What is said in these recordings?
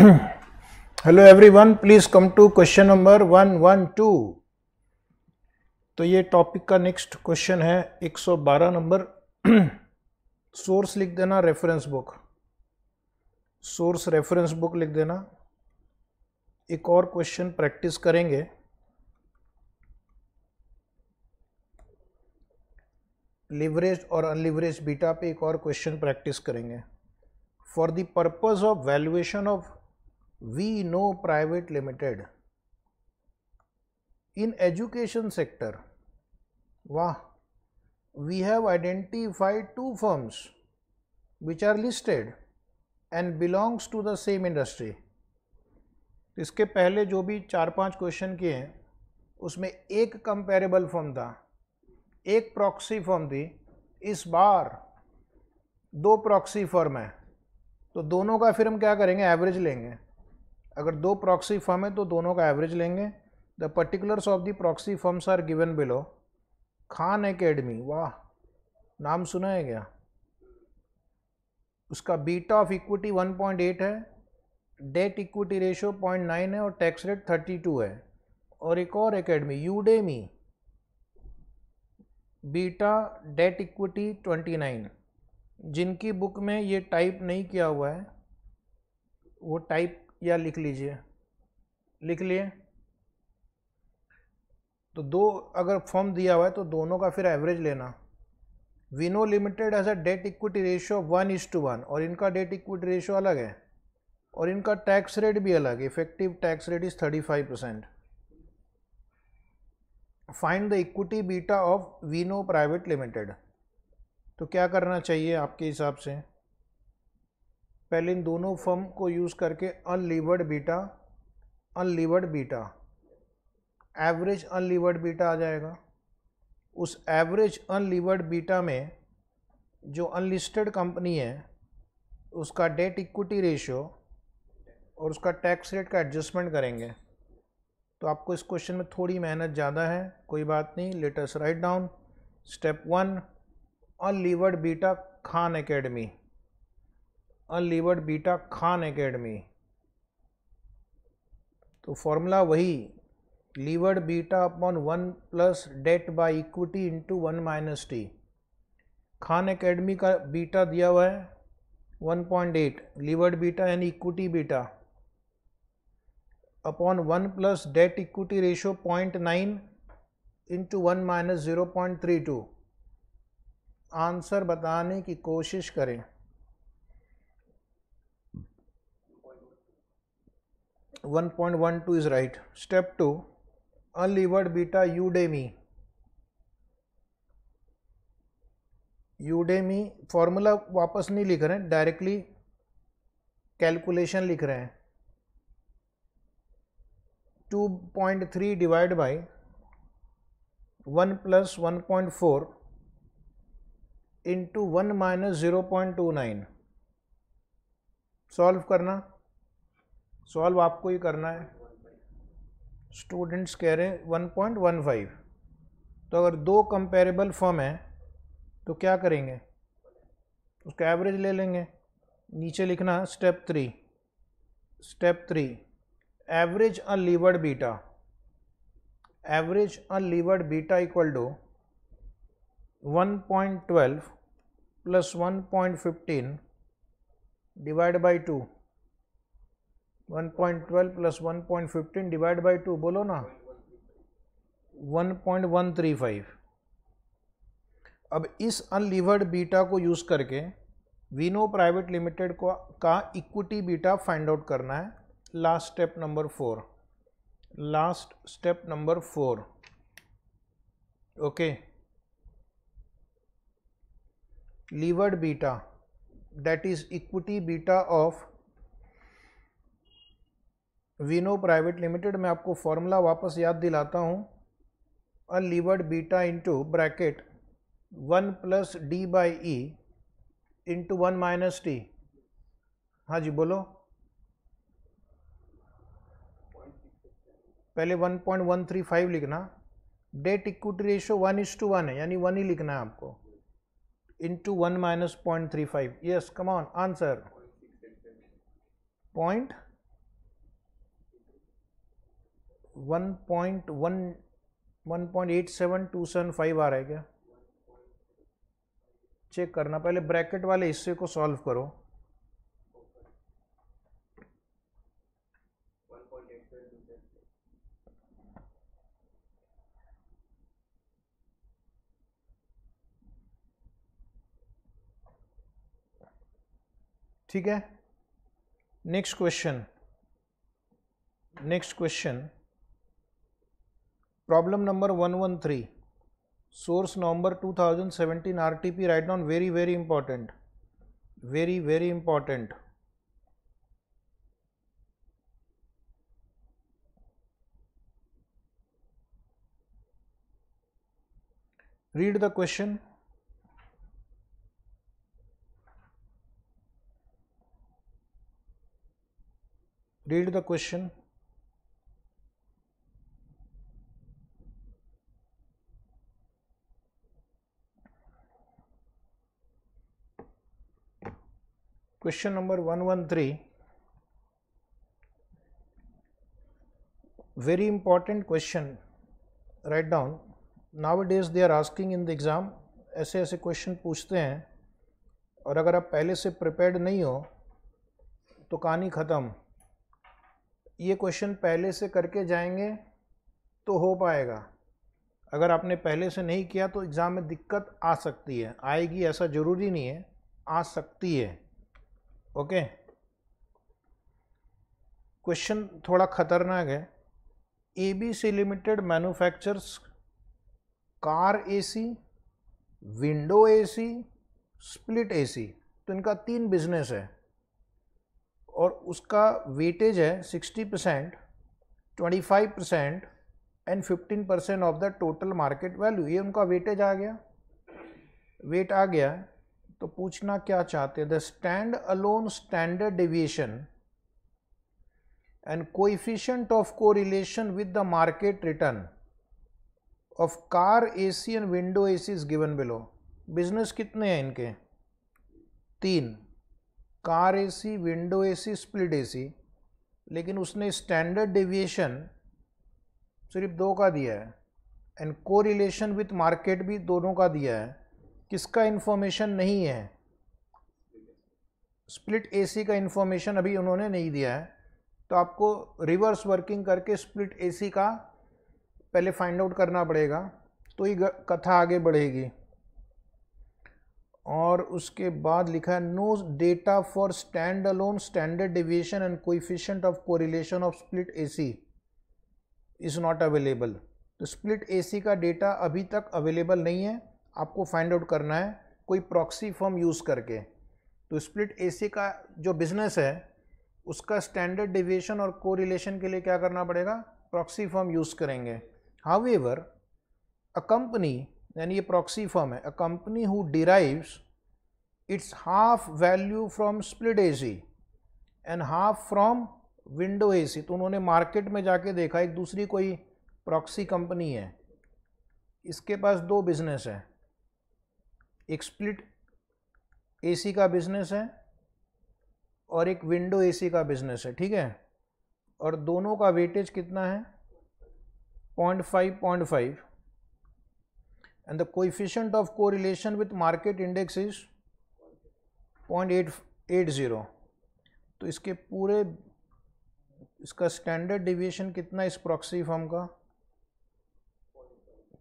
Hello everyone please come to question number one one two तो ये topic का next question है 112 number source लिख देना reference book source reference book लिख देना एक और क्वेश्चन प्रैक्टिस करेंगे लिवरेज और अनलिवरेज बीटा पे एक और क्वेश्चन प्रैक्टिस करेंगे for the purpose of valuation of we know private limited in education sector wow we have identified two firms which are listed and belongs to the same industry इसके पहले जो भी चार पांच क्वेश्चन किए हैं उसमें एक कंपेरेबल फॉर्म था एक प्रॉक्सी फॉर्म थी इस बार दो प्रॉक्सी फॉर्म है तो दोनों का फिर हम क्या करेंगे एवरेज लेंगे अगर दो प्रॉक्सी फर्म है तो दोनों का एवरेज लेंगे the particulars of the proxy firms are given below Khan Academy वाह नाम सुना है क्या उसका बीटा ऑफ इक्विटी 1.8 है डेट इक्विटी रेशियो 0.9 है और टैक्स रेट 32 है और एक और academy Udemy beta debt equity 29 जिनकी बुक में ये टाइप नहीं किया हुआ है वो टाइप या लिख लीजिए लिख लिए तो दो अगर फॉर्म दिया हुआ है तो दोनों का फिर एवरेज लेना Vino limited as a debt equity ratio one is to one और इनका डेट इक्विटी रेशियो अलग है और इनका टैक्स रेट भी अलग है effective tax rate is thirty five percent find the equity beta of Vino private limited तो क्या करना चाहिए आपके हिसाब से पहले इन दोनों फर्म को यूज़ करके unlevered beta unlevered beta average unlevered beta आ जाएगा उस एवरेज अनलीवर्ड बीटा में जो अनलिस्टेड कंपनी है उसका डेट इक्विटी रेशियो और उसका टैक्स रेट का एडजस्टमेंट करेंगे तो आपको इस क्वेश्चन में थोड़ी मेहनत ज़्यादा है कोई बात नहीं latest write down step one unlevered beta Khan Academy unlevered beta Khan Academy तो फॉर्मूला वही levered beta upon one plus debt by equity into one minus T Khan Academy का बीटा दिया हुआ है one point eight levered beta यानी equity beta upon one plus debt equity ratio point nine into one minus zero point three two answer बताने की कोशिश करें 1.12 is right. Step 2 unlevered beta Udemy. Udemy formula वापस नहीं लिख रहे हैं डायरेक्टली कैलकुलेशन लिख रहे हैं 2.3 divide by one plus one point four into one minus zero point two nine solve करना सॉल्व आपको ही करना है स्टूडेंट्स कह रहे हैं 1.15 तो अगर दो कंपेरेबल फर्म हैं तो क्या करेंगे उसका एवरेज ले लेंगे नीचे लिखना step three step three average unlevered beta average unlevered beta equal to 1.12 plus 1.15 divide by two 1.12 plus 1.15 divide by two बोलो ना 1.135 अब इस अनलीवर्ड बीटा को यूज़ करके वीनो प्राइवेट लिमिटेड को का इक्विटी बीटा फाइंड आउट करना है last step number four last step number four okay levered beta that is equity beta of Vino private limited में आपको फॉर्मूला वापस याद दिलाता हूँ uh levered beta into bracket one plus D by E into one minus T हाँ जी बोलो पहले 1.135 लिखना debt equity ratio one is to one है यानी वन ही लिखना है आपको into one minus point three five yes come on answer point one one one point point eight seven two seven five आ रहा है क्या चेक करना पहले ब्रैकेट वाले हिस्से को सॉल्व करो ठीक है next question next question problem number 113 source number 2017 RTP right now very very important very very important read the question read the question question number one one three very important question write down nowadays they are asking in the exam ऐसे ऐसे question पूछते हैं और अगर आप पहले से prepared नहीं हो तो कहानी ख़त्म ये क्वेश्चन पहले से करके जाएंगे तो हो पाएगा अगर आपने पहले से नहीं किया तो एग्ज़ाम में दिक्कत आ सकती है आएगी ऐसा ज़रूरी नहीं है आ सकती है ओके क्वेश्चन थोड़ा खतरनाक है A B C limited manufactures car AC window AC split AC तो इनका तीन बिजनेस है और उसका वेटेज है 60 percent twenty five percent and fifteen percent of the total market value ये उनका वेटेज आ गया वेट आ गया तो पूछना क्या चाहते हैं the stand alone standard deviation and coefficient of correlation with the market return of car AC and window AC is given below business कितने हैं इनके तीन car AC window AC split AC लेकिन उसने स्टैंडर्ड डेविएशन सिर्फ दो का दिया है एंड कोरिलेशन विथ मार्केट भी दोनों का दिया है किसका इन्फॉर्मेशन नहीं है स्प्लिट एसी का इन्फॉर्मेशन अभी उन्होंने नहीं दिया है तो आपको रिवर्स वर्किंग करके स्प्लिट एसी का पहले फाइंड आउट करना पड़ेगा तो ये कथा आगे बढ़ेगी और उसके बाद लिखा है no data for stand alone standard deviation and coefficient of correlation of split AC is not available तो स्प्लिट एसी का डेटा अभी तक अवेलेबल नहीं है आपको फाइंड आउट करना है कोई प्रॉक्सी फॉर्म यूज़ करके तो स्प्लिट ए का जो बिज़नेस है उसका स्टैंडर्ड डिविएशन और को के लिए क्या करना पड़ेगा प्रॉक्सी फॉर्म यूज़ करेंगे हाउ एवर अ कंपनी यानी ये प्रॉक्सी फॉर्म है a company who derives its half value from split A and half from window A तो उन्होंने मार्केट में जाके देखा एक दूसरी कोई प्रॉक्सी कंपनी है इसके पास दो बिजनेस है एक स्प्लिट एसी का बिज़नेस है और एक विंडो एसी का बिज़नेस है ठीक है और दोनों का वेटेज कितना है point five point five and the coefficient of को relation with market index is point eight eight zero तो इसके पूरे इसका स्टैंडर्ड डिविएशन कितना इस प्रॉक्सी फॉर्म का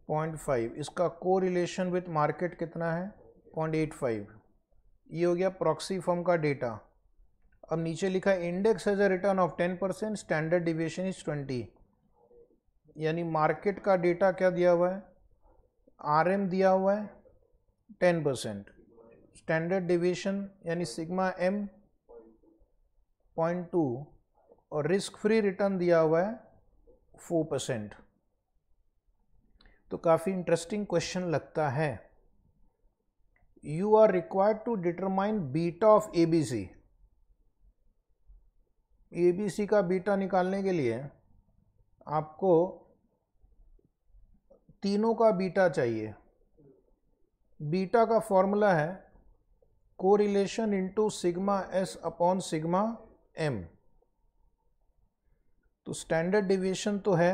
पॉइंट फाइव इसका को रिलेशन विथ मार्केट कितना है पॉइंट एट फाइव ये हो गया प्रॉक्सी फॉर्म का डेटा अब नीचे लिखा है index has a return of ten percent standard deviation is twenty यानी मार्केट का डेटा क्या दिया हुआ है आर एम दिया हुआ है टेन परसेंट स्टैंडर्ड डिविएशन यानी सिग्मा एम पॉइंट टू और रिस्क फ्री रिटर्न दिया हुआ है फोर परसेंट तो काफ़ी इंटरेस्टिंग क्वेश्चन लगता है you are required to determine beta of ABC. ABC का बीटा निकालने के लिए आपको तीनों का बीटा चाहिए बीटा का फॉर्मूला है correlation into sigma S upon sigma M तो स्टैंडर्ड डिविएशन तो है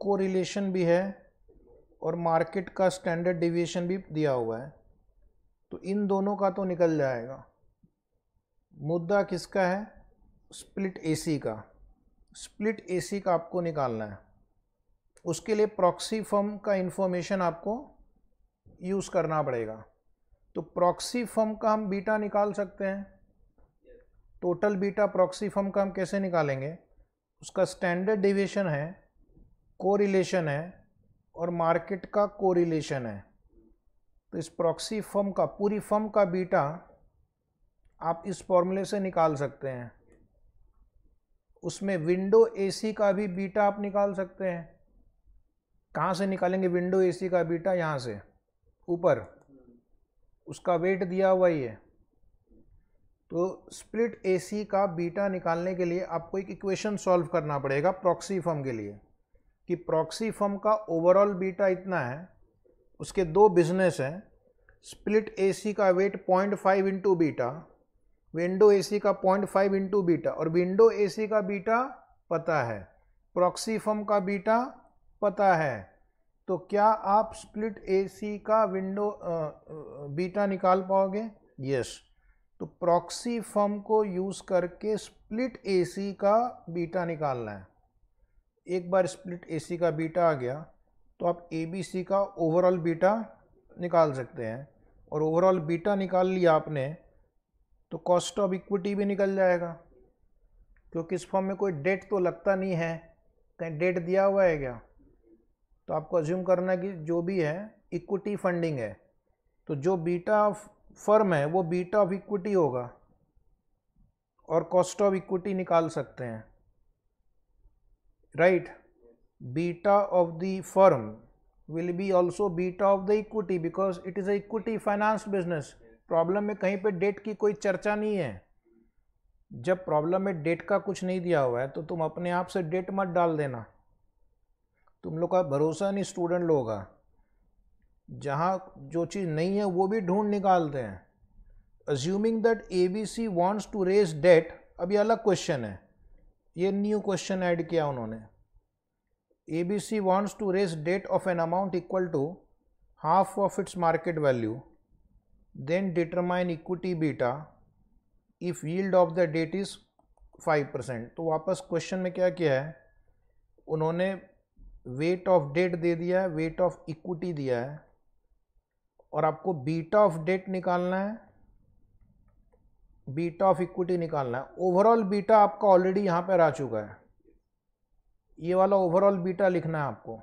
कोरिलेशन भी है और मार्केट का स्टैंडर्ड डिविएशन भी दिया हुआ है तो इन दोनों का तो निकल जाएगा मुद्दा किसका है स्प्लिट एसी का स्प्लिट एसी का आपको निकालना है उसके लिए प्रॉक्सी फर्म का इन्फॉर्मेशन आपको यूज़ करना पड़ेगा तो प्रॉक्सी फर्म का हम बीटा निकाल सकते हैं टोटल बीटा प्रॉक्सी फर्म का हम कैसे निकालेंगे उसका स्टैंडर्ड डिविएशन है कोरिलेशन है और मार्केट का कोरिलेशन है तो इस प्रॉक्सी फॉर्म का पूरी फॉर्म का बीटा आप इस फॉर्मूले से निकाल सकते हैं उसमें विंडो एसी का भी बीटा आप निकाल सकते हैं कहाँ से निकालेंगे विंडो एसी का बीटा यहाँ से ऊपर उसका वेट दिया हुआ ही है तो स्प्लिट एसी का बीटा निकालने के लिए आपको एक इक्वेशन सॉल्व करना पड़ेगा प्रॉक्सी फॉर्म के लिए कि प्रॉक्सी फॉर्म का ओवरऑल बीटा इतना है उसके दो बिजनेस हैं स्प्लिट एसी का weight point five into beta window AC का पॉइंट फाइव इंटू बीटा और विंडो एसी का बीटा पता है प्रॉक्सी फॉर्म का बीटा पता है तो क्या आप स्प्लिट एसी का विंडो बीटा निकाल पाओगे यस तो प्रॉक्सी फॉर्म को यूज़ करके स्प्लिट एसी का बीटा निकालना है एक बार स्प्लिट एसी का बीटा आ गया तो आप ए बी सी का ओवरऑल बीटा निकाल सकते हैं और ओवरऑल बीटा निकाल लिया आपने तो कॉस्ट ऑफ इक्विटी भी निकल जाएगा क्योंकि इस फॉर्म में कोई डेट तो लगता नहीं है कहीं डेट दिया हुआ है क्या तो आपको अज्यूम करना है कि जो भी है इक्विटी फंडिंग है तो जो बीटा ऑफ फर्म है वो बीटा ऑफ इक्विटी होगा और कॉस्ट ऑफ इक्विटी निकाल सकते हैं right right? beta of the firm will be also beta of the equity because it is a equity finance business problem में कहीं पे डेट की कोई चर्चा नहीं है जब प्रॉब्लम में डेट का कुछ नहीं दिया हुआ है तो तुम अपने आप से डेट मत डाल देना तुम लोग का भरोसा नहीं स्टूडेंट लोगों का जहाँ जो चीज़ नहीं है वो भी ढूंढ निकालते हैं assuming that A B C wants to raise debt अभी अलग क्वेश्चन है ये न्यू क्वेश्चन ऐड किया उन्होंने ABC wants to raise debt of an amount equal to half of its market value, then determine equity beta if yield of the debt is 5%. Percent तो वापस question में क्या किया है उन्होंने वेट ऑफ डेट दे दिया है वेट ऑफ इक्विटी दिया है और आपको बीटा ऑफ डेट निकालना है बीटा ऑफ इक्विटी निकालना है ओवरऑल बीटा आपका ऑलरेडी यहाँ पर आ चुका है ये वाला ओवरऑल बीटा लिखना है आपको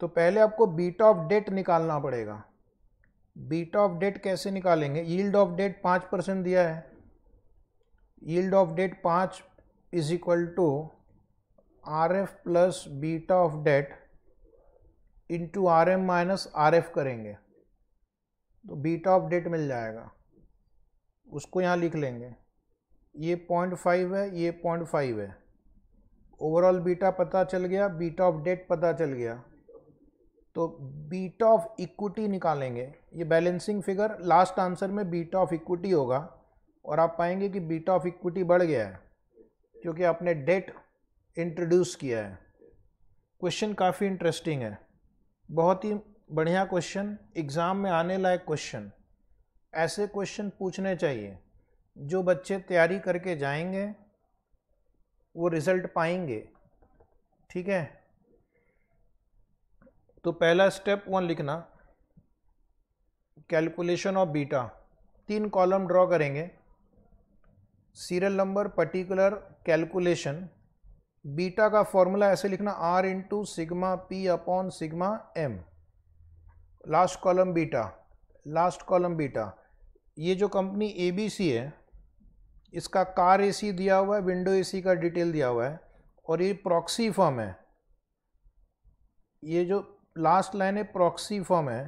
तो पहले आपको बीटा ऑफ डेट निकालना पड़ेगा बीटा ऑफ डेट कैसे निकालेंगे यील्ड ऑफ डेट पाँच परसेंट दिया है यील्ड ऑफ डेट पाँच is equal to R F plus beta of debt into R M minus R F करेंगे तो बीटा ऑफ डेट मिल जाएगा उसको यहाँ लिख लेंगे ये पॉइंट फाइव है ये पॉइंट फाइव है ओवरऑल बीटा पता चल गया बीटा ऑफ डेट पता चल गया तो बीटा ऑफ इक्विटी निकालेंगे ये बैलेंसिंग फिगर लास्ट आंसर में बीटा ऑफ इक्विटी होगा और आप पाएंगे कि बीटा ऑफ इक्विटी बढ़ गया है क्योंकि आपने डेट इंट्रोड्यूस किया है क्वेश्चन काफ़ी इंटरेस्टिंग है बहुत ही बढ़िया क्वेश्चन एग्ज़ाम में आने लायक क्वेश्चन ऐसे क्वेश्चन पूछने चाहिए जो बच्चे तैयारी करके जाएंगे वो रिज़ल्ट पाएंगे ठीक है तो पहला स्टेप वन लिखना कैलकुलेशन ऑफ बीटा तीन कॉलम ड्रॉ करेंगे serial number particular calculation beta का फॉर्मूला ऐसे लिखना R into sigma P upon sigma M last column beta last column beta ये जो कंपनी ए बी सी है इसका कार एसी दिया हुआ है विंडो एसी का डिटेल दिया हुआ है और ये प्रॉक्सी फॉर्म है ये जो लास्ट लाइन है प्रॉक्सी फॉर्म है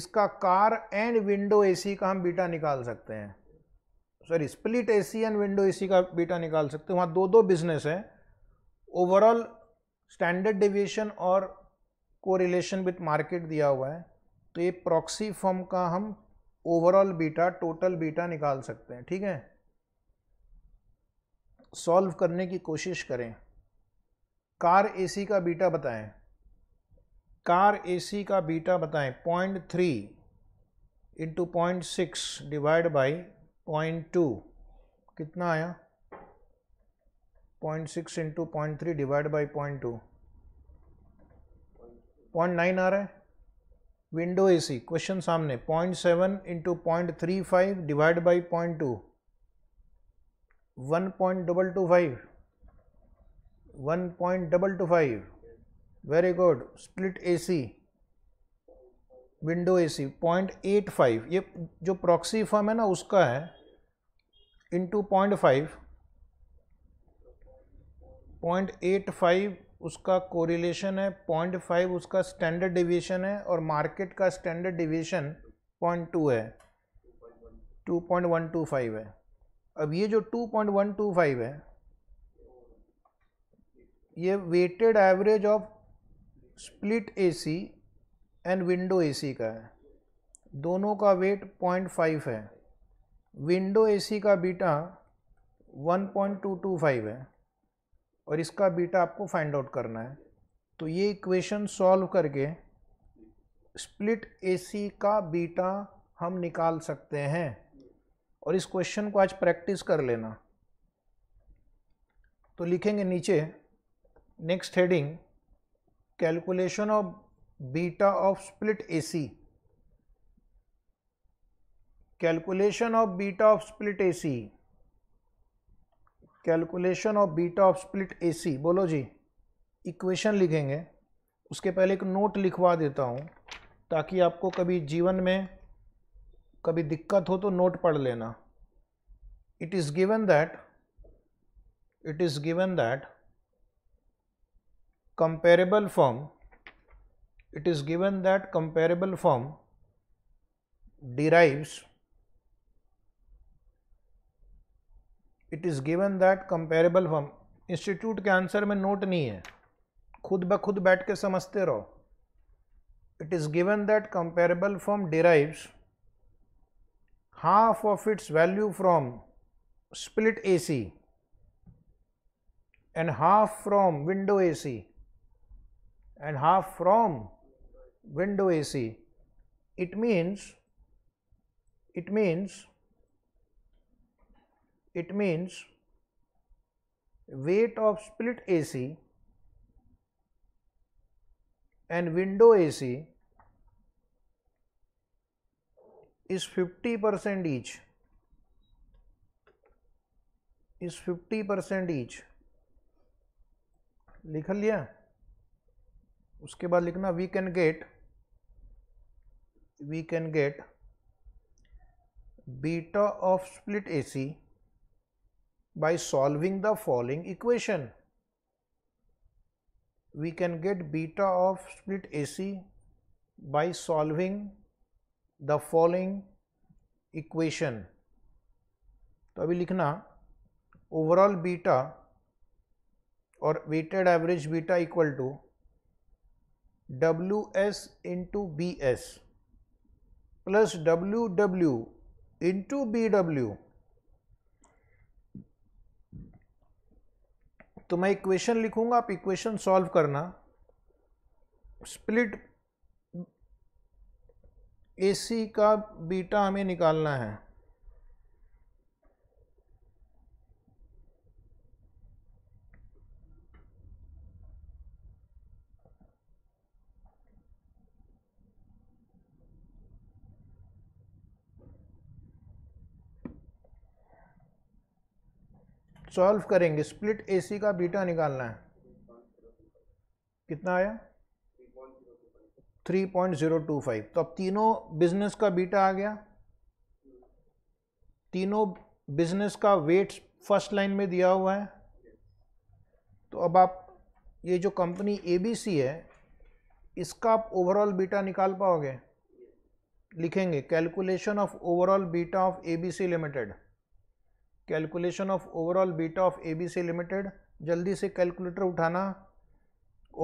इसका कार एंड विंडो एसी का हम बीटा निकाल सकते हैं sorry split AC and window AC का बीटा निकाल सकते हैं वहाँ दो दो बिजनेस है ओवरऑल स्टैंडर्ड डिविएशन और कोरिलेशन विथ मार्केट दिया हुआ है तो ये प्रॉक्सी फॉर्म का हम ओवरऑल बीटा टोटल बीटा निकाल सकते हैं ठीक है सॉल्व करने की कोशिश करें कार एसी का बीटा बताएं कार एसी का बीटा बताएं point three into point six divide by point two कितना आया point six into point three divide by point two point nine आ रहा है विंडो एसी क्वेश्चन सामने point seven into point three five divide by point two one point double two five one point double two five very good split AC window AC point eight five ये जो proxy firm है ना उसका है into point five point eight five उसका correlation है point five उसका standard deviation है और मार्केट का स्टैंडर्ड डिविएशन पॉइंट टू है two point one two five है अब ये जो 2.125 है ये weighted average of split AC and window AC का है दोनों का वेट 0.5 है विंडो एसी का बीटा 1.225 है और इसका बीटा आपको फाइंड आउट करना है तो ये इक्वेशन सॉल्व करके स्प्लिट एसी का बीटा हम निकाल सकते हैं और इस क्वेश्चन को आज प्रैक्टिस कर लेना तो लिखेंगे नीचे next heading calculation of beta of split AC calculation of beta of split AC calculation of beta of split AC बोलो जी इक्वेशन लिखेंगे उसके पहले एक नोट लिखवा देता हूँ ताकि आपको कभी जीवन में कभी दिक्कत हो तो नोट पढ़ लेना it is given that it is given that comparable firm it is given that comparable firm derives it is given that comparable firm institute के आंसर में नोट नहीं है खुद ब खुद बैठ के समझते रहो it is given that comparable firm derives half of its value from split AC and half from window AC and half from window AC it means it means it means weight of split AC and window AC is 50 percent each is 50 percent each लिख लिया उसके बाद लिखना we can get we can get beta of split A C by solving the following equation we can get beta of split A C by solving the following equation तो अभी लिखना overall beta और weighted average beta equal to W S into B S plus W W into B W तो मैं equation लिखूंगा आप equation solve करना split AC का बीटा हमें निकालना है सॉल्व करेंगे स्प्लिट एसी का बीटा निकालना है कितना आया 3.025 तो अब तीनों बिजनेस का बीटा आ गया तीनों बिजनेस का वेट फर्स्ट लाइन में दिया हुआ है तो अब आप ये जो कंपनी एबीसी है इसका आप ओवरऑल बीटा निकाल पाओगे लिखेंगे calculation of overall beta of ABC limited calculation of overall beta of ABC limited जल्दी से कैलकुलेटर उठाना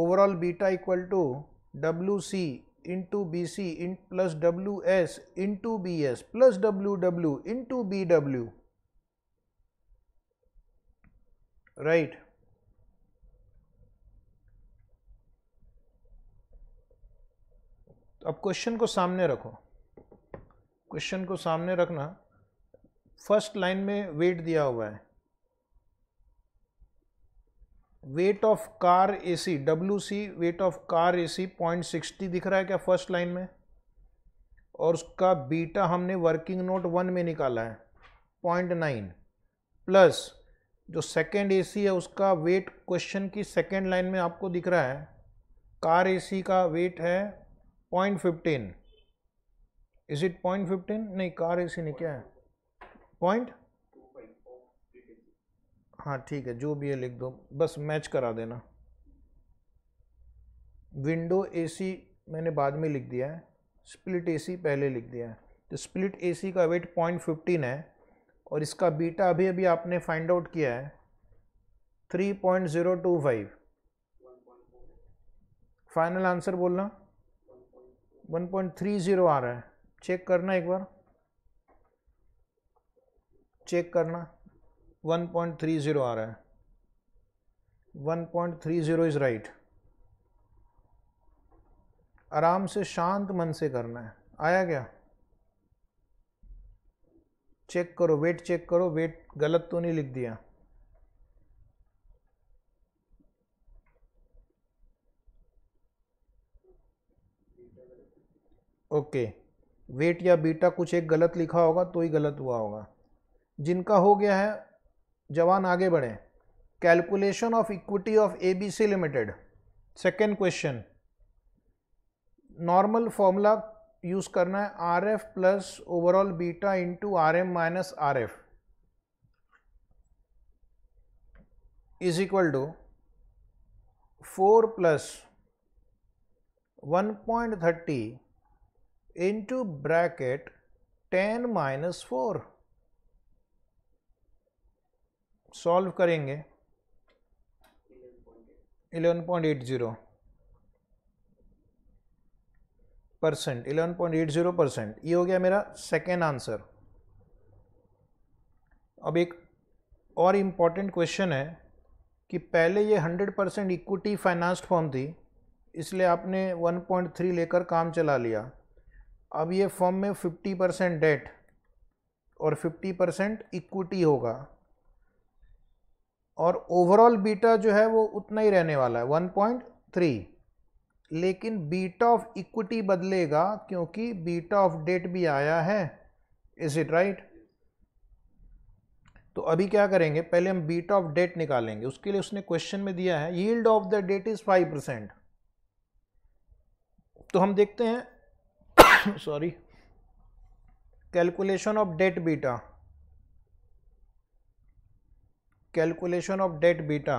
overall beta equal to W C into B C इन plus W S into B S plus W W into B W right अब question को सामने रखो question को सामने रखना फर्स्ट लाइन में वेट दिया हुआ है weight of car AC W C weight of car AC point sixty दिख रहा है क्या फर्स्ट लाइन में और उसका बीटा हमने वर्किंग नोट वन में निकाला है पॉइंट नाइन प्लस जो सेकेंड एसी है उसका वेट क्वेश्चन की सेकेंड लाइन में आपको दिख रहा है कार एसी का वेट है point fifteen is it point fifteen नहीं कार एसी नहीं क्या है पॉइंट हाँ ठीक है जो भी है लिख दो बस मैच करा देना विंडो एसी मैंने बाद में लिख दिया है स्प्लिट एसी पहले लिख दिया है तो स्प्लिट एसी का वेट पॉइंट फिफ्टीन है और इसका बीटा अभी अभी आपने फाइंड आउट किया है three point zero two five final answer बोलना वन पॉइंट थ्री ज़ीरो आ रहा है चेक करना एक बार चेक करना 1.30 आ रहा है 1.30 इज़ राइट आराम से शांत मन से करना है आया क्या चेक करो वेट चेक करो वेट गलत तो नहीं लिख दिया ओके वेट या बीटा कुछ एक गलत लिखा होगा तो ही गलत हुआ होगा जिनका हो गया है जवान आगे बढ़ें calculation of equity of A B C limited second question normal formula use करना है R F plus overall beta into R M minus R F is equal to four plus one point thirty into bracket ten minus four solve करेंगे 11.80 percent 11.80 percent ये हो गया मेरा second answer अब एक और इम्पॉर्टेंट क्वेश्चन है कि पहले ये 100 परसेंट इक्विटी फाइनेंस्ड फॉर्म थी इसलिए आपने 1.3 लेकर काम चला लिया अब ये फॉर्म में 50 परसेंट डेट और 50 परसेंट इक्विटी होगा और ओवरऑल बीटा जो है वो उतना ही रहने वाला है वन पॉइंट थ्री लेकिन बीटा ऑफ इक्विटी बदलेगा क्योंकि बीटा ऑफ डेट भी आया है इज इट राइट तो अभी क्या करेंगे पहले हम बीटा ऑफ डेट निकालेंगे उसके लिए उसने क्वेश्चन में दिया है yield of the debt is five percent तो हम देखते हैं sorry calculation of debt beta calculation of debt beta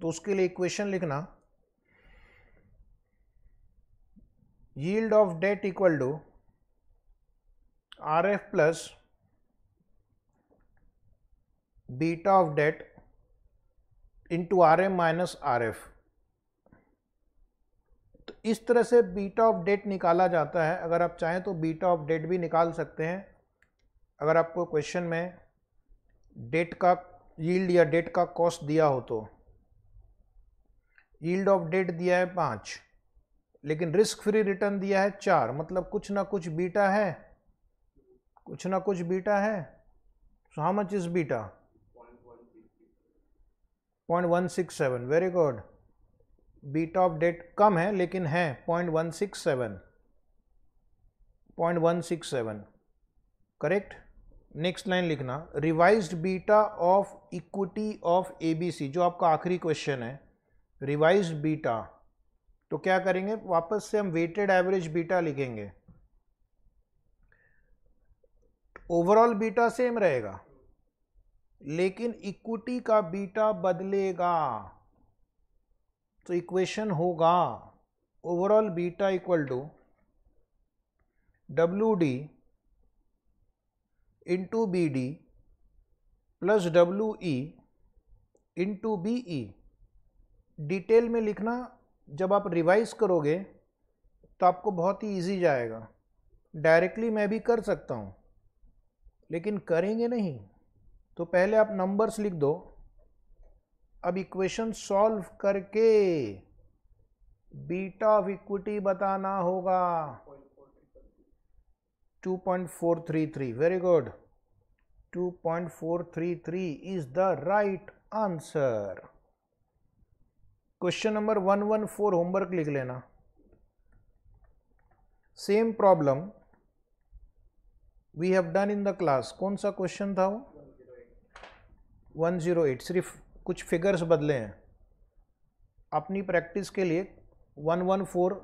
तो उसके लिए इक्वेशन लिखना yield of debt equal to R F plus beta of debt into R M minus R F तो इस तरह से बीटा ऑफ डेट निकाला जाता है अगर आप चाहें तो बीटा ऑफ डेट भी निकाल सकते हैं अगर आपको क्वेश्चन में डेट का यील्ड या डेट का कॉस्ट दिया हो तो यील्ड ऑफ डेट दिया है पाँच लेकिन रिस्क फ्री रिटर्न दिया है चार मतलब कुछ ना कुछ बीटा है कुछ ना कुछ बीटा है so how much is beta point one six seven very good beta of debt कम है लेकिन है point one six seven point one six seven correct next line लिखना revised beta of equity of ABC जो आपका आखिरी question है revised beta तो क्या करेंगे वापस से हम वेटेड एवरेज बीटा लिखेंगे ओवरऑल बीटा सेम रहेगा लेकिन इक्विटी का बीटा बदलेगा तो इक्वेशन होगा overall beta equal to W D into B D plus W E into B E detail में लिखना जब आप रिवाइज करोगे तो आपको बहुत ही ईजी जाएगा डायरेक्टली मैं भी कर सकता हूँ लेकिन करेंगे नहीं तो पहले आप नंबर्स लिख दो अब इक्वेशन सॉल्व करके बीटा ऑफ इक्विटी बताना होगा 2.433 very good 2.433 is the right answer question number 114 homework लिख लेना same problem we have done in the class कौन सा क्वेश्चन था वो 108 सिर्फ कुछ फिगर्स बदले हैं अपनी प्रैक्टिस के लिए 114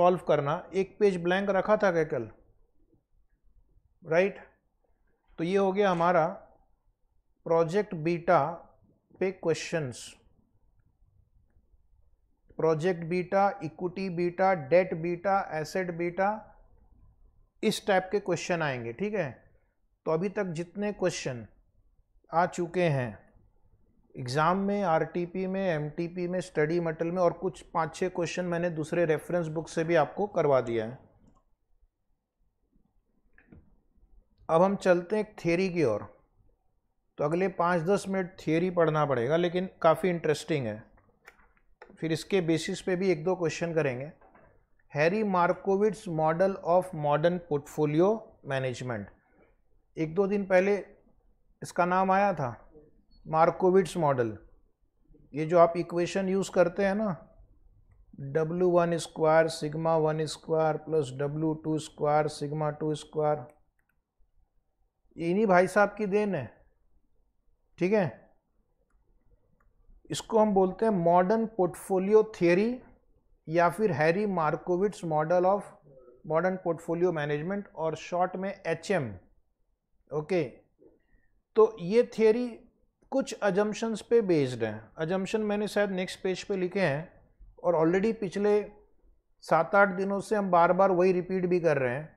सॉल्व करना एक पेज ब्लैंक रखा था क्या कल राइट तो ये हो गया हमारा प्रोजेक्ट बीटा पे questions project beta equity beta debt beta asset beta इस टाइप के क्वेश्चन आएंगे ठीक है तो अभी तक जितने क्वेश्चन आ चुके हैं एग्ज़ाम में आरटीपी में एमटीपी में स्टडी मटेरियल में और कुछ पाँच छः क्वेश्चन मैंने दूसरे रेफरेंस बुक से भी आपको करवा दिया है अब हम चलते हैं एक की ओर तो अगले पाँच दस मिनट थ्योरी पढ़ना पड़ेगा लेकिन काफ़ी इंटरेस्टिंग है फिर इसके बेसिस पे भी एक दो क्वेश्चन करेंगे Harry Markowitz model of modern portfolio management एक दो दिन पहले इसका नाम आया था मार्कोविट्स मॉडल ये जो आप इक्वेशन यूज़ करते हैं ना W one square sigma one square plus W two square sigma two square इन्हीं भाई साहब की देन है ठीक है इसको हम बोलते हैं मॉडर्न पोर्टफोलियो थियरी या फिर Harry Markowitz model of modern portfolio management और शॉर्ट में एच ओके तो ये थियरी कुछ अजम्पन्स पे बेस्ड हैं अजम्पन मैंने शायद नेक्स्ट पेज पे लिखे हैं और ऑलरेडी पिछले सात आठ दिनों से हम बार बार वही रिपीट भी कर रहे हैं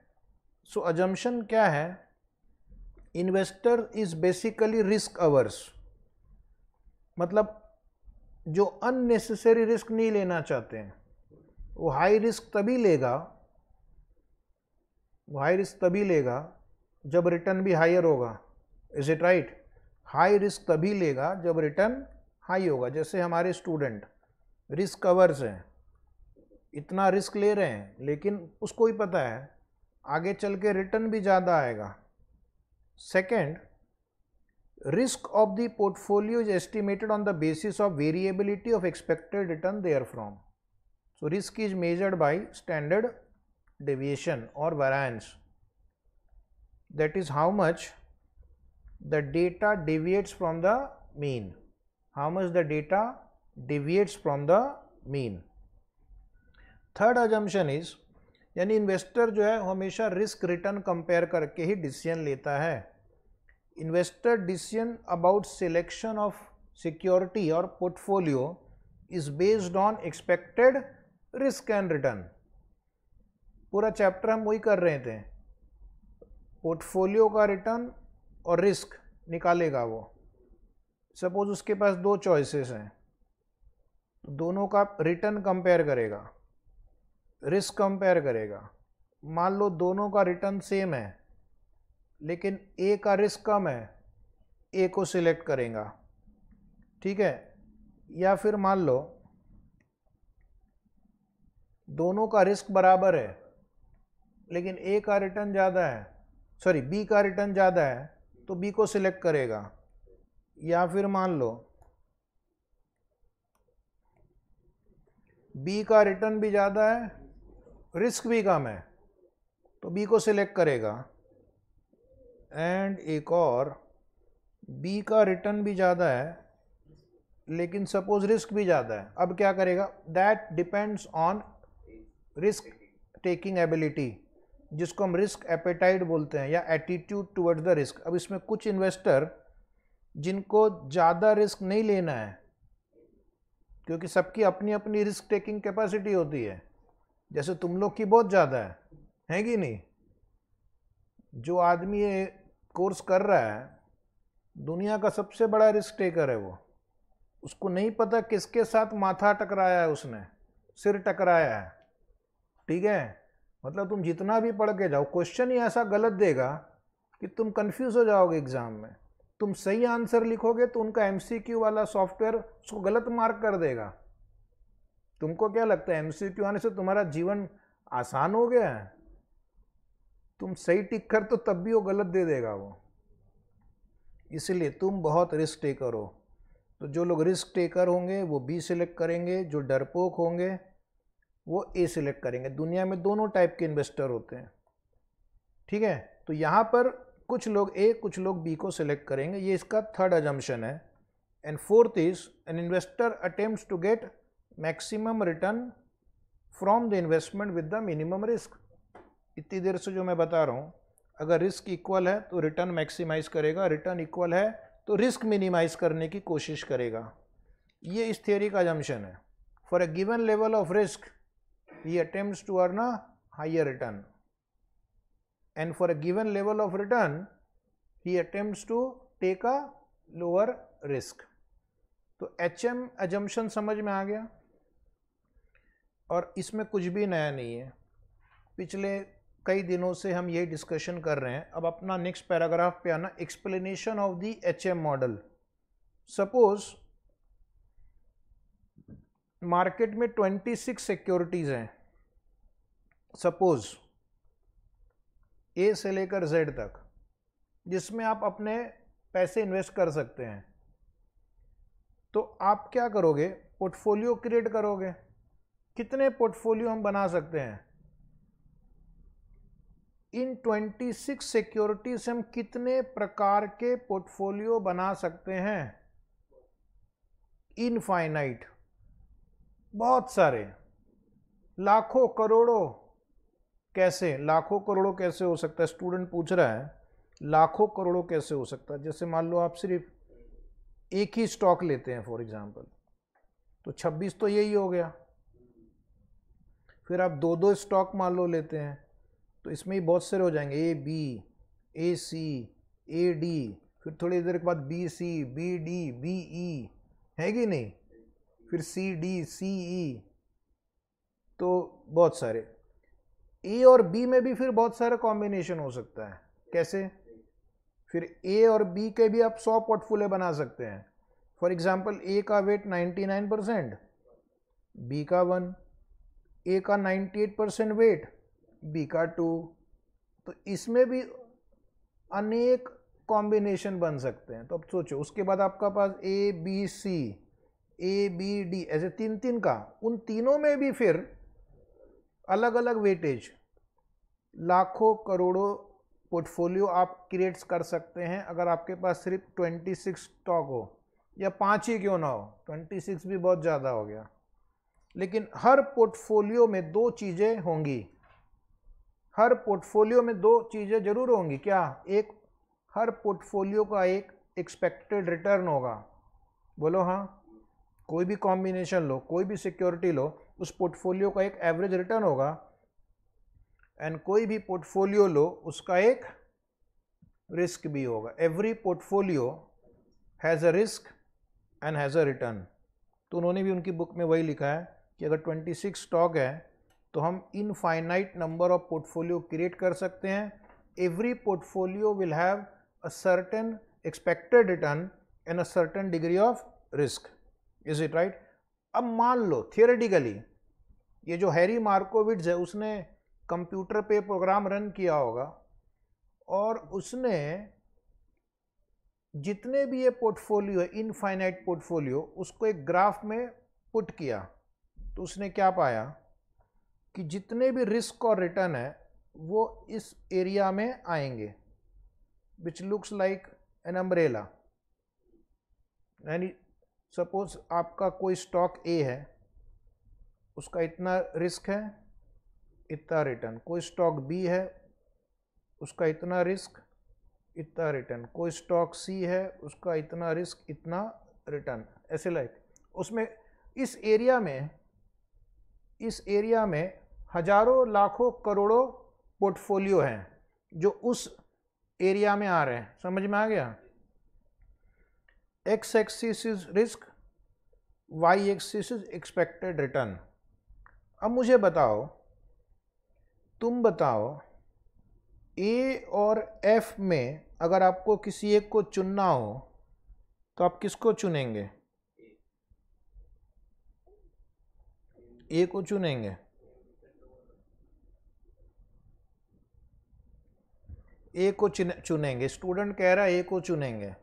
सो so, अजम्पन क्या है investor is basically risk averse मतलब जो अननेसेसरी रिस्क नहीं लेना चाहते हैं वो हाई रिस्क तभी लेगा वो हाई रिस्क तभी लेगा जब रिटर्न भी हायर होगा is it right high risk तभी लेगा जब रिटर्न हाई होगा जैसे हमारे स्टूडेंट रिस्क कवर्स हैं इतना रिस्क ले रहे हैं लेकिन उसको ही पता है आगे चल के रिटर्न भी ज़्यादा आएगा Second, risk of the portfolio is estimated on the basis of variability of expected return therefrom. So, risk is measured by standard deviation or variance that is how much the data deviates from the mean, how much the data deviates from the mean. Third assumption is यानी investor जो है हमेशा risk return compare करके ही decision लेता है investor decision about selection of security और portfolio is based on expected risk and return पूरा chapter हम वही कर रहे थे पोर्टफोलियो का रिटर्न और रिस्क निकालेगा वो सपोज उसके पास दो चॉइसेस हैं तो दोनों का रिटर्न कंपेयर करेगा रिस्क कंपेयर करेगा मान लो दोनों का रिटर्न सेम है लेकिन ए का रिस्क कम है ए को सिलेक्ट करेगा ठीक है या फिर मान लो दोनों का रिस्क बराबर है लेकिन ए का रिटर्न ज़्यादा है सॉरी बी का रिटर्न ज़्यादा है तो बी को सिलेक्ट करेगा या फिर मान लो बी का रिटर्न भी ज़्यादा है रिस्क भी कम है तो बी को सिलेक्ट करेगा एंड एक और बी का रिटर्न भी ज़्यादा है लेकिन सपोज रिस्क भी ज़्यादा है अब क्या करेगा that depends on risk taking ability जिसको हम रिस्क एपेटाइट बोलते हैं या एटीट्यूड टुवर्ड्स द रिस्क अब इसमें कुछ इन्वेस्टर जिनको ज़्यादा रिस्क नहीं लेना है क्योंकि सबकी अपनी अपनी रिस्क टेकिंग कैपेसिटी होती है जैसे तुम लोग की बहुत ज़्यादा है है कि नहीं जो आदमी ये कोर्स कर रहा है दुनिया का सबसे बड़ा रिस्क टेकर है वो उसको नहीं पता किसके साथ माथा टकराया है उसने सिर टकराया है ठीक है मतलब तुम जितना भी पढ़ के जाओ क्वेश्चन ही ऐसा गलत देगा कि तुम कंफ्यूज हो जाओगे एग्ज़ाम में तुम सही आंसर लिखोगे तो उनका एमसीक्यू वाला सॉफ्टवेयर उसको गलत मार्क कर देगा तुमको क्या लगता है एमसीक्यू आने से तुम्हारा जीवन आसान हो गया है तुम सही टिक कर तो तब भी वो गलत दे देगा वो इसलिए तुम बहुत रिस्क टेकर हो तो जो लोग रिस्क टेकर होंगे वो बी सिलेक्ट करेंगे जो डरपोक होंगे वो ए सिलेक्ट करेंगे दुनिया में दोनों टाइप के इन्वेस्टर होते हैं ठीक है तो यहाँ पर कुछ लोग ए कुछ लोग बी को सिलेक्ट करेंगे ये इसका थर्ड एजम्पन है and fourth is an investor attempt to get maximum return from the investment with the minimum risk इतनी देर से जो मैं बता रहा हूँ अगर रिस्क इक्वल है तो रिटर्न मैक्सिमाइज करेगा रिटर्न इक्वल है तो रिस्क मिनिमाइज करने की कोशिश करेगा ये इस थियोरी का जम्शन है for a given level of risk he attempt to earn a higher return and for a given level of return he attempt to take a lower risk तो H M assumption समझ में आ गया और इसमें कुछ भी नया नहीं है पिछले कई दिनों से हम यही डिस्कशन कर रहे हैं अब अपना नेक्स्ट पैराग्राफ पे आना explanation of the H M model suppose market में 26 सिक्योरिटीज़ हैं सपोज ए से लेकर जेड तक जिसमें आप अपने पैसे इन्वेस्ट कर सकते हैं तो आप क्या करोगे पोर्टफोलियो क्रिएट करोगे कितने पोर्टफोलियो हम बना सकते हैं इन 26 सिक्योरिटी से हम कितने प्रकार के पोर्टफोलियो बना सकते हैं इनफाइनाइट बहुत सारे लाखों करोड़ों कैसे लाखों करोड़ों कैसे हो सकता है स्टूडेंट पूछ रहा है लाखों करोड़ों कैसे हो सकता है जैसे मान लो आप सिर्फ एक ही स्टॉक लेते हैं फॉर एग्जांपल तो 26 तो यही हो गया फिर आप दो दो स्टॉक मान लो लेते हैं तो इसमें ही बहुत सारे हो जाएंगे A B A C A D फिर थोड़ी देर के बाद B C B D B E है कि नहीं फिर सी डी सी ई तो बहुत सारे ए और बी में भी फिर बहुत सारा कॉम्बिनेशन हो सकता है कैसे फिर ए और बी के भी आप सौ पोर्टफोलियो बना सकते हैं फॉर एग्जाम्पल ए का weight ninety nine percent B का वन ए का 98 परसेंट वेट बी का टू तो इसमें भी अनेक कॉम्बिनेशन बन सकते हैं तो अब सोचो उसके बाद आपका पास A B C A B D ऐसे तीन तीन का उन तीनों में भी फिर अलग अलग वेटेज लाखों करोड़ों पोर्टफोलियो आप क्रिएट्स कर सकते हैं अगर आपके पास सिर्फ 26 स्टॉक हो या पाँच ही क्यों ना हो 26 भी बहुत ज़्यादा हो गया लेकिन हर पोर्टफोलियो में दो चीज़ें होंगी हर पोर्टफोलियो में दो चीज़ें ज़रूर होंगी क्या एक हर पोर्टफोलियो का एक एक्सपेक्टेड रिटर्न होगा बोलो हाँ कोई भी कॉम्बिनेशन लो कोई भी सिक्योरिटी लो उस पोर्टफोलियो का एक एवरेज रिटर्न होगा एंड कोई भी पोर्टफोलियो लो उसका एक रिस्क भी होगा every portfolio has a risk and has a return तो उन्होंने भी उनकी बुक में वही लिखा है कि अगर 26 स्टॉक है तो हम infinite number of portfolio create कर सकते हैं every portfolio will have a certain expected return and a certain degree of risk is it right अब मान लो थियोरेटिकली ये जो हैरी मार्कोविट्स है उसने कंप्यूटर पे प्रोग्राम रन किया होगा और उसने जितने भी ये पोर्टफोलियो है इनफाइनाइट पोर्टफोलियो उसको एक ग्राफ में पुट किया तो उसने क्या पाया कि जितने भी रिस्क और रिटर्न है वो इस एरिया में आएंगे which looks like an umbrella यानी सपोज आपका कोई स्टॉक ए है उसका इतना रिस्क है इतना रिटर्न कोई स्टॉक बी है उसका इतना रिस्क इतना रिटर्न कोई स्टॉक सी है उसका इतना रिस्क इतना रिटर्न ऐसे लाइक उसमें इस एरिया में इस एरिया में हज़ारों लाखों करोड़ों पोर्टफोलियो हैं जो उस एरिया में आ रहे हैं समझ में आ गया X axis is risk Y axis is expected return अब मुझे बताओ तुम बताओ ए और एफ में अगर आपको किसी एक को चुनना हो तो आप किसको चुनेंगे ए को चुनेंगे ए को चुनेंगे स्टूडेंट कह रहा है ए को चुनेंगे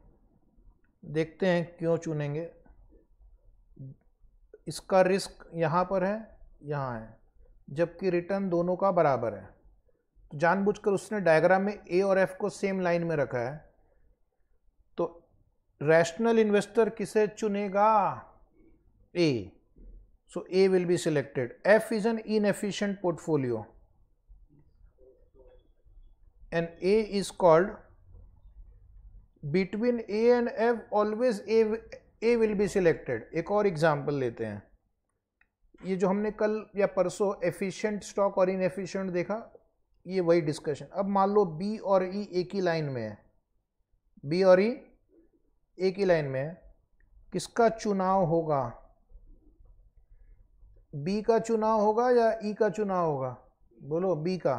देखते हैं क्यों चुनेंगे इसका रिस्क यहाँ पर है यहाँ है जबकि रिटर्न दोनों का बराबर है तो जानबूझकर उसने डायग्राम में ए और एफ को सेम लाइन में रखा है तो रैशनल इन्वेस्टर किसे चुनेगा ए So, A will be selected. F is an inefficient portfolio and A is called between A and F always A, A will be selected. ek aur example lete hain ये जो हमने कल या परसों efficient stock और inefficient देखा ये वही डिस्कशन अब मान लो बी और ई e एक ही लाइन में है बी और ई e एक ही लाइन में है किसका चुनाव होगा बी का चुनाव होगा या ई e का चुनाव होगा बोलो बी का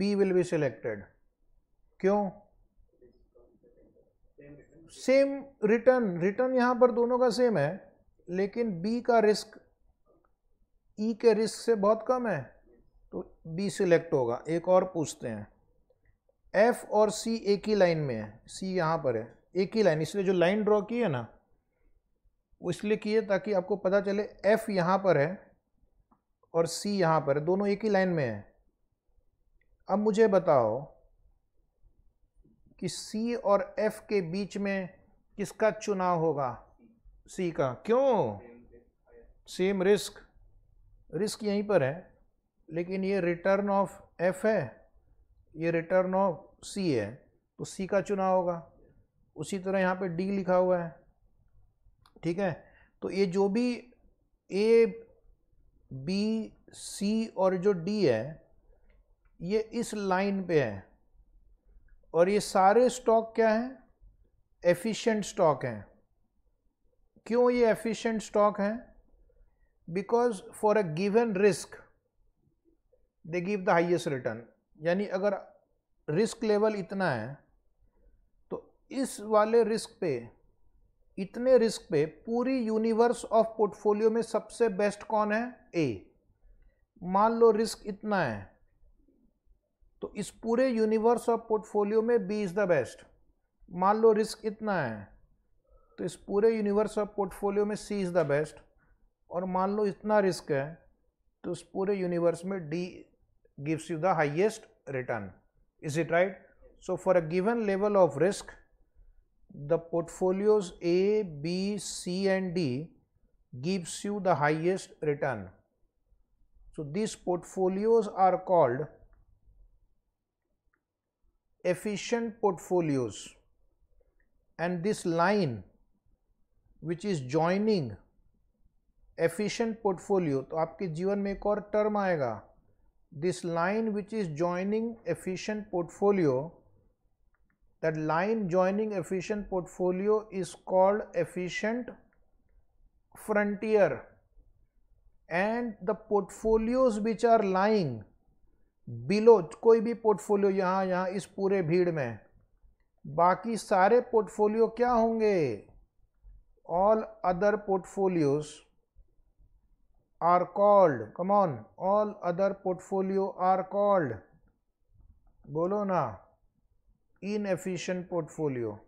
बी विल बी सिलेक्टेड क्यों सेम रिटर्न रिटर्न यहां पर दोनों का सेम है लेकिन बी का रिस्क ई e के रिस्क से बहुत कम है तो बी सिलेक्ट होगा एक और पूछते हैं एफ और सी एक ही लाइन में है सी यहां पर है एक ही लाइन इसलिए जो लाइन ड्रॉ की है ना वो इसलिए किए ताकि आपको पता चले एफ यहाँ पर है और सी यहाँ पर है दोनों एक ही लाइन में है अब मुझे बताओ कि सी और एफ के बीच में किसका चुनाव होगा सी का क्यों सेम रिस्क रिस्क यहीं पर है लेकिन ये रिटर्न ऑफ एफ है ये रिटर्न ऑफ सी है तो सी का चुनाव होगा उसी तरह यहाँ पे डी लिखा हुआ है ठीक है तो ये जो भी ए बी सी और जो डी है ये इस लाइन पे है और ये सारे स्टॉक क्या हैं एफिशिएंट स्टॉक हैं क्यों ये एफिशिएंट स्टॉक हैं because for a given risk they give the highest return यानी अगर रिस्क लेवल इतना है तो इस वाले रिस्क पे इतने रिस्क पे पूरी यूनिवर्स ऑफ पोर्टफोलियो में सबसे बेस्ट कौन है ए मान लो रिस्क इतना है तो इस पूरे यूनिवर्स ऑफ पोर्टफोलियो में बी इज़ द बेस्ट मान लो रिस्क इतना है तो इस पूरे यूनिवर्स ऑफ पोर्टफोलियो में सी इज़ द बेस्ट और मान लो इतना रिस्क है तो उस पूरे यूनिवर्स में D gives you the highest return is it right so for a given level of risk the portfolios A, B, C and D gives you the highest return. So, these portfolios are called efficient portfolios and this line which is joining efficient portfolio so आपके जीवन में एक और term आएगा this line which is joining efficient that line joining efficient portfolio is called efficient frontier and the portfolios which are lying below koi bhi portfolio yahan yahan is pure bheed mein baki sare portfolio kya honge all other portfolios are called come on all other portfolio are called bolo na inefficient portfolio.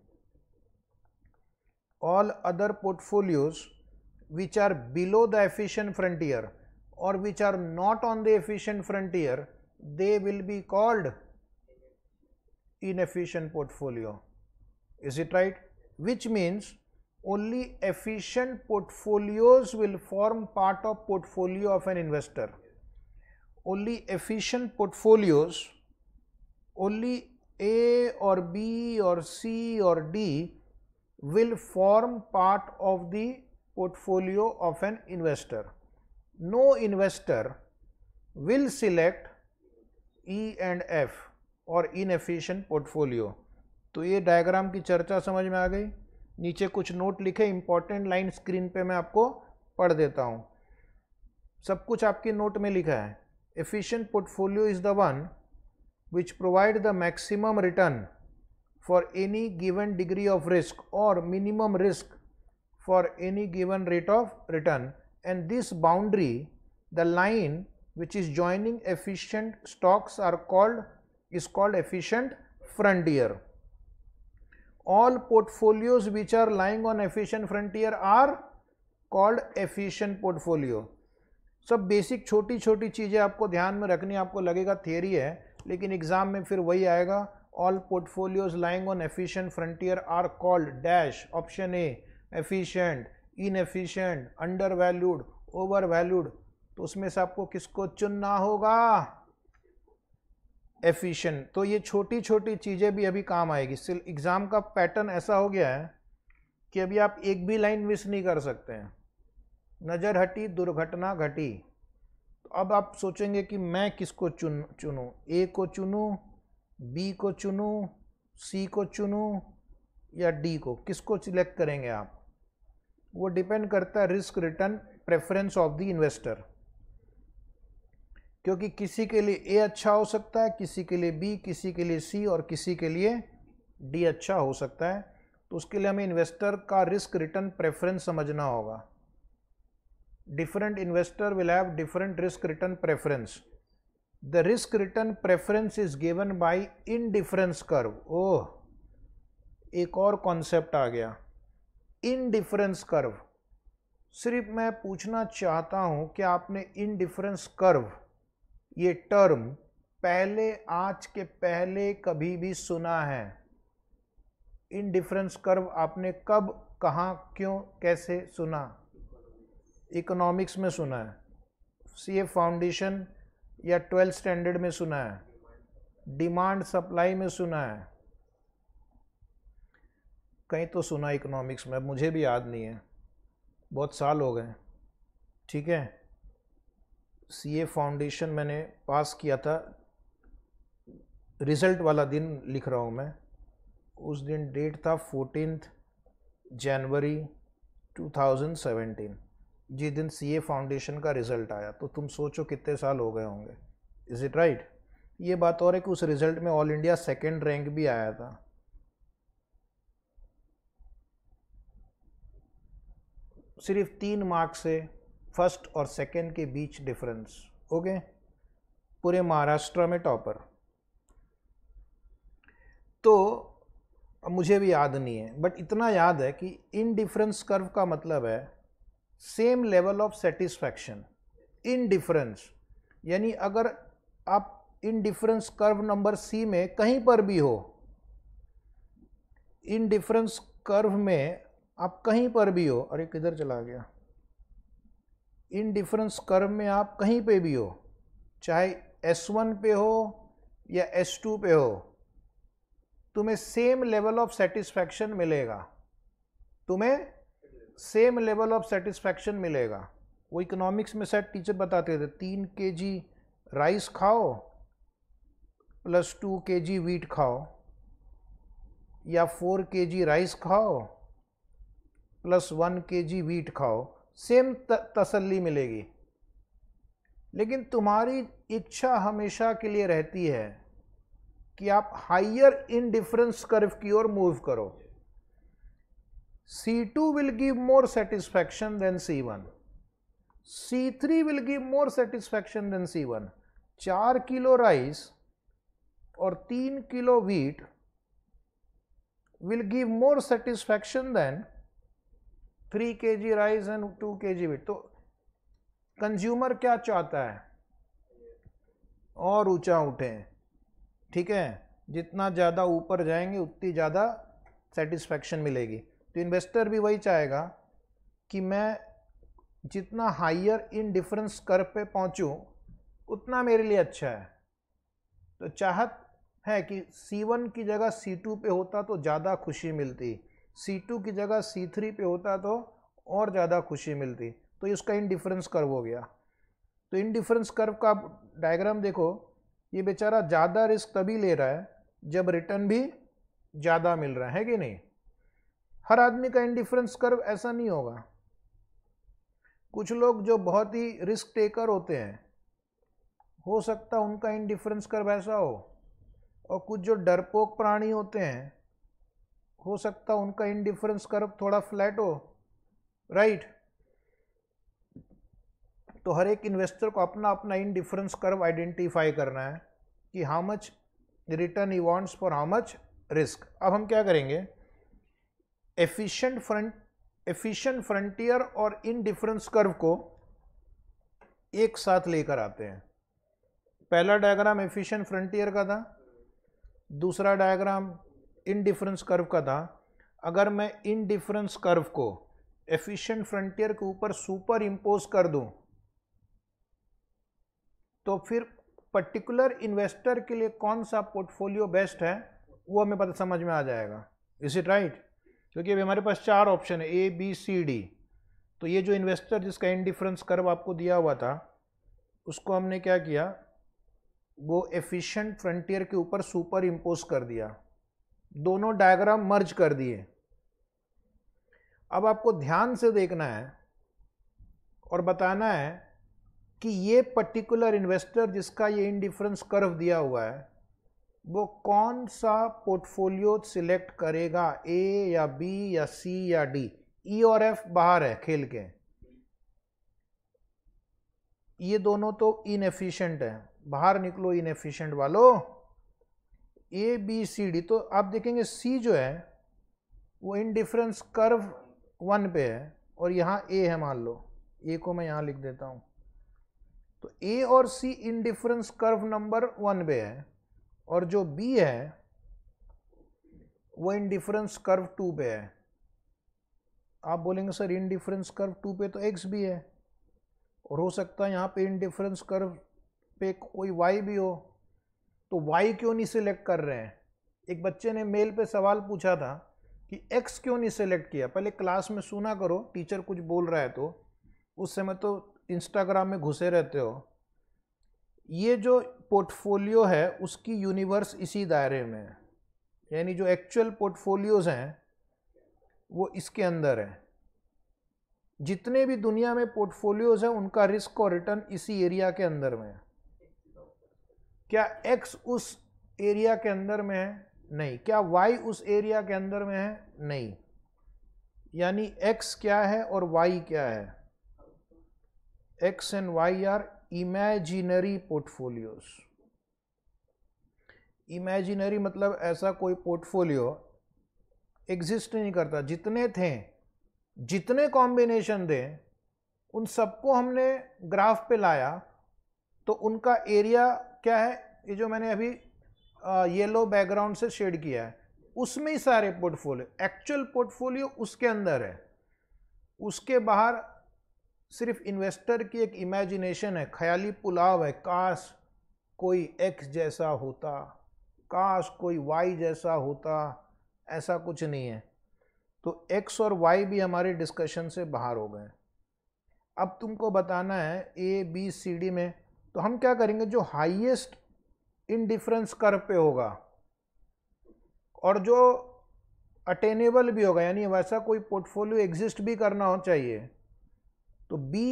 All other portfolios which are below the efficient frontier or which are not on the efficient frontier, they will be called inefficient portfolio. Is it right? Which means only efficient portfolios will form part of portfolio of an investor. Only efficient portfolios, only A or B or C or D will form part of the portfolio of an investor. No investor will select E and F और inefficient portfolio तो ये diagram की चर्चा समझ में आ गई नीचे कुछ नोट लिखे इंपॉर्टेंट लाइन स्क्रीन पे मैं आपको पढ़ देता हूँ सब कुछ आपके नोट में लिखा है efficient portfolio is the one which provide the maximum return for any given degree of risk or minimum risk for any given rate of return and this boundary the line which is joining efficient stocks are called is called efficient frontier. All portfolios which are lying on efficient frontier are called efficient portfolio. so basic छोटी छोटी चीज़ें आपको ध्यान में रखनी आपको लगेगा theory है लेकिन एग्ज़ाम में फिर वही आएगा all portfolios lying on efficient frontier are called dash option A efficient efficient under valued over valued तो उसमें से आपको किसको चुनना होगा एफिशिएंट तो ये छोटी छोटी चीज़ें भी अभी काम आएगी सिर्फ एग्ज़ाम का पैटर्न ऐसा हो गया है कि अभी आप एक भी लाइन मिस नहीं कर सकते हैं नज़र हटी दुर्घटना घटी तो अब आप सोचेंगे कि मैं किसको चुन चुनूँ ए को चुनूँ बी को चुनूँ सी को चुनूँ या डी को किसको सिलेक्ट करेंगे आप वो डिपेंड करता है risk return preference of the investor क्योंकि किसी के लिए ए अच्छा हो सकता है किसी के लिए बी किसी के लिए सी और किसी के लिए डी अच्छा हो सकता है तो उसके लिए हमें इन्वेस्टर का रिस्क रिटर्न प्रेफरेंस समझना होगा different investor will have different risk return preference. The risk return preference is given by indifference curve. Oh, एक और कॉन्सेप्ट आ गया इनडिफरेंस कर्व सिर्फ मैं पूछना चाहता हूं कि आपने इनडिफरेंस कर्व ये टर्म पहले आज के पहले कभी भी सुना है इनडिफरेंस कर्व आपने कब कहाँ क्यों कैसे सुना इकोनॉमिक्स में सुना है सी ए फाउंडेशन या ट्वेल्थ स्टैंडर्ड में सुना है डिमांड सप्लाई में सुना है कहीं तो सुना इकोनॉमिक्स में मुझे भी याद नहीं है बहुत साल हो गए ठीक है सी ए फाउंडेशन मैंने पास किया था रिज़ल्ट वाला दिन लिख रहा हूँ मैं उस दिन डेट था फोर्टीन जनवरी 2017 जिस दिन ए फाउंडेशन का रिज़ल्ट आया तो तुम सोचो कितने साल हो गए होंगे इज़ इट राइट ये बात और है कि उस रिज़ल्ट में ऑल इंडिया सेकेंड रैंक भी आया था सिर्फ तीन मार्क्स से फर्स्ट और सेकेंड के बीच डिफरेंस ओके पूरे महाराष्ट्र में टॉपर तो मुझे भी याद नहीं है बट इतना याद है कि इन डिफरेंस कर्व का मतलब है same level of satisfaction indifference यानी अगर आप indifference curve number C में कहीं पर भी हो इन डिफरेंस कर्व में आप कहीं पर भी हो अरे किधर चला गया इन डिफरेंस कर्व में आप कहीं पे भी हो चाहे S1 पे हो या S2 पे हो तुम्हें सेम लेवल ऑफ सेटिस्फैक्शन मिलेगा तुम्हें सेम लेवल ऑफ सेटिस्फैक्शन मिलेगा वो इकोनॉमिक्स में सेट टीचर बताते थे तीन के जी राइस खाओ plus two K G wheat खाओ या फोर के जी राइस खाओ plus one K G wheat खाओ सेम तसल्ली मिलेगी लेकिन तुम्हारी इच्छा हमेशा के लिए रहती है कि आप हाइयर इनडिफरेंस कर्व की ओर मूव करो C2 will give more satisfaction than C1. C3 will give more satisfaction than C1. चार किलो राइस और तीन kilo wheat will give more satisfaction than three K G rice and to K G wheat तो consumer क्या चाहता है और ऊंचा उठे ठीक है जितना ज्यादा ऊपर जाएंगे उतनी ज्यादा सेटिस्फैक्शन मिलेगी तो इन्वेस्टर भी वही चाहेगा कि मैं जितना हाइयर इन डिफरेंस कर पे पहुँचूँ उतना मेरे लिए अच्छा है तो चाहत है कि C1 की जगह C2 पे होता तो ज़्यादा खुशी मिलती C2 की जगह C3 पे होता तो और ज़्यादा खुशी मिलती तो इसका इन डिफरेंस कर्व हो गया तो इन डिफरेंस कर्व का डायग्राम देखो ये बेचारा ज़्यादा रिस्क तभी ले रहा है जब रिटर्न भी ज़्यादा मिल रहा है कि नहीं हर आदमी का इंडिफरेंस कर्व ऐसा नहीं होगा कुछ लोग जो बहुत ही रिस्क टेकर होते हैं हो सकता उनका इंडिफरेंस कर्व ऐसा हो और कुछ जो डरपोक प्राणी होते हैं हो सकता उनका इंडिफरेंस कर्व थोड़ा फ्लैट हो राइट तो हर एक इन्वेस्टर को अपना अपना इंडिफरेंस कर्व आइडेंटिफाई करना है कि how much return E wants for how much risk अब हम क्या करेंगे एफिशिएंट फ्रंट एफिशिएंट फ्रंटियर और इन डिफरेंस कर्व को एक साथ लेकर आते हैं पहला डायग्राम एफिशिएंट फ्रंटियर का था दूसरा डायग्राम इन डिफरेंस कर्व का था अगर मैं इन डिफरेंस कर्व को एफिशिएंट फ्रंटियर के ऊपर सुपर इम्पोज कर दूं तो फिर पर्टिकुलर इन्वेस्टर के लिए कौन सा पोर्टफोलियो बेस्ट है वो हमें पता समझ में आ जाएगा इज इट राइट क्योंकि अभी हमारे पास चार ऑप्शन है ए बी सी डी तो ये जो इन्वेस्टर जिसका इन डिफरेंस कर्व आपको दिया हुआ था उसको हमने क्या किया वो एफिशिएंट फ्रंटियर के ऊपर सुपर इम्पोज कर दिया दोनों डायग्राम मर्ज कर दिए अब आपको ध्यान से देखना है और बताना है कि ये पर्टिकुलर इन्वेस्टर जिसका ये इनडिफरेंस कर्व दिया हुआ है वो कौन सा पोर्टफोलियो सिलेक्ट करेगा ए या बी या सी या डी ई e और एफ बाहर है खेल के ये दोनों तो इनएफिशिएंट हैं बाहर निकलो इनएफिशिएंट वालों ए बी सी डी तो आप देखेंगे सी जो है वो इनडिफरेंस कर्व वन पे है और यहाँ ए है मान लो ए को मैं यहाँ लिख देता हूँ तो ए और C indifference curve number one पे है और जो बी है वो डिफरेंस कर्व टू पे है आप बोलेंगे सर डिफरेंस कर्व टू पे तो एक्स भी है और हो सकता है यहाँ पे डिफरेंस कर्व पे कोई वाई भी हो तो वाई क्यों नहीं सिलेक्ट कर रहे हैं एक बच्चे ने मेल पे सवाल पूछा था कि एक्स क्यों नहीं सिलेक्ट किया पहले क्लास में सुना करो टीचर कुछ बोल रहा है तो उस समय तो इंस्टाग्राम में घुसे रहते हो ये जो पोर्टफोलियो है उसकी यूनिवर्स इसी दायरे में है यानी जो एक्चुअल पोर्टफोलियोज़ हैं वो इसके अंदर हैं जितने भी दुनिया में पोर्टफोलियोज़ हैं उनका रिस्क और रिटर्न इसी एरिया के अंदर में है क्या एक्स उस एरिया के अंदर में है नहीं क्या वाई उस एरिया के अंदर में है नहीं यानी एक्स क्या है और वाई क्या है X and Y are imaginary portfolios imaginary मतलब ऐसा कोई पोर्टफोलियो एग्जिस्ट नहीं करता जितने थे जितने कॉम्बिनेशन थे उन सबको हमने ग्राफ पे लाया तो उनका एरिया क्या है ये जो मैंने अभी येलो बैकग्राउंड से शेड किया है उसमें ही सारे पोर्टफोलियो एक्चुअल पोर्टफोलियो उसके अंदर है उसके बाहर सिर्फ इन्वेस्टर की एक इमेजिनेशन है ख्याली पुलाव है काश कोई एक्स जैसा होता काश कोई वाई जैसा होता ऐसा कुछ नहीं है तो एक्स और वाई भी हमारे डिस्कशन से बाहर हो गए अब तुमको बताना है ए बी सी डी में तो हम क्या करेंगे जो हाईएस्ट इनडिफरेंस कर पे होगा और जो अटेनेबल भी होगा यानी वैसा कोई पोर्टफोलियो एग्जिस्ट भी करना हो चाहिए तो B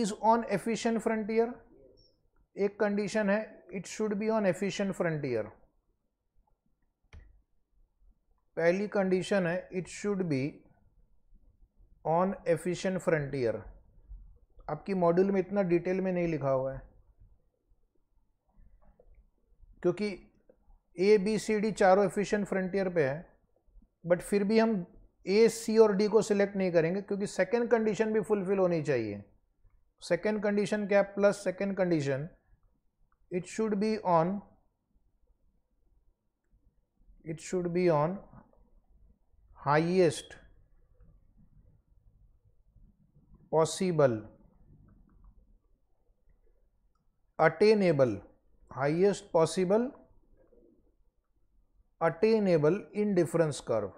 is on efficient frontier एक कंडीशन है it should be on efficient frontier पहली कंडीशन है it should be on efficient frontier आपकी मॉड्यूल में इतना डिटेल में नहीं लिखा हुआ है क्योंकि ए बी सी डी चारों एफिशिएंट फ्रंटियर पे है बट फिर भी हम ए सी और डी को सिलेक्ट नहीं करेंगे क्योंकि सेकेंड कंडीशन भी फुलफिल होनी चाहिए सेकेंड कंडीशन क्या plus second condition it should be on it should be on highest possible attainable highest possible attainable indifference curve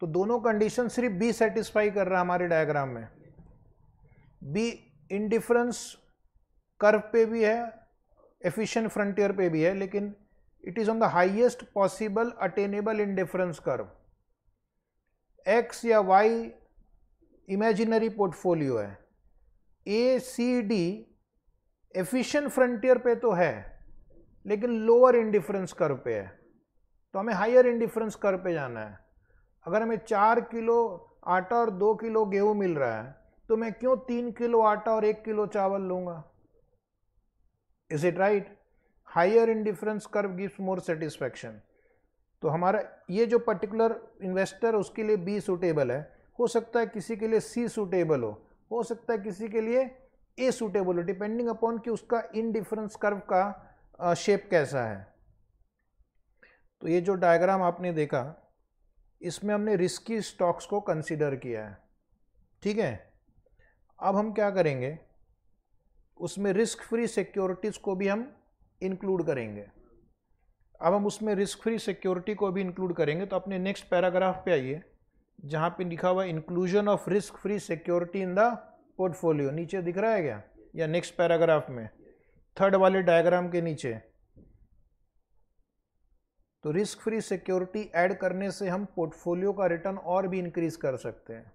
तो दोनों कंडीशन सिर्फ बी सेटिस्फाई कर रहा है हमारे डायग्राम में बी इनडिफरेंस कर्व पे भी है एफिशिएंट फ्रंटियर पे भी है लेकिन it is on the highest possible attainable indifference curve X या वाई इमेजिनरी पोर्टफोलियो है A C D efficient frontier पे तो है लेकिन लोअर इंडिफरेंस कर्व पे है तो हमें हायर इंडिफरेंस कर्व पे जाना है अगर हमें चार किलो आटा और दो किलो गेहूं मिल रहा है तो मैं क्यों तीन किलो आटा और एक किलो चावल लूंगा is it right higher difference curve gives more satisfaction तो हमारा ये जो पर्टिकुलर इन्वेस्टर उसके लिए बी सूटेबल है हो सकता है किसी के लिए सी सूटेबल हो हो सकता है किसी के लिए ए सूटेबल हो डिपेंडिंग अपॉन कि उसका इन डिफरेंस कर्व का शेप कैसा है तो ये जो डायग्राम आपने देखा इसमें हमने रिस्की स्टॉक्स को कंसिडर किया है ठीक है अब हम क्या करेंगे उसमें रिस्क फ्री सिक्योरिटीज़ को भी हम इंक्लूड करेंगे अब हम उसमें रिस्क फ्री सिक्योरिटी को भी इंक्लूड करेंगे तो अपने नेक्स्ट पैराग्राफ पे आइए जहाँ पे लिखा हुआ inclusion of risk free security in the portfolio नीचे दिख रहा है क्या या नेक्स्ट पैराग्राफ में थर्ड वाले डायग्राम के नीचे तो रिस्क फ्री सिक्योरिटी ऐड करने से हम पोर्टफोलियो का रिटर्न और भी इंक्रीज कर सकते हैं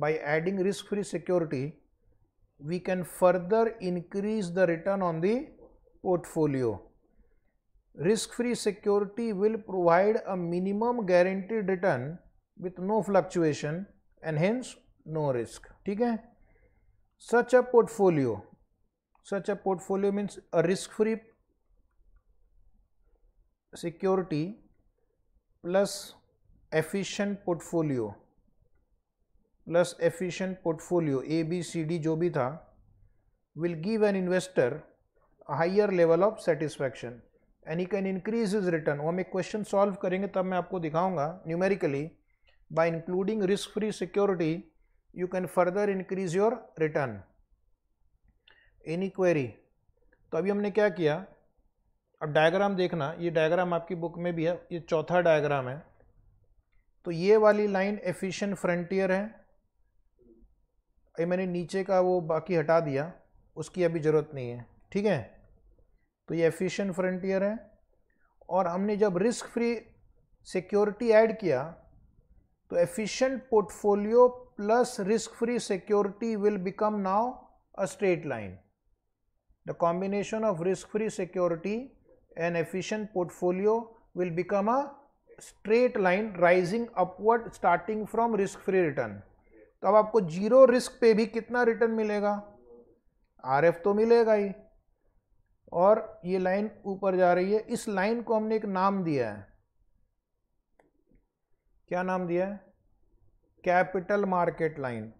by adding risk free security we can further increase the return on the portfolio risk free security will provide a minimum guaranteed return with no fluctuation and hence no risk ठीक है such a portfolio such a portfolio means a risk free security plus efficient portfolio plus efficient portfolio A B C D जो भी था will give an investor a higher level of satisfaction and he can increase his return वो हम एक question solve करेंगे तब मैं आपको दिखाऊंगा numerically by including risk free security you can further increase your return any query तो अभी हमने क्या किया अब डायग्राम देखना ये डायग्राम आपकी बुक में भी है ये चौथा डायग्राम है तो ये वाली लाइन एफिशिएंट फ्रंटियर है ये मैंने नीचे का वो बाकी हटा दिया उसकी अभी ज़रूरत नहीं है ठीक है तो ये एफिशिएंट फ्रंटियर है और हमने जब रिस्क फ्री सिक्योरिटी ऐड किया तो efficient portfolio plus risk free security will become now a straight line the combination of risk free security an efficient portfolio will become a straight line rising upward starting from risk free return. तो अब आपको zero risk पे भी कितना return मिलेगा RF तो मिलेगा ही और ये लाइन ऊपर जा रही है इस लाइन को हमने एक नाम दिया है क्या नाम दिया है कैपिटल मार्केट लाइन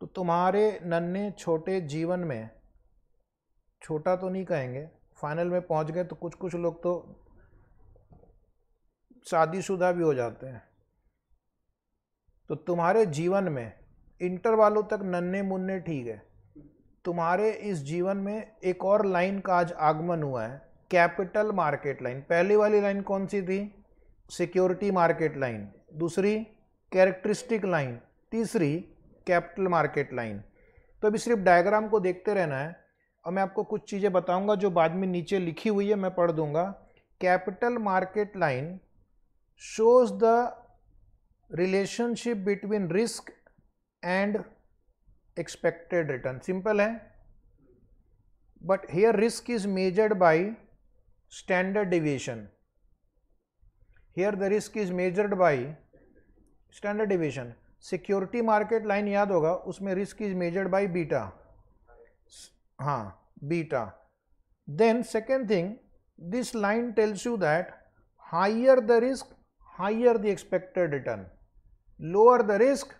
तो तुम्हारे नन्हे छोटे जीवन में छोटा तो नहीं कहेंगे फाइनल में पहुंच गए तो कुछ कुछ लोग तो शादीशुदा भी हो जाते हैं तो तुम्हारे जीवन में इंटर वालों तक नन्हे मुन्ने ठीक है तुम्हारे इस जीवन में एक और लाइन का आज आगमन हुआ है कैपिटल मार्केट लाइन पहली वाली लाइन कौन सी थी सिक्योरिटी मार्केट लाइन दूसरी कैरेक्टरिस्टिक लाइन तीसरी कैपिटल मार्केट लाइन तो अभी सिर्फ डायग्राम को देखते रहना है और मैं आपको कुछ चीज़ें बताऊंगा जो बाद में नीचे लिखी हुई है मैं पढ़ दूंगा capital market line shows the relationship between risk and expected return simple है but here risk is measured by standard deviation here the risk is measured by standard deviation security market line याद होगा उसमें risk is measured by beta huh, beta. Then second thing, this line tells you that higher the risk, higher the expected return. Lower the risk,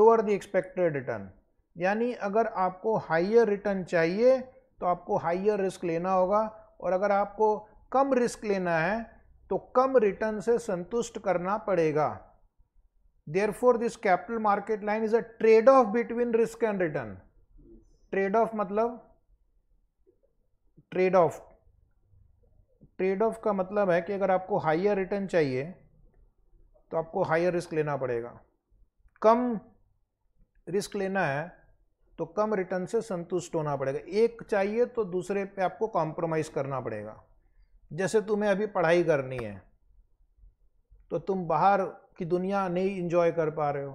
lower the expected return. यानी अगर आपको higher return चाहिए तो आपको higher risk लेना होगा और अगर आपको कम रिस्क लेना है तो कम रिटर्न से संतुष्ट करना पड़ेगा therefore this capital market line is a trade off between risk and return trade off मतलब ट्रेड ऑफ ट्रेड ऑफ का मतलब है कि अगर आपको हाइयर रिटर्न चाहिए तो आपको हाइयर रिस्क लेना पड़ेगा कम रिस्क लेना है तो कम रिटर्न से संतुष्ट होना पड़ेगा एक चाहिए तो दूसरे पे आपको कॉम्प्रोमाइज़ करना पड़ेगा जैसे तुम्हें अभी पढ़ाई करनी है तो तुम बाहर की दुनिया नहीं इंजॉय कर पा रहे हो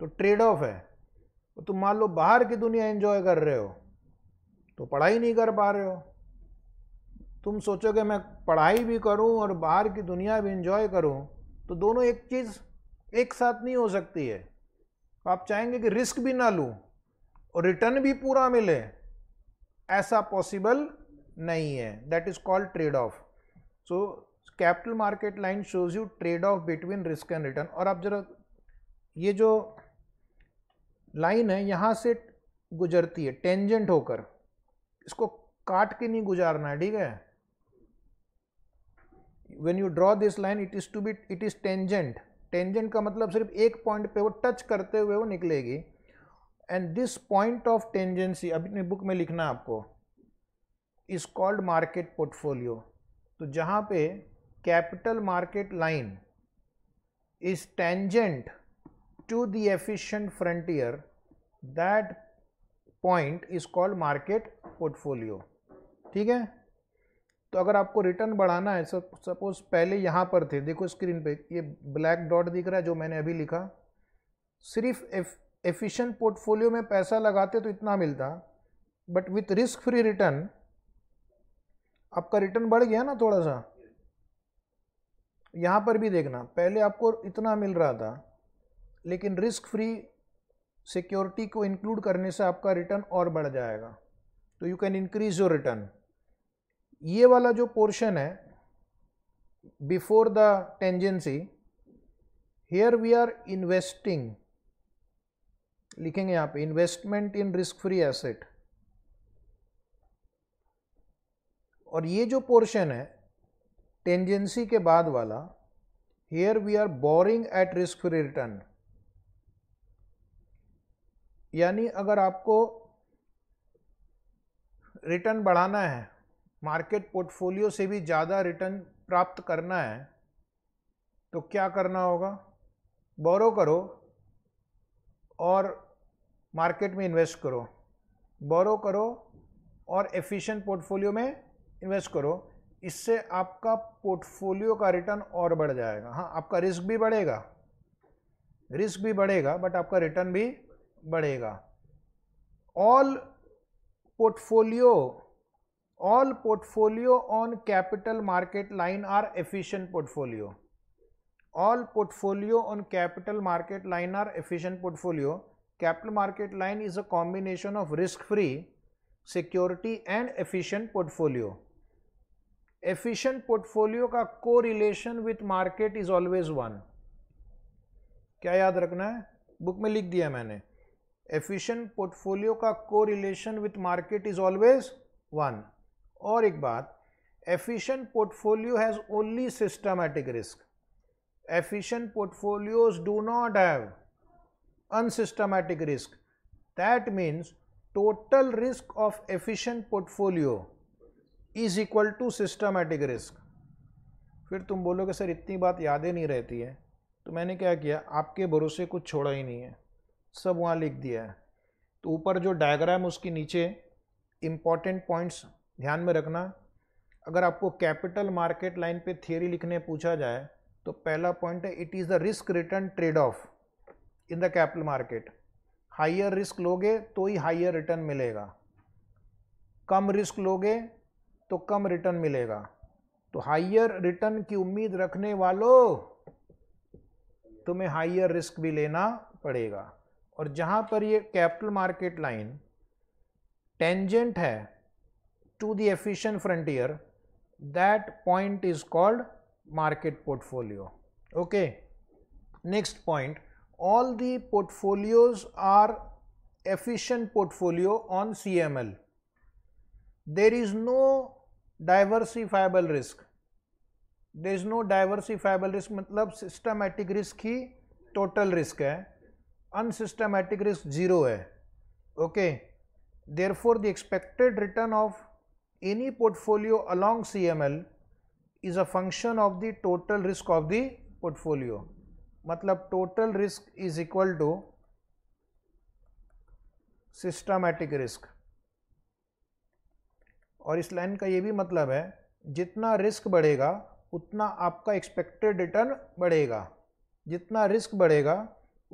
तो ट्रेड ऑफ है तुम मान लो बाहर की दुनिया एंजॉय कर रहे हो तो पढ़ाई नहीं कर पा रहे हो तुम सोचोगे मैं पढ़ाई भी करूं और बाहर की दुनिया भी एंजॉय करूं तो दोनों एक चीज़ एक साथ नहीं हो सकती है तो आप चाहेंगे कि रिस्क भी ना लूं और रिटर्न भी पूरा मिले ऐसा पॉसिबल नहीं है that is called trade off so capital market line shows you trade off between risk and return और आप जरा ये जो लाइन है यहाँ से गुजरती है टेंजेंट होकर इसको काट के नहीं गुजारना है ठीक है when you draw this line it is to be it is tangent tangent का मतलब सिर्फ एक पॉइंट पे वो टच करते हुए वो निकलेगी and this point of tangency अभी अपनी बुक में लिखना आपको इज कॉल्ड मार्केट पोर्टफोलियो तो जहां पे capital market line is tangent to the efficient frontier that point is called market portfolio ठीक है तो अगर आपको रिटर्न बढ़ाना है सपोज पहले यहाँ पर थे देखो स्क्रीन पे ये ब्लैक डॉट दिख रहा है जो मैंने अभी लिखा सिर्फ एफिशिएंट पोर्टफोलियो में पैसा लगाते तो इतना मिलता but with risk free return आपका रिटर्न बढ़ गया ना थोड़ा सा यहाँ पर भी देखना पहले आपको इतना मिल रहा था लेकिन रिस्क फ्री सिक्योरिटी को इंक्लूड करने से आपका रिटर्न और बढ़ जाएगा तो you can increase your return ये वाला जो पोर्शन है before the tangency here we are investing लिखेंगे यहां पे investment in risk free asset और ये जो पोर्शन है टेंजेंसी के बाद वाला here we are borrowing at risk free return यानी अगर आपको रिटर्न बढ़ाना है मार्केट पोर्टफोलियो से भी ज़्यादा रिटर्न प्राप्त करना है तो क्या करना होगा बोरो करो और मार्केट में इन्वेस्ट करो बोरो करो और एफिशिएंट पोर्टफोलियो में इन्वेस्ट करो इससे आपका पोर्टफोलियो का रिटर्न और बढ़ जाएगा हाँ आपका रिस्क भी बढ़ेगा रिस्क भी बढ़ेगा बट आपका रिटर्न भी बढ़ेगा all portfolio all portfolio on capital market line are efficient portfolio all portfolio on capital market line are efficient portfolio capital market line is a combination of risk free security and efficient portfolio efficient portfolio का को relation with market is always one क्या याद रखना है book में लिख दिया मैंने एफिशिएंट पोर्टफोलियो का correlation with market is always one और एक बात efficient portfolio has only systematic risk efficient portfolios do not have unsystematic risk that means total risk of efficient portfolio is equal to systematic risk फिर तुम बोलोगे sir इतनी बात यादें नहीं रहती है तो मैंने क्या किया आपके भरोसे कुछ छोड़ा ही नहीं है सब वहाँ लिख दिया है तो ऊपर जो डायग्राम उसके नीचे इम्पॉर्टेंट पॉइंट्स ध्यान में रखना अगर आपको कैपिटल मार्केट लाइन पे थियोरी लिखने पूछा जाए तो पहला पॉइंट है it is the risk return trade off in the capital market higher risk लोगे तो ही हाइयर रिटर्न मिलेगा कम रिस्क लोगे तो कम रिटर्न मिलेगा तो हाइयर रिटर्न की उम्मीद रखने वालों तुम्हें हाइयर रिस्क भी लेना पड़ेगा और जहां पर ये कैपिटल मार्केट लाइन टेंजेंट है to the efficient frontier that point is called market portfolio okay next point all the portfolios are efficient portfolio on CML there is no diversifiable risk there is no diversifiable risk मतलब systematic risk ही total risk है unsystematic risk zero है okay therefore the expected return of any portfolio along C M L is a function of the total risk of the portfolio मतलब total risk is equal to systematic risk और इस line का ये भी मतलब है जितना risk बढ़ेगा उतना आपका एक्सपेक्टेड रिटर्न बढ़ेगा जितना रिस्क बढ़ेगा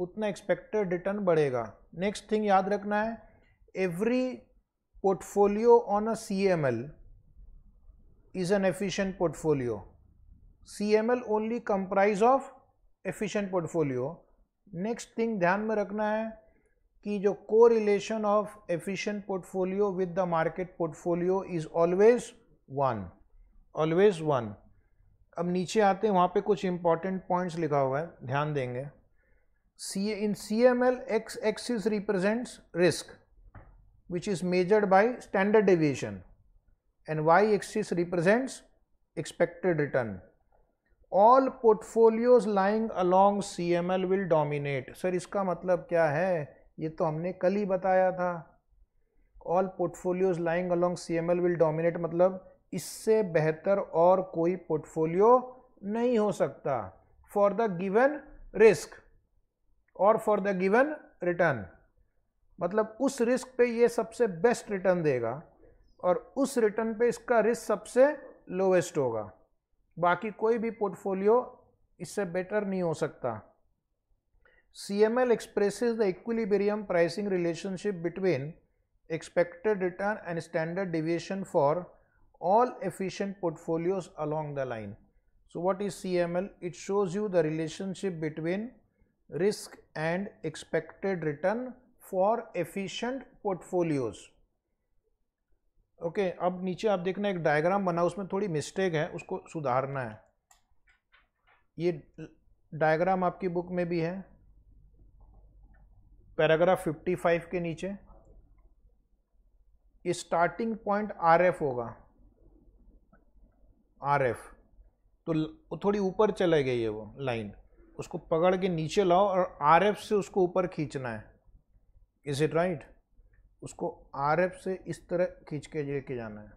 उतना एक्सपेक्टेड रिटर्न बढ़ेगा नेक्स्ट थिंग याद रखना है every portfolio on a C M L is an efficient portfolio C M L only comprise of efficient portfolio next thing ध्यान में रखना है कि जो correlation of efficient portfolio with the market portfolio is always one always one अब नीचे आते हैं वहाँ पे कुछ इंपॉर्टेंट पॉइंट्स लिखा हुआ है ध्यान देंगे in CML x axis represents risk which is measured by standard deviation and y axis represents expected return. All portfolios lying along CML will dominate. Sir इसका मतलब क्या है ये तो हमने कल ही बताया था all portfolios lying along C M L will dominate मतलब इससे बेहतर और कोई पोर्टफोलियो नहीं हो सकता फॉर द गिवन रिस्क और फॉर द गिवन रिटर्न मतलब उस रिस्क पे ये सबसे बेस्ट रिटर्न देगा और उस रिटर्न पे इसका रिस्क सबसे लोवेस्ट होगा बाकी कोई भी पोर्टफोलियो इससे बेटर नहीं हो सकता C M L express the equilibrium pricing relationship between expected return and standard deviation for all for portfolios along the line so what is C M L it shows you the relationship between risk and expected return for efficient portfolios. Okay okay, अब नीचे आप देखना एक diagram बना उसमें थोड़ी mistake है उसको सुधारना है ये डायग्राम आपकी बुक में भी है पैराग्राफ 55 के नीचे ये स्टार्टिंग पॉइंट आरएफ होगा आरएफ तो थोड़ी ऊपर चले गई है वो लाइन उसको पकड़ के नीचे लाओ और आर एफ से उसको ऊपर खींचना है इज इट राइट उसको आर एफ से इस तरह खींच के लेके जाना है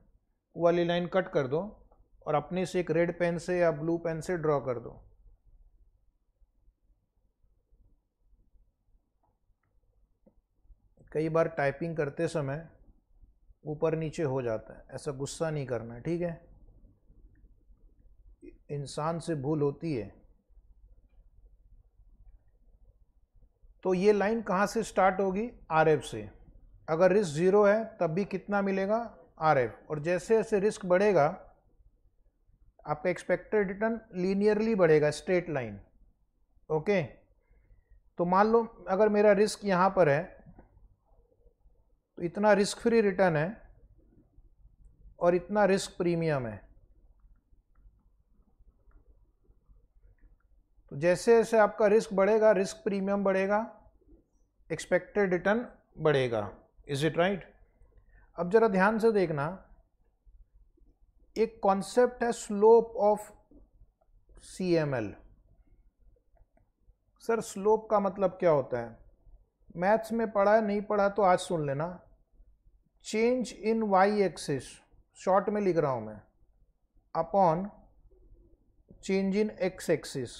वो वाली लाइन कट कर दो और अपने से एक रेड पेन से या ब्लू पेन से ड्रॉ कर दो कई बार टाइपिंग करते समय ऊपर नीचे हो जाता है ऐसा गुस्सा नहीं करना ठीक है इंसान से भूल होती है तो ये लाइन कहाँ से स्टार्ट होगी आर से अगर रिस्क ज़ीरो है तब भी कितना मिलेगा आर और जैसे जैसे रिस्क बढ़ेगा आपका एक्सपेक्टेड रिटर्न लीनियरली बढ़ेगा स्ट्रेट लाइन ओके तो मान लो अगर मेरा रिस्क यहाँ पर है तो इतना रिस्क फ्री रिटर्न है और इतना रिस्क प्रीमियम है तो जैसे जैसे आपका रिस्क बढ़ेगा रिस्क प्रीमियम बढ़ेगा एक्सपेक्टेड रिटर्न बढ़ेगा इज इट राइट अब ज़रा ध्यान से देखना एक कॉन्सेप्ट है slope of C M L sir slope का मतलब क्या होता है मैथ्स में पढ़ा है नहीं पढ़ा तो आज सुन लेना change in Y axis short में लिख रहा हूं मैं upon change in X axis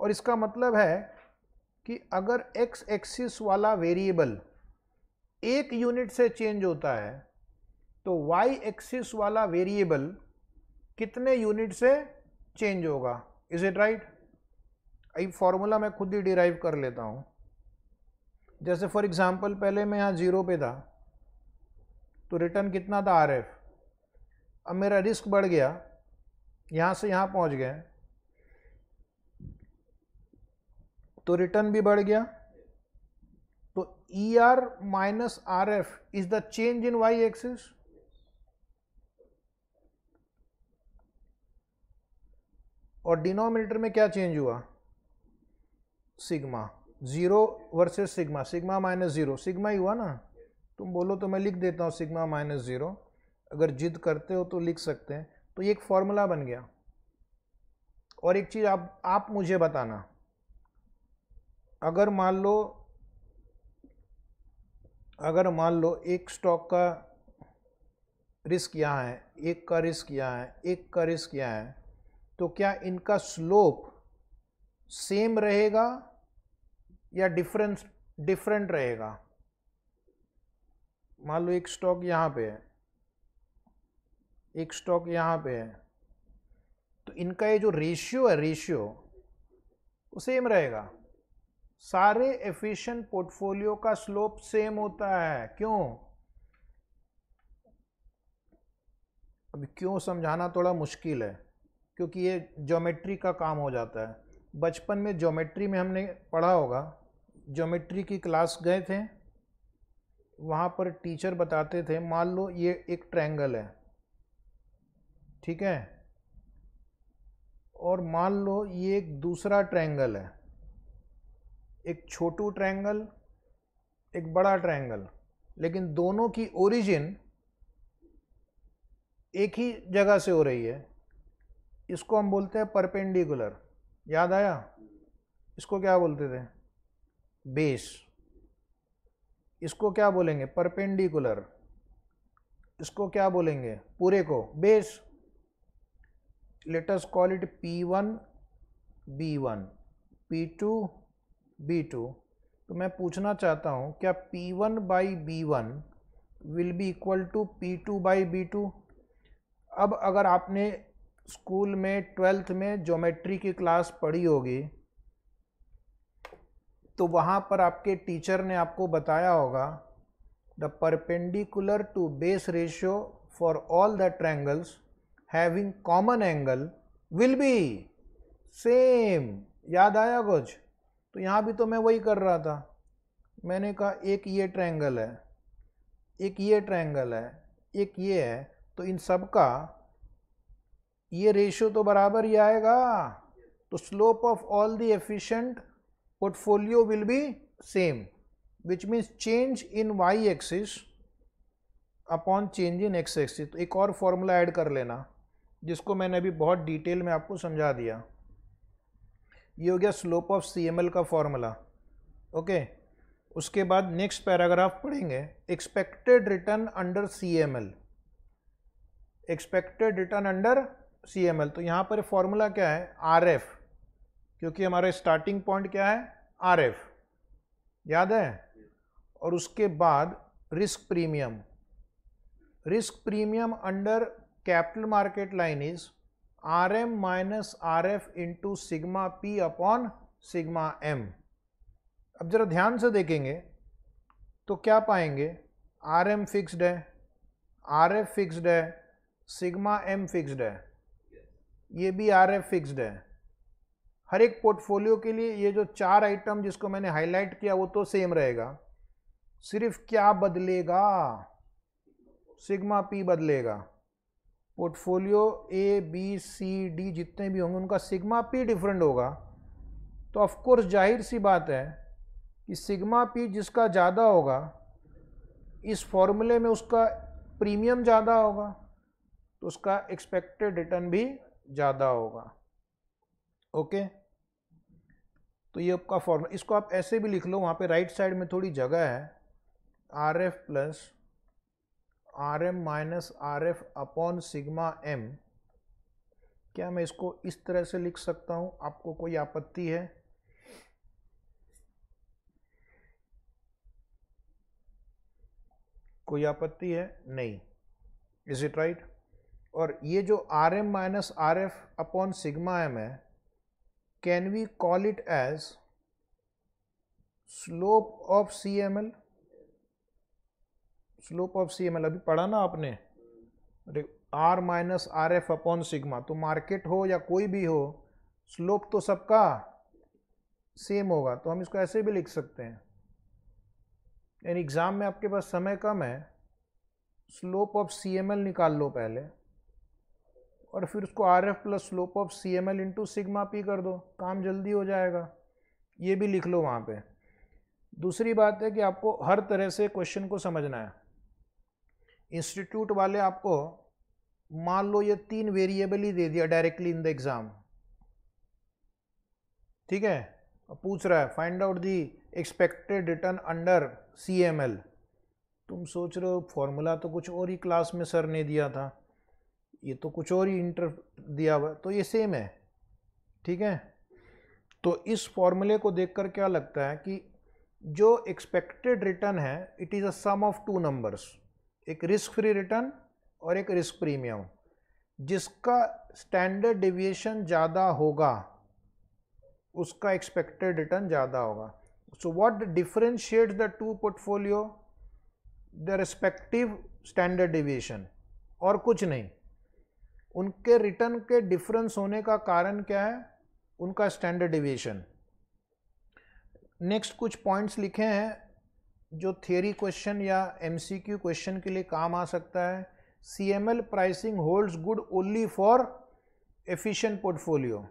और इसका मतलब है कि अगर एक्स एक्सिस वाला वेरिएबल एक यूनिट से चेंज होता है तो वाई एक्सिस वाला वेरिएबल कितने यूनिट से चेंज होगा is it right I formula मैं खुद ही डिराइव कर लेता हूँ जैसे फॉर एग्जांपल पहले मैं यहाँ ज़ीरो पे था तो रिटर्न कितना था आर एफ अब मेरा रिस्क बढ़ गया यहाँ से यहाँ पहुँच गए तो रिटर्न भी बढ़ गया तो E R minus R F is the change in Y axis और डिनोमिनेटर में क्या चेंज हुआ sigma zero versus sigma sigma minus zero sigma ही हुआ ना तुम बोलो तो मैं लिख देता हूं सिग्मा माइनस ज़ीरो अगर जिद करते हो तो लिख सकते हैं तो ये एक फॉर्मूला बन गया और एक चीज़ आप आप मुझे बताना अगर मान लो अगर मान लो एक स्टॉक का रिस्क यहाँ है एक का रिस्क यहाँ है एक का रिस्क यहाँ है तो क्या इनका स्लोप सेम रहेगा या डिफरेंस डिफरेंट रहेगा मान लो एक स्टॉक यहाँ पे है एक स्टॉक यहाँ पे है तो इनका ये जो रेशियो है रेशियो वो सेम रहेगा सारे एफिशिएंट पोर्टफोलियो का स्लोप सेम होता है क्यों अब क्यों समझाना थोड़ा मुश्किल है क्योंकि ये ज्योमेट्री का काम हो जाता है बचपन में ज्योमेट्री में हमने पढ़ा होगा ज्योमेट्री की क्लास गए थे वहाँ पर टीचर बताते थे मान लो ये एक ट्रायंगल है ठीक है और मान लो ये एक दूसरा ट्रायंगल है एक छोटू ट्रायंगल एक बड़ा ट्रायंगल लेकिन दोनों की ओरिजिन एक ही जगह से हो रही है इसको हम बोलते हैं परपेंडिकुलर याद आया इसको क्या बोलते थे बेस इसको क्या बोलेंगे परपेंडिकुलर इसको क्या बोलेंगे पूरे को base let's call it P one B one P two B two तो मैं पूछना चाहता हूँ क्या P one by B one will be equal to P two by B two अब अगर आपने स्कूल में ट्वेल्थ में ज्योमेट्री की क्लास पढ़ी होगी तो वहाँ पर आपके टीचर ने आपको बताया होगा the perpendicular to base ratio for all the triangles having common angle will be same याद आया कुछ तो यहाँ भी तो मैं वही कर रहा था मैंने कहा एक ये ट्रायंगल है एक ये ट्रायंगल है एक ये है तो इन सब का ये रेशियो तो बराबर ही आएगा तो slope of all the efficient portfolio will be same which means change in Y axis upon change in X axis तो एक और फॉर्मूला ऐड कर लेना जिसको मैंने अभी बहुत डिटेल में आपको समझा दिया ये हो गया स्लोप ऑफ सी का फॉर्मूला ओके उसके बाद नेक्स्ट पैराग्राफ पढ़ेंगे expected return under C expected return under C तो यहाँ पर फॉर्मूला क्या है आर क्योंकि हमारा स्टार्टिंग पॉइंट क्या है आर याद है और उसके बाद risk premium risk premium under capital market line is R M minus R F into sigma P upon sigma M अब ज़रा ध्यान से देखेंगे तो क्या पाएंगे आर एम फिक्सड है आर एफ फिक्सड है सिग्मा एम फिक्सड है ये भी आर एफ फिक्सड है हर एक पोर्टफोलियो के लिए ये जो चार आइटम जिसको मैंने हाईलाइट किया वो तो सेम रहेगा सिर्फ क्या बदलेगा सिग्मा पी बदलेगा portfolio A B C D जितने भी होंगे उनका सिग्मा पी डिफरेंट होगा तो ऑफकोर्स जाहिर सी बात है कि सिग्मा पी जिसका ज़्यादा होगा इस फॉर्मूले में उसका प्रीमियम ज़्यादा होगा तो उसका एक्सपेक्टेड रिटर्न भी ज़्यादा होगा ओके तो ये आपका फॉर्मूला इसको आप ऐसे भी लिख लो वहाँ पे राइट साइड में थोड़ी जगह है R F plus R M minus R F upon sigma M क्या मैं इसको इस तरह से लिख सकता हूं आपको कोई आपत्ति है कोई आपत्ति है नहीं इज इट राइट और ये जो R M minus R F upon sigma M है can we call it as slope of C M L slope of C M L अभी पढ़ा ना आपने R minus R F upon sigma तो market हो या कोई भी हो स्लोप तो सबका सेम होगा तो हम इसको ऐसे भी लिख सकते हैं यानी एग्ज़ाम में आपके पास समय कम है slope of C M L निकाल लो पहले और फिर उसको R F plus slope of C M L into sigma P कर दो काम जल्दी हो जाएगा ये भी लिख लो वहाँ पे दूसरी बात है कि आपको हर तरह से क्वेश्चन को समझना है इंस्टीट्यूट वाले आपको मान लो ये तीन वेरिएबल ही दे दिया डायरेक्टली इन द एग्ज़ाम ठीक है पूछ रहा है find out the expected return under C M L तुम सोच रहे हो फॉर्मूला तो कुछ और ही क्लास में सर ने दिया था ये तो कुछ और ही इंटर दिया हुआ तो ये सेम है ठीक है तो इस फॉर्मूले को देखकर क्या लगता है कि जो एक्सपेक्टेड रिटर्न है it is a sum of two numbers एक रिस्क फ्री रिटर्न और एक रिस्क प्रीमियम जिसका स्टैंडर्ड डिविएशन ज़्यादा होगा उसका एक्सपेक्टेड रिटर्न ज़्यादा होगा so what differentiates the two portfolio the respective standard deviation और कुछ नहीं उनके रिटर्न के डिफरेंस होने का कारण क्या है उनका स्टैंडर्ड डिविएशन नेक्स्ट कुछ पॉइंट्स लिखे हैं जो थियोरी क्वेश्चन या एम क्वेश्चन के लिए काम आ सकता है C M L pricing holds good only for efficient portfolio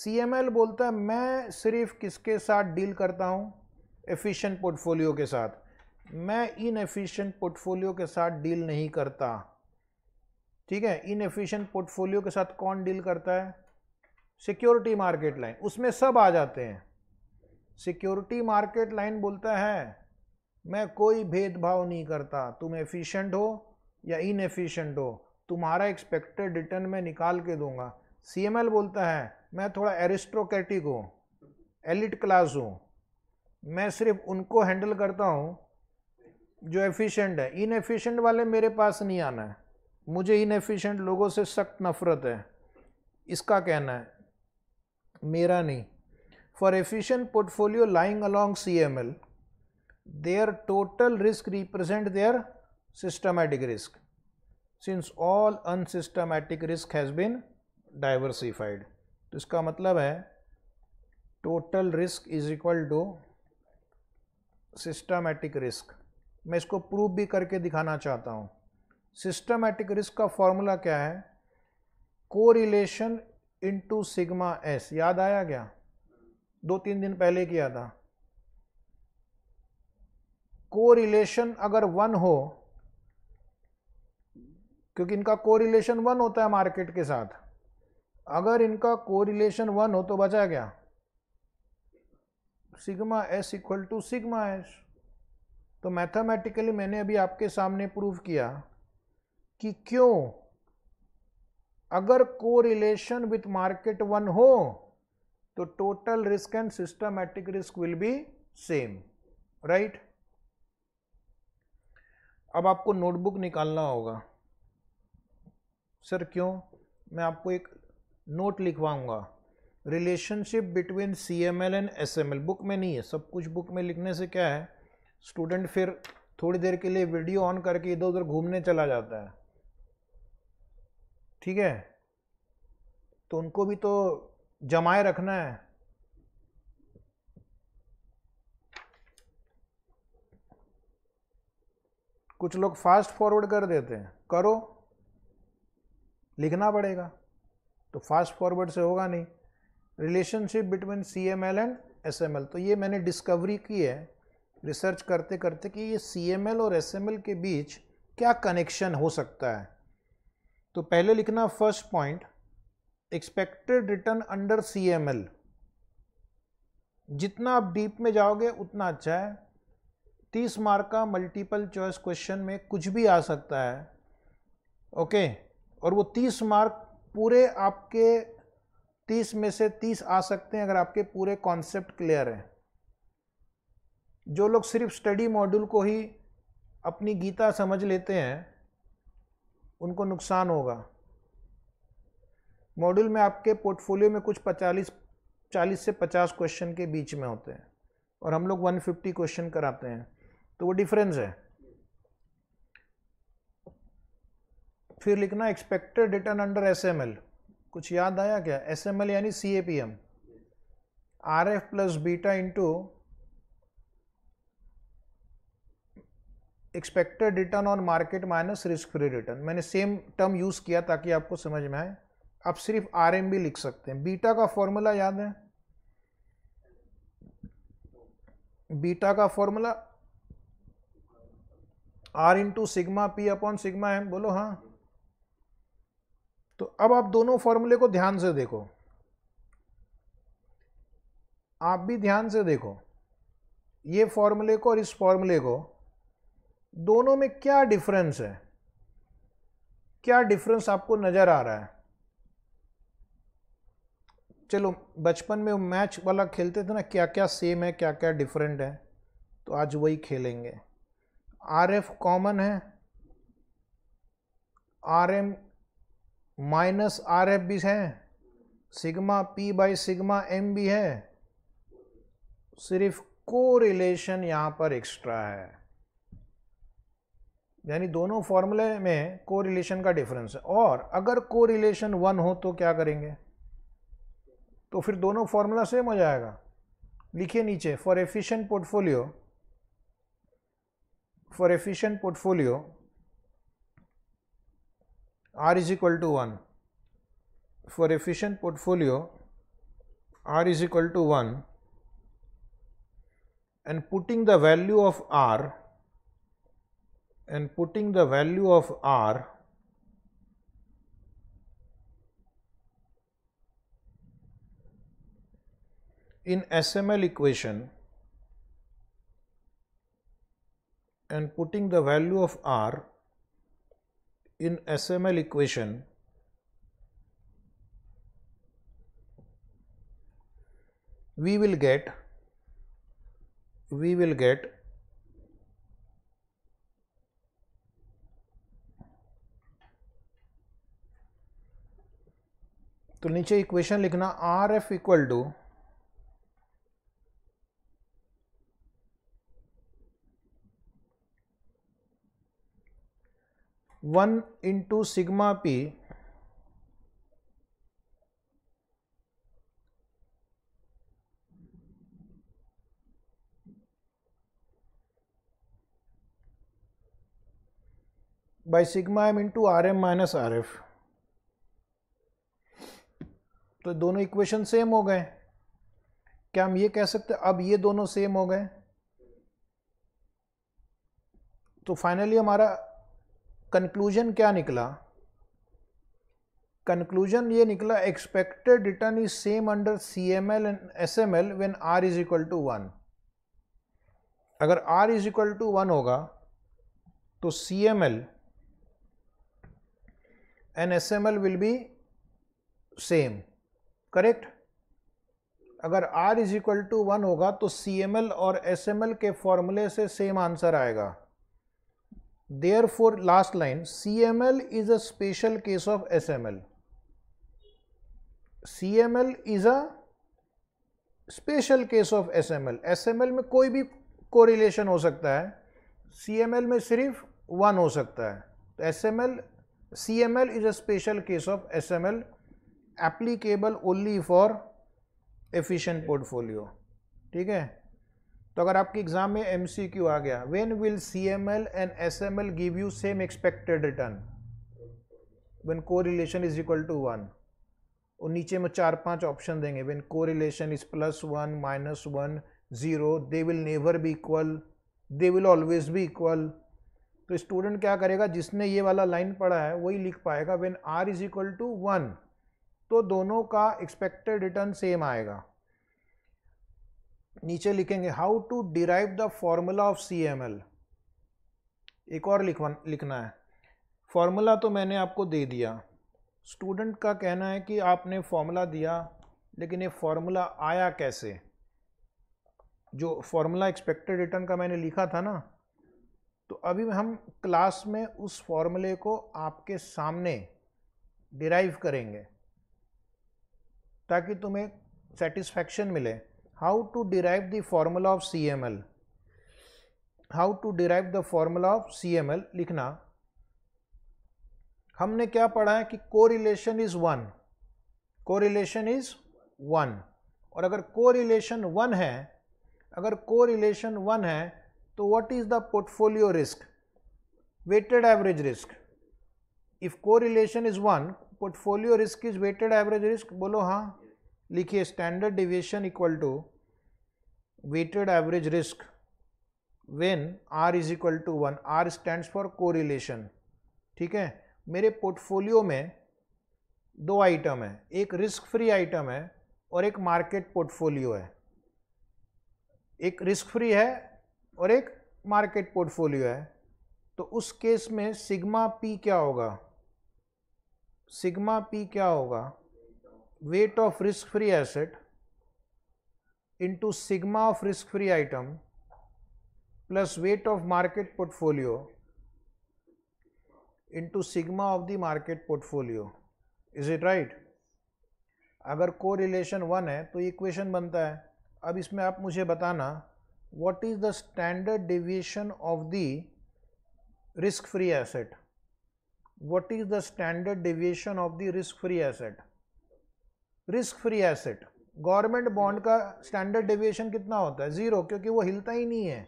C M L बोलता है मैं सिर्फ किसके साथ डील करता हूँ एफिशिएंट पोर्टफोलियो के साथ मैं इन एफिशिएंट पोर्टफोलियो के साथ डील नहीं करता ठीक है इन एफिशिएंट पोर्टफोलियो के साथ कौन डील करता है सिक्योरिटी मार्केट लाइन उसमें सब आ जाते हैं सिक्योरिटी मार्केट लाइन बोलता है मैं कोई भेदभाव नहीं करता तुम एफिशिएंट हो या इनएफिशिएंट हो तुम्हारा एक्सपेक्टेड रिटर्न मैं निकाल के दूंगा सीएमएल बोलता है मैं थोड़ा एरिस्ट्रोक्रेटिक हूँ एलिट क्लास हूँ मैं सिर्फ उनको हैंडल करता हूँ जो एफिशिएंट है इनएफिशिएंट वाले मेरे पास नहीं आना है मुझे इनएफिशिएंट लोगों से सख्त नफरत है इसका कहना है मेरा नहीं for efficient portfolio lying along C M L their total risk represent their systematic risk since all unsystematic risk has been diversified. तो इसका मतलब है total risk is equal to systematic risk मैं इसको प्रूव भी करके दिखाना चाहता हूँ सिस्टमैटिक रिस्क का फॉर्मूला क्या है कोरिलेशन इनटू सिग्मा एस याद आया क्या दो तीन दिन पहले किया था कोरिलेशन अगर वन हो क्योंकि इनका कोरिलेशन वन होता है मार्केट के साथ अगर इनका कोरिलेशन वन हो तो बचा क्या sigma S equal to sigma S तो मैथमेटिकली मैंने अभी आपके सामने प्रूव किया कि क्यों अगर कोरिलेशन विथ मार्केट वन हो तो total risk and systematic risk will be same right अब आपको नोटबुक निकालना होगा सर क्यों मैं आपको एक नोट लिखवाऊंगा relationship between C M L and S M L book में नहीं है सब कुछ बुक में लिखने से क्या है स्टूडेंट फिर थोड़ी देर के लिए वीडियो ऑन करके इधर उधर घूमने चला जाता है ठीक है तो उनको भी तो जमाए रखना है कुछ लोग फास्ट फॉरवर्ड कर देते हैं करो लिखना पड़ेगा तो फास्ट फॉरवर्ड से होगा नहीं relationship between C M L and S M L तो ये मैंने डिस्कवरी की है रिसर्च करते करते कि ये सी एम एल और एस एम एल के बीच क्या कनेक्शन हो सकता है तो पहले लिखना first point expected return under C M L जितना आप डीप में जाओगे उतना अच्छा है तीस मार्क का मल्टीपल चॉइस क्वेश्चन में कुछ भी आ सकता है ओके और वो तीस मार्क पूरे आपके तीस में से तीस आ सकते हैं अगर आपके पूरे कॉन्सेप्ट क्लियर हैं जो लोग सिर्फ स्टडी मॉड्यूल को ही अपनी गीता समझ लेते हैं उनको नुकसान होगा मॉड्यूल में आपके पोर्टफोलियो में कुछ पचालीस चालीस से पचास क्वेश्चन के बीच में होते हैं और हम लोग 150 क्वेश्चन कराते हैं तो वो डिफरेंस है फिर लिखना एक्सपेक्टेड रिटर्न अंडर एसएमएल कुछ याद आया क्या एसएमएल यानी C A P M R F plus beta into expected return on market minus risk free return मैंने सेम टर्म यूज़ किया ताकि आपको समझ में आए आप सिर्फ आर एम भी लिख सकते हैं बीटा का फॉर्मूला याद है बीटा का formula R into sigma P upon sigma M बोलो हाँ तो अब आप दोनों फॉर्मूले को ध्यान से देखो आप भी ध्यान से देखो ये फॉर्मूले को और इस फॉर्मूले को दोनों में क्या डिफरेंस है क्या डिफरेंस आपको नज़र आ रहा है चलो बचपन में मैच वाला खेलते थे ना क्या क्या सेम है क्या क्या डिफरेंट है तो आज वही खेलेंगे आर एफ कॉमन है R M minus R F भी है sigma P by sigma M भी है सिर्फ को रिलेशन यहाँ पर एक्स्ट्रा है यानी दोनों फॉर्मूले में को रिलेशन का डिफरेंस है और अगर को रिलेशन वन हो तो क्या करेंगे तो फिर दोनों फॉर्मूला सेम हो जाएगा लिखिए नीचे for efficient portfolio for efficient portfolio r is equal to 1 for efficient portfolio r is equal to 1 and putting the value of r and putting the value of r in SML equation and putting the value of r in SML equation we will get we will get तो नीचे equation लिखना R F equal to one into sigma P by sigma M into R M minus R F तो दोनों equation same हो गए क्या हम ये कह सकते अब ये दोनों सेम हो गए तो फाइनली हमारा कंक्लूजन क्या निकला कंक्लूजन ये निकला expected return is same under C M L and S M L when R is equal to one अगर R is equal to one होगा तो C M L and S M L will be same correct अगर R is equal to one होगा तो C M L और S M L के फॉर्मूले से सेम आंसर आएगा therefore last line cml is a special case of sml cml is a special case of sml sml में कोई भी correlation हो सकता है cml में सिर्फ one हो सकता है तो sml cml is a special case of sml applicable only for efficient portfolio ठीक है तो अगर आपके एग्जाम में एम आ गया when will C M L and S M L give you same expected return when correlation is equal to one और नीचे में चार पांच ऑप्शन देंगे when correlation is plus one minus one zero they will never be equal they will always be equal तो student क्या करेगा जिसने ये वाला लाइन पढ़ा है वही लिख पाएगा when R is equal to one तो दोनों का एक्सपेक्टेड रिटर्न सेम आएगा नीचे लिखेंगे how to derive the formula of C M L एक और लिखवा लिखना है फॉर्मूला तो मैंने आपको दे दिया स्टूडेंट का कहना है कि आपने फॉर्मूला दिया लेकिन ये फॉर्मूला आया कैसे जो फॉर्मूला एक्सपेक्टेड रिटर्न का मैंने लिखा था ना तो अभी हम क्लास में उस फॉर्मूले को आपके सामने डिराइव करेंगे ताकि तुम्हें सेटिस्फैक्शन मिले how to derive the formula of CML how to derive the formula of CML लिखना हमने क्या पढ़ा है कि correlation is one correlation is one और अगर कोरिलेशन वन है अगर कोरिलेशन वन है तो what is the portfolio risk weighted average risk if correlation is one portfolio risk is weighted average risk बोलो हाँ लिखिए standard deviation equal to weighted average risk when R is equal to one R stand for correlation ठीक है मेरे portfolio में दो item है एक रिस्क फ्री आइटम है और एक मार्केट पोर्टफोलियो है एक रिस्क फ्री है और एक मार्केट पोर्टफोलियो है तो उस केस में सिग्मा पी क्या होगा सिग्मा पी क्या होगा weight of risk free asset into sigma of risk free item plus weight of market portfolio into sigma of the market portfolio is it right अगर को रिलेशन वन है तो equation बनता है अब इसमें आप मुझे बताना what is the standard deviation of the risk free asset what is the standard deviation of the risk free asset risk free asset government bond का स्टैंडर्ड डेविएशन कितना होता है जीरो क्योंकि वो हिलता ही नहीं है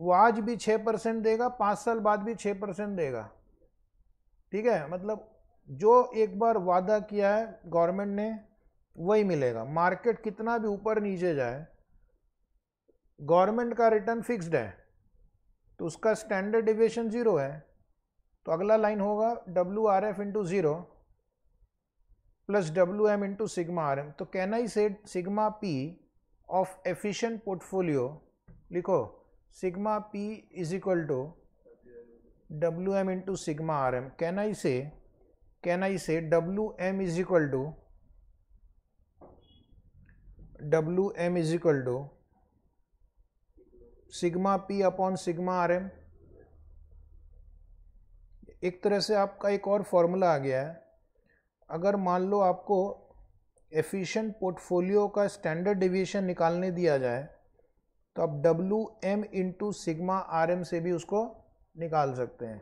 वो आज भी छः परसेंट देगा पाँच साल बाद भी छः परसेंट देगा ठीक है मतलब जो एक बार वादा किया है गवर्नमेंट ने वही मिलेगा मार्केट कितना भी ऊपर नीचे जाए गवर्नमेंट का रिटर्न फिक्स्ड है तो उसका स्टैंडर्ड डिविएशन ज़ीरो है तो अगला लाइन होगा W R F into zero plus W M into sigma R M तो can I said sigma P of efficient portfolio लिखो sigma P is equal to W M into sigma R M can I say can I say W M is equal to W M is equal to sigma P upon sigma R M एक तरह से आपका एक और formula आ गया है अगर मान लो आपको एफिशिएंट पोर्टफोलियो का स्टैंडर्ड डिविएशन निकालने दिया जाए तो आप W M into sigma R M से भी उसको निकाल सकते हैं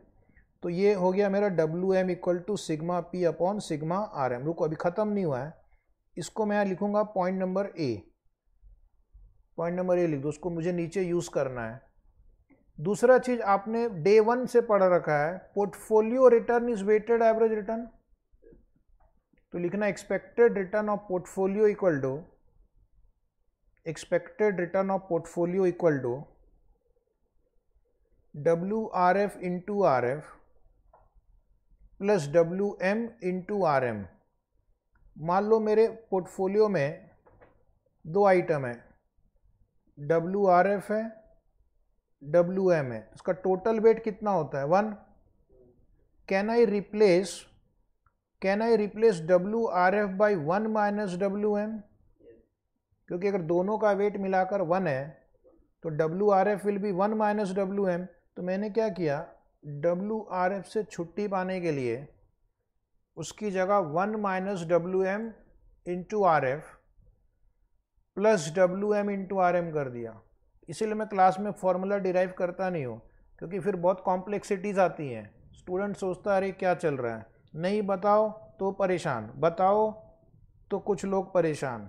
तो ये हो गया मेरा W M equal to sigma P upon sigma R M रुको अभी ख़त्म नहीं हुआ है इसको मैं लिखूँगा point number A point number A लिख दो उसको मुझे नीचे यूज़ करना है दूसरा चीज़ आपने डे वन से पढ़ रखा है portfolio return is weighted average return तो लिखना expected return of portfolio equal to expected return of portfolio equal to W R F into R F plus W M into R M मान लो मेरे portfolio में दो item है W R F है W M है उसका total weight कितना होता है one can I replace can I replace W R F by one minus W M क्योंकि अगर दोनों का वेट मिलाकर वन है तो W R F will be one minus W M तो मैंने क्या किया डब्ल्यू आर एफ से छुट्टी पाने के लिए उसकी जगह one minus W M into R F plus W M into R M कर दिया इसीलिए मैं क्लास में फॉर्मूला डिराइव करता नहीं हूँ क्योंकि फिर बहुत कॉम्प्लेक्सिटीज़ आती हैं स्टूडेंट सोचता है अरे क्या चल रहा है नहीं बताओ तो परेशान बताओ तो कुछ लोग परेशान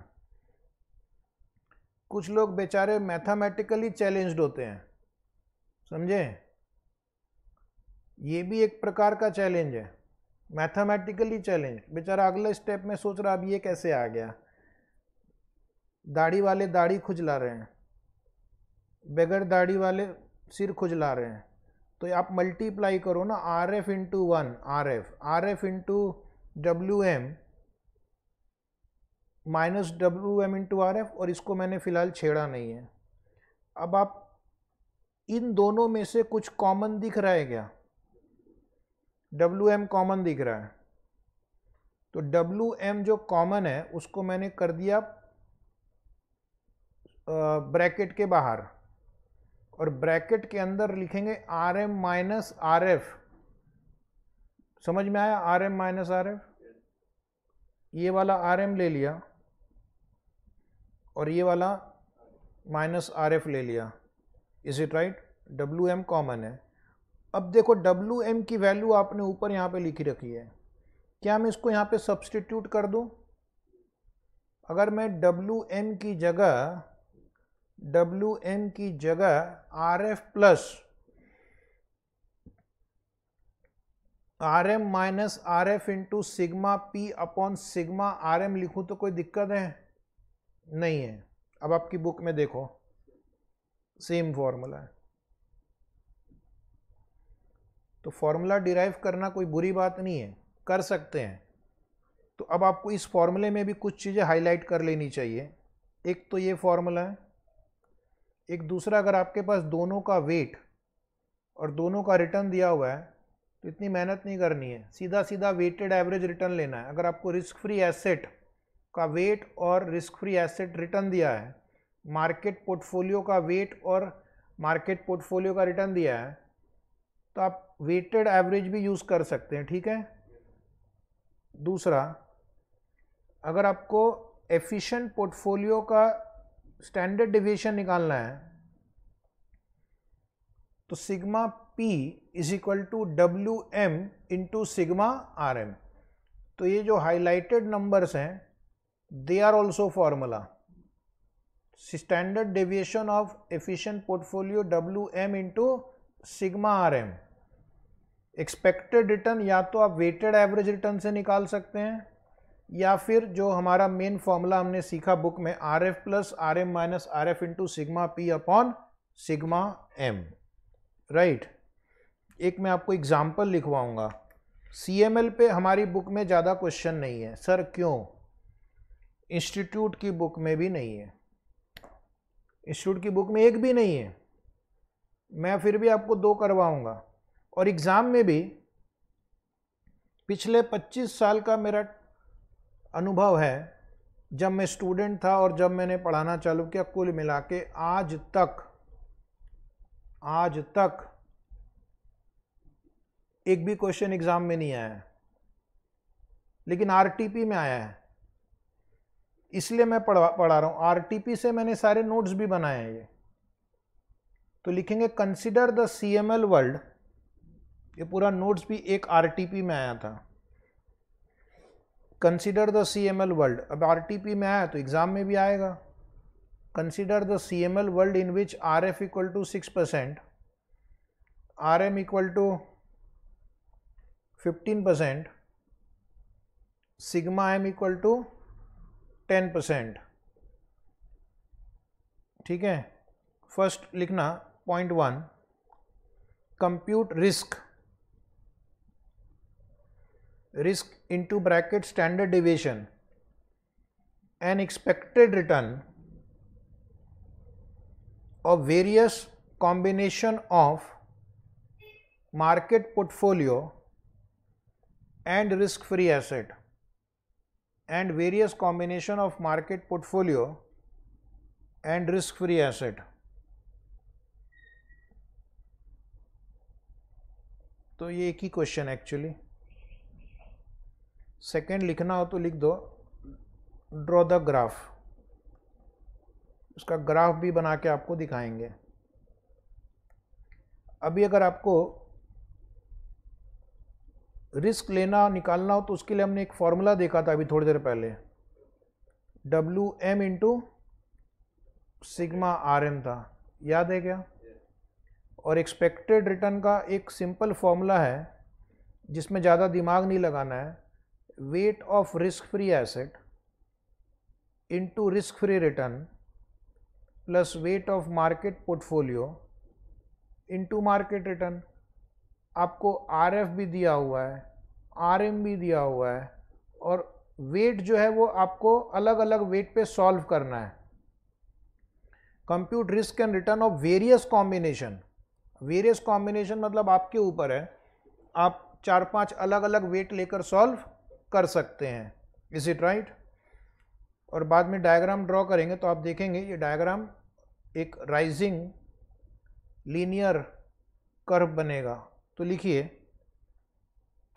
कुछ लोग बेचारे मैथमेटिकली चैलेंज्ड होते हैं समझे ये भी एक प्रकार का चैलेंज है मैथमेटिकली चैलेंज बेचारा अगले स्टेप में सोच रहा अब ये कैसे आ गया दाढ़ी वाले दाढ़ी खुजला रहे हैं बगैर दाढ़ी वाले सिर खुजला रहे हैं तो आप मल्टीप्लाई करो ना R F into one R F R F into W M minus W M into R F और इसको मैंने फ़िलहाल छेड़ा नहीं है अब आप इन दोनों में से कुछ कॉमन दिख रहा है क्या डब्ल्यू एम कॉमन दिख रहा है तो डब्ल्यू एम जो कॉमन है उसको मैंने कर दिया ब्रैकेट के बाहर और ब्रैकेट के अंदर लिखेंगे R M minus R F समझ में आया R M minus R F ये वाला आर एम ले लिया और ये वाला माइनस आर एफ ले लिया is it right W M common है अब देखो डब्ल्यू एम की वैल्यू आपने ऊपर यहाँ पे लिखी रखी है क्या मैं इसको यहाँ पे सब्सटीट्यूट कर दूँ अगर मैं डब्ल्यू एम की जगह डब्ल्यू एन की जगह R F plus R M minus R F into sigma P upon sigma R M लिखू तो कोई दिक्कत है नहीं है अब आपकी बुक में देखो सेम फॉर्मूला है तो फॉर्मूला डिराइव करना कोई बुरी बात नहीं है कर सकते हैं तो अब आपको इस फॉर्मूले में भी कुछ चीज़ें हाईलाइट कर लेनी चाहिए एक तो ये फॉर्मूला है एक दूसरा अगर आपके पास दोनों का वेट और दोनों का रिटर्न दिया हुआ है तो इतनी मेहनत नहीं करनी है सीधा सीधा वेटेड एवरेज रिटर्न लेना है अगर आपको रिस्क फ्री एसेट का वेट और रिस्क फ्री एसेट रिटर्न दिया है मार्केट पोर्टफोलियो का वेट और मार्केट पोर्टफोलियो का रिटर्न दिया है तो आप वेटेड एवरेज भी यूज़ कर सकते हैं ठीक है दूसरा अगर आपको एफिशिएंट पोर्टफोलियो का स्टैंडर्ड डिविएशन निकालना है तो sigma P is equal to W M into sigma R M तो ये जो हाईलाइटेड नंबर्स हैं they are also formula standard deviation of efficient portfolio W M into sigma R M expected return या तो आप वेटेड एवरेज रिटर्न से निकाल सकते हैं या फिर जो हमारा मेन फॉर्मूला हमने सीखा बुक में R F plus R M minus R F into sigma P upon sigma M right एक मैं आपको एग्जाम्पल लिखवाऊंगा सी एम एल पे हमारी बुक में ज़्यादा क्वेश्चन नहीं है सर क्यों इंस्टीट्यूट की बुक में भी नहीं है इंस्टीट्यूट की बुक में एक भी नहीं है मैं फिर भी आपको दो करवाऊंगा और एग्ज़ाम में भी पिछले 25 साल का मेरा अनुभव है जब मैं स्टूडेंट था और जब मैंने पढ़ाना चालू किया कुल मिला के आज तक आज तक एक भी क्वेश्चन एग्जाम में नहीं आया है लेकिन आरटीपी में आया है इसलिए मैं पढ़ा पढ़ा रहा हूँ आरटीपी से मैंने सारे नोट्स भी बनाए हैं ये तो लिखेंगे कंसिडर द सीएमएल वर्ल्ड ये पूरा नोट्स भी एक आरटीपी में आया था consider the C M L world अब आर टी पी में आया तो एग्ज़ाम में भी आएगा consider the C M L world in which R F equal to six percent R M equal to fifteen percent sigma M equal to ten percent ठीक है first लिखना point one compute risk risk into bracket standard deviation and expected return of various combination of market portfolio and risk free asset and various combination of market portfolio and risk free asset तो ये एक ही question actually second लिखना हो तो लिख दो draw the graph उसका graph भी बना के आपको दिखाएंगे अभी अगर आपको रिस्क लेना निकालना हो तो उसके लिए हमने एक फॉर्मूला देखा था अभी थोड़ी देर पहले W M into sigma R M था याद है क्या और एक्सपेक्टेड रिटर्न का एक सिंपल फॉर्मूला है जिसमें ज़्यादा दिमाग नहीं लगाना है weight of risk free asset into risk free return plus weight of market portfolio into market return आपको आर एफ भी दिया हुआ है आर एम भी दिया हुआ है और वेट जो है वो आपको अलग अलग वेट पे सॉल्व करना है compute risk and return of various combination various combination मतलब आपके ऊपर है आप चार पांच अलग अलग वेट लेकर सॉल्व कर सकते हैं इज इट राइट और बाद में डायग्राम ड्रॉ करेंगे तो आप देखेंगे ये डायग्राम एक राइजिंग लीनियर कर्व बनेगा तो लिखिए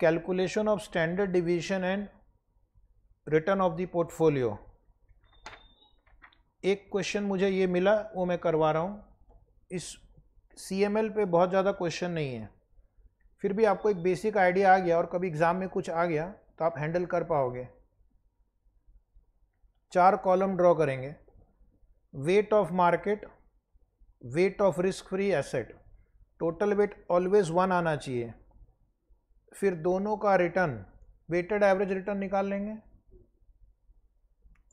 calculation of standard division and return of the portfolio एक क्वेश्चन मुझे ये मिला वो मैं करवा रहा हूँ इस सी एम एल पे बहुत ज़्यादा क्वेश्चन नहीं है फिर भी आपको एक बेसिक आइडिया आ गया और कभी एग्ज़ाम में कुछ आ गया तो आप हैंडल कर पाओगे चार कॉलम ड्रॉ करेंगे weight of market weight of risk free asset total weight always one आना चाहिए फिर दोनों का रिटर्न वेटेड एवरेज रिटर्न निकाल लेंगे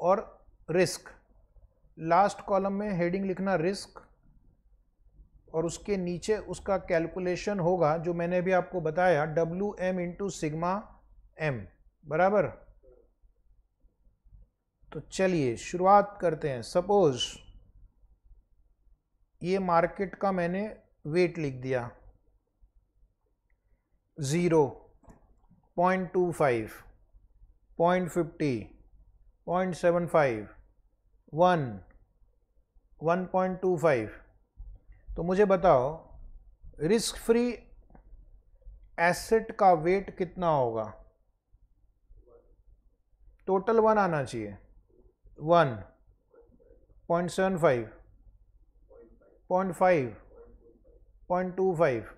और रिस्क लास्ट कॉलम में हेडिंग लिखना रिस्क और उसके नीचे उसका कैलकुलेशन होगा जो मैंने भी आपको बताया W M into sigma M बराबर तो चलिए शुरुआत करते हैं सपोज ये मार्केट का मैंने वेट लिख दिया zero point two five point fifty point seven five one one point two five तो मुझे बताओ रिस्क फ्री एसेट का वेट कितना होगा टोटल वन आना चाहिए one point seven five point five point two five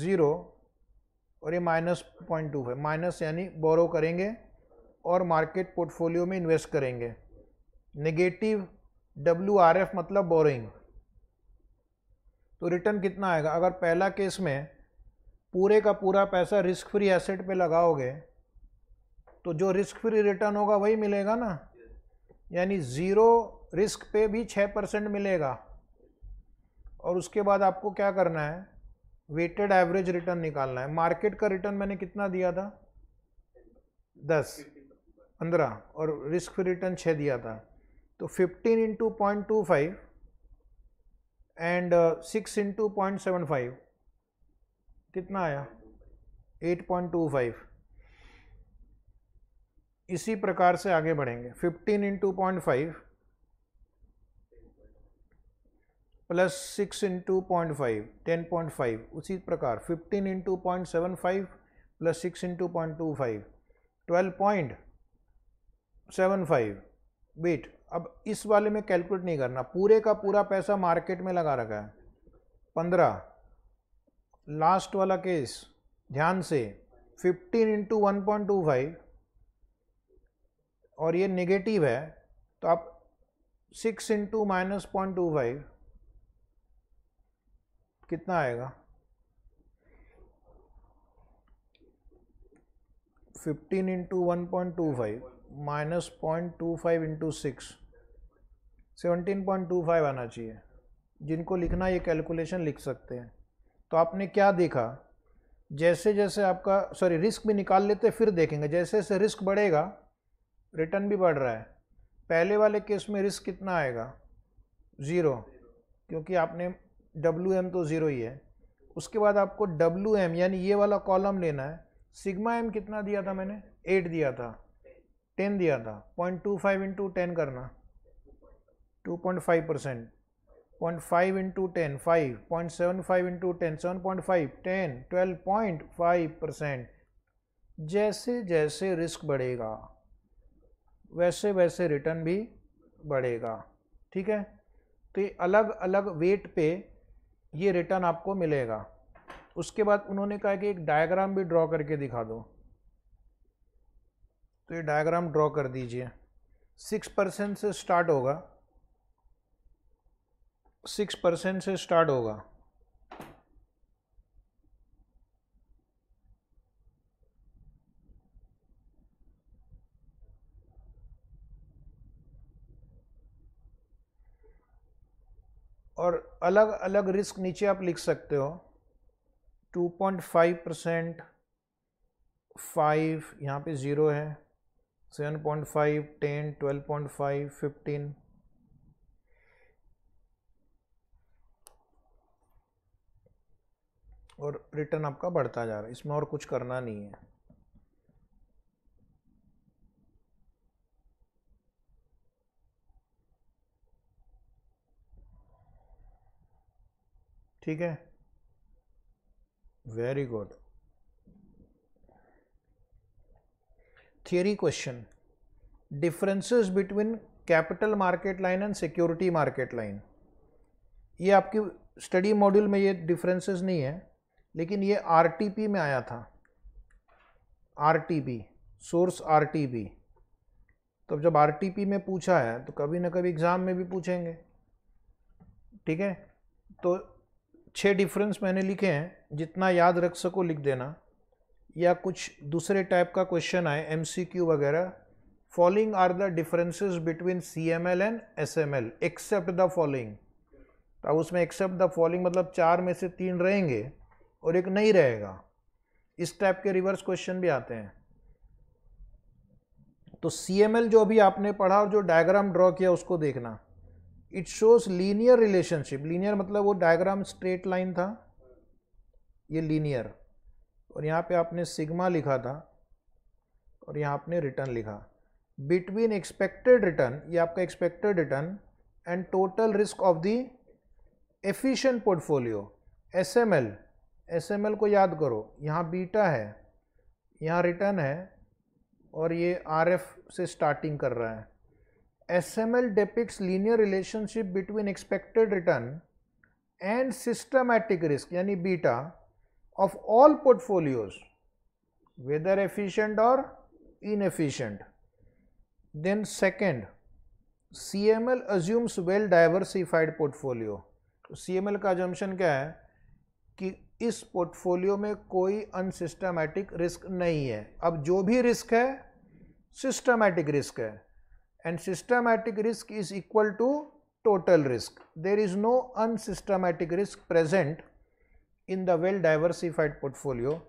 zero और ये minus point two five minus यानी बोरो करेंगे और मार्केट पोर्टफोलियो में इन्वेस्ट करेंगे नेगेटिव डब्ल्यू आर एफ मतलब बोरिंग तो रिटर्न कितना आएगा अगर पहला केस में पूरे का पूरा पैसा रिस्क फ्री एसेट पे लगाओगे तो जो रिस्क फ्री रिटर्न होगा वही मिलेगा ना यानी ज़ीरो रिस्क पे भी छः परसेंट मिलेगा और उसके बाद आपको क्या करना है वेटेड एवरेज रिटर्न निकालना है मार्केट का रिटर्न मैंने कितना दिया था दस पंद्रह और रिस्क फ्री रिटर्न छः दिया था तो fifteen into point two five and six into point seven five कितना आया एट पॉइंट टू फाइव इसी प्रकार से आगे बढ़ेंगे fifteen into point five plus six into point five ten point five उसी प्रकार fifteen into point seven five plus six into point two five twelve point seven five weight अब इस वाले में कैलकुलेट नहीं करना पूरे का पूरा पैसा मार्केट में लगा रखा है पंद्रह लास्ट वाला केस ध्यान से fifteen into one point two five और ये नेगेटिव है तो आप six into minus point two five कितना आएगा fifteen into one point two five minus point two five into six seventeen point two five आना चाहिए जिनको लिखना ये कैलकुलेशन लिख सकते हैं तो आपने क्या देखा जैसे जैसे आपका सॉरी रिस्क भी निकाल लेते फिर देखेंगे जैसे जैसे रिस्क बढ़ेगा रिटर्न भी बढ़ रहा है पहले वाले केस में रिस्क कितना आएगा ज़ीरो क्योंकि आपने डब्ल्यू एम तो ज़ीरो ही है उसके बाद आपको डब्ल्यू एम यानी ये वाला कॉलम लेना है सिग्मा एम कितना दिया था मैंने एट दिया था टेन दिया था point two five into ten करना two point five percent point five into ten five point seven five into ten seven point five ten twelve point five percent जैसे जैसे रिस्क बढ़ेगा वैसे वैसे रिटर्न भी बढ़ेगा ठीक है तो ये अलग अलग वेट पे ये रिटर्न आपको मिलेगा उसके बाद उन्होंने कहा कि एक डायग्राम भी ड्रॉ करके दिखा दो तो ये डायग्राम ड्रॉ कर दीजिए सिक्स परसेंट से स्टार्ट होगा सिक्स परसेंट से स्टार्ट होगा अलग अलग रिस्क नीचे आप लिख सकते हो 2.5 परसेंट फाइव यहाँ पे ज़ीरो है 7.5, 10, 12.5, 15 और रिटर्न आपका बढ़ता जा रहा है इसमें और कुछ करना नहीं है ठीक है very good theory question differences between capital market line and security market line ये आपकी स्टडी मॉड्यूल में ये डिफरेंसेस नहीं है लेकिन ये आरटीपी में आया था आरटीपी सोर्स आरटीपी तो जब आरटीपी में पूछा है तो कभी ना कभी एग्ज़ाम में भी पूछेंगे ठीक है तो छः डिफरेंस मैंने लिखे हैं जितना याद रख सको लिख देना या कुछ दूसरे टाइप का क्वेश्चन आए एम वगैरह following are the differences between C M L and S M L except the following अब उसमें एक्सेप्ट द फॉलोइंग मतलब चार में से तीन रहेंगे और एक नहीं रहेगा इस टाइप के रिवर्स क्वेश्चन भी आते हैं तो सी एम एल जो अभी आपने पढ़ा और जो डायग्राम ड्रॉ किया उसको देखना it shows linear relationship linear मतलब वो डायग्राम स्ट्रेट लाइन था ये लीनियर और यहाँ पे आपने सिग्मा लिखा था और यहाँ आपने रिटर्न लिखा बिटवीन एक्सपेक्टेड रिटर्न ये आपका expected return and total risk of the efficient portfolio S M L S M L को याद करो यहाँ बीटा है यहाँ रिटर्न है और ये आर एफ से स्टार्टिंग कर रहा है SML depicts linear relationship between expected return and systematic risk यानी beta of all portfolios whether efficient or inefficient. Then second CML assumes well diversified portfolio. तो CML का assumption क्या है कि इस पोर्टफोलियो में कोई अनसिस्टमैटिक रिस्क नहीं है अब जो भी रिस्क है सिस्टमैटिक रिस्क है and systematic risk is equal to total risk. There is no unsystematic risk present in the well diversified portfolio.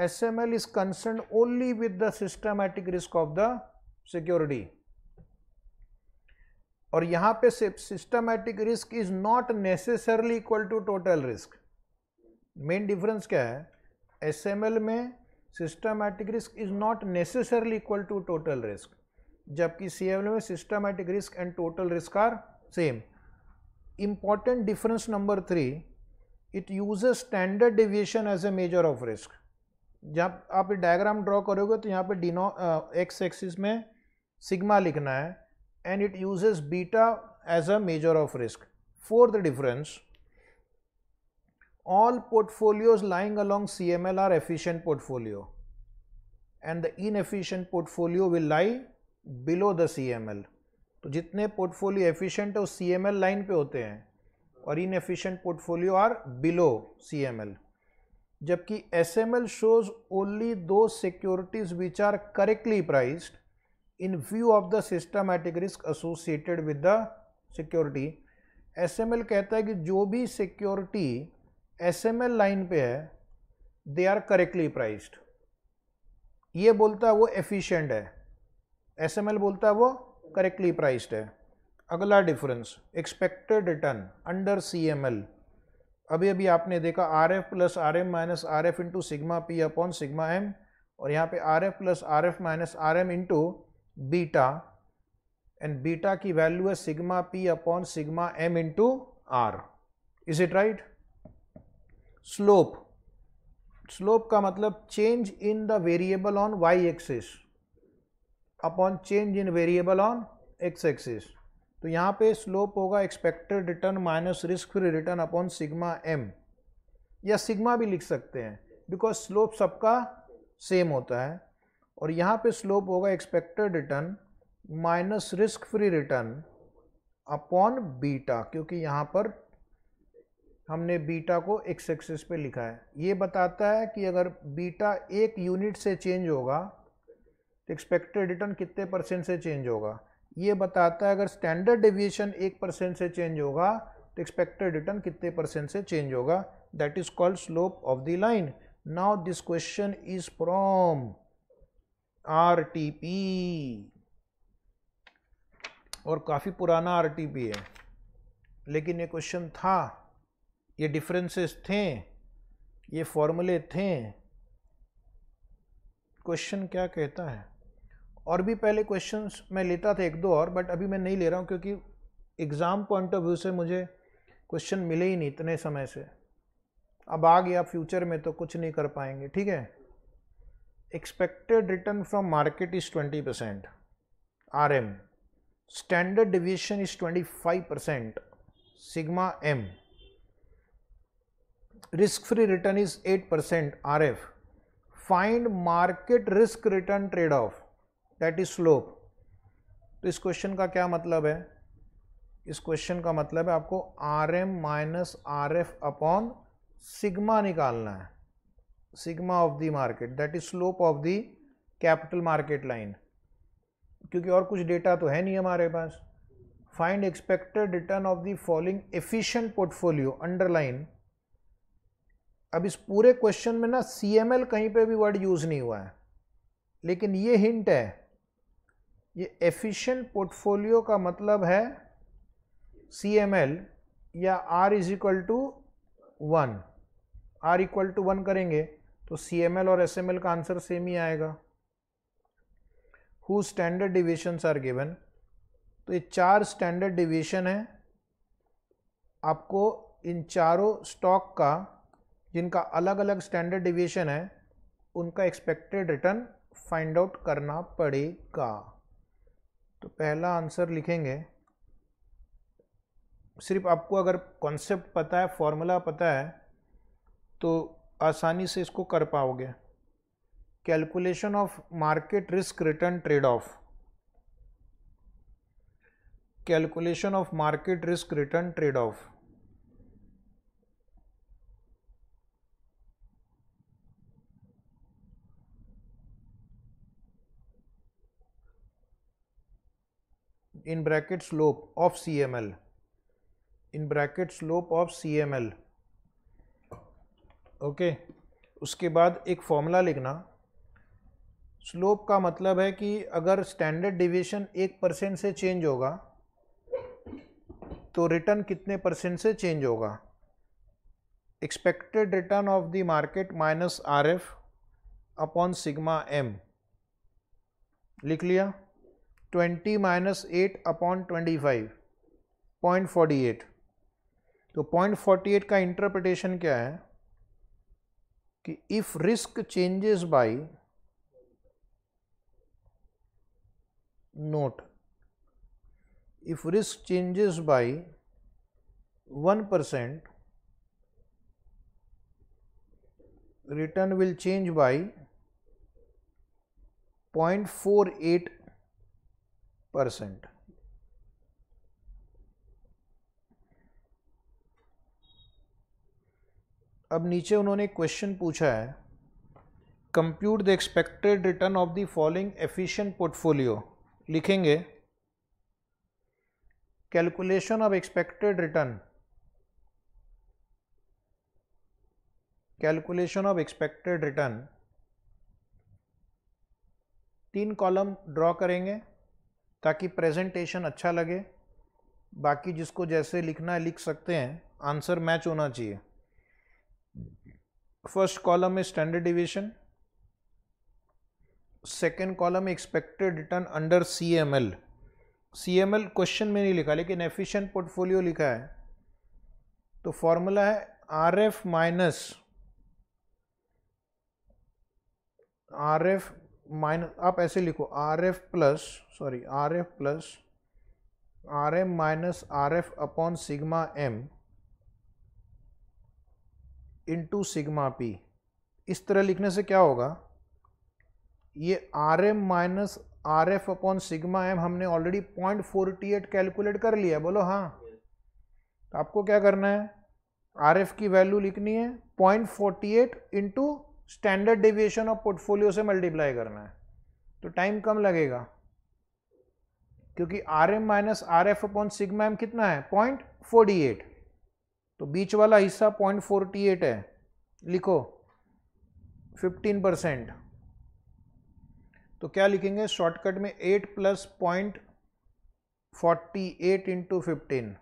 SML is concerned only with the systematic risk of the security. और यहां पे systematic risk is not necessarily equal to total risk main difference क्या है SML में systematic risk is not necessarily equal to total risk जबकि C में systematic risk and total risk are same important difference number three it use standard deviation as a measure of risk जब आप diagram draw करोगे तो यहाँ पे डिनो X axis में सिग्मा लिखना है and it uses beta as a measure of risk fourth difference all portfolios lying along C M L are efficient portfolio and the efficient portfolio will lie below the C M L तो जितने portfolio efficient है वो सी M L line पे होते हैं और inefficient portfolio are below C M L जबकि S M L shows only दो securities which are correctly priced in view of the systematic risk associated with the security S M L कहता है कि जो भी security S M L line पे है they are correctly priced ये बोलता है वो एफिशिएंट है एस बोलता है वो करेक्टली प्राइस्ड है अगला difference expected return under C M L अभी अभी आपने देखा R F plus R M minus R F into sigma P upon sigma M और यहाँ पे R F plus R F minus R M into beta and beta की value है sigma P upon sigma M into R is it right slope slope का मतलब change in the variable on Y axis upon change in variable on X axis तो यहाँ पे slope होगा expected return minus risk free return upon sigma M या sigma भी लिख सकते हैं बिकॉज स्लोप सबका सेम होता है और यहाँ पे स्लोप होगा expected return minus risk free return upon beta क्योंकि यहाँ पर हमने बीटा को एक्स एक्सिस पे लिखा है ये बताता है कि अगर बीटा एक यूनिट से चेंज होगा तो एक्सपेक्टेड रिटर्न कितने परसेंट से चेंज होगा ये बताता है अगर स्टैंडर्ड डेविएशन एक परसेंट से चेंज होगा तो एक्सपेक्टेड रिटर्न कितने परसेंट से चेंज होगा that is called slope of the line now this question is from R और काफ़ी पुराना आर है लेकिन ये क्वेश्चन था ये डिफरेंसेस थे ये फॉर्मूले थे क्वेश्चन क्या कहता है और भी पहले क्वेश्चंस मैं लेता था एक दो और बट अभी मैं नहीं ले रहा हूँ क्योंकि एग्ज़ाम पॉइंट ऑफ व्यू से मुझे क्वेश्चन मिले ही नहीं इतने समय से अब आ गया फ्यूचर में तो कुछ नहीं कर पाएंगे ठीक है expected return from market is twenty percent R M standard deviation is twenty five percent sigma M risk free return is eight percent R F find market risk return trade off that is slope तो इस question का क्या मतलब है इस question का मतलब है आपको R M minus R F upon sigma निकालना है sigma of the market that is slope of the capital market line क्योंकि और कुछ डेटा तो है नहीं हमारे पास find expected return of the following efficient portfolio underline अब इस पूरे क्वेश्चन में ना सी कहीं पे भी वर्ड यूज़ नहीं हुआ है लेकिन ये हिंट है ये एफिशिएंट पोर्टफोलियो का मतलब है सी एम एल या R is equal to one R equal to one करेंगे तो सी एम एल और एस एम एल का आंसर सेम ही आएगा who standard deviations are given तो ये चार स्टैंडर्ड डिविएशन है आपको इन चारों स्टॉक का जिनका अलग अलग स्टैंडर्ड डिविएशन है उनका एक्सपेक्टेड रिटर्न फाइंड आउट करना पड़ेगा तो पहला आंसर लिखेंगे सिर्फ आपको अगर कॉन्सेप्ट पता है फॉर्मूला पता है तो आसानी से इसको कर पाओगे calculation of market risk return trade off calculation of market risk return trade off in bracket slope of CML in bracket slope of CML okay okay. उसके बाद एक फॉर्मूला लिखना स्लोप का मतलब है कि अगर स्टैंडर्ड डिविएशन एक परसेंट से चेंज होगा तो रिटर्न कितने परसेंट से चेंज होगा expected return of the market minus R F upon sigma M लिख लिया twenty minus eight upon twenty five point forty eight तो पॉइंट फोर्टी एट का इंटरप्रिटेशन क्या है कि if risk changes by note if risk changes by one percent return will change will point four eight percent अब नीचे उन्होंने question पूछा है compute the expected return of the following efficient portfolio लिखेंगे calculation of expected return calculation of expected return तीन column draw करेंगे ताकि presentation अच्छा लगे बाकी जिसको जैसे लिखना है लिख सकते हैं आंसर मैच होना चाहिए फर्स्ट कॉलम में standard deviation second column expected return under C M L C M L question में नहीं लिखा लेकिन एफिशिएंट पोर्टफोलियो लिखा है तो फॉर्मूला है R F minus R F minus आप ऐसे लिखो R F plus sorry R F plus R M minus R F upon sigma M into sigma P इस तरह लिखने से क्या होगा ये R M minus R F upon sigma M हमने already point forty eight calculate कर लिया बोलो हाँ तो आपको क्या करना है आर एफ की वैल्यू लिखनी है point forty eight into standard deviation of portfolio से मल्टीप्लाई करना है तो टाइम कम लगेगा क्योंकि R M minus R F upon sigma M कितना है पॉइंट फोर्टी एट तो बीच वाला हिस्सा पॉइंट फोर्टी एट है लिखो फिफ्टीन परसेंट तो क्या लिखेंगे शॉर्टकट में eight plus point forty eight into fifteen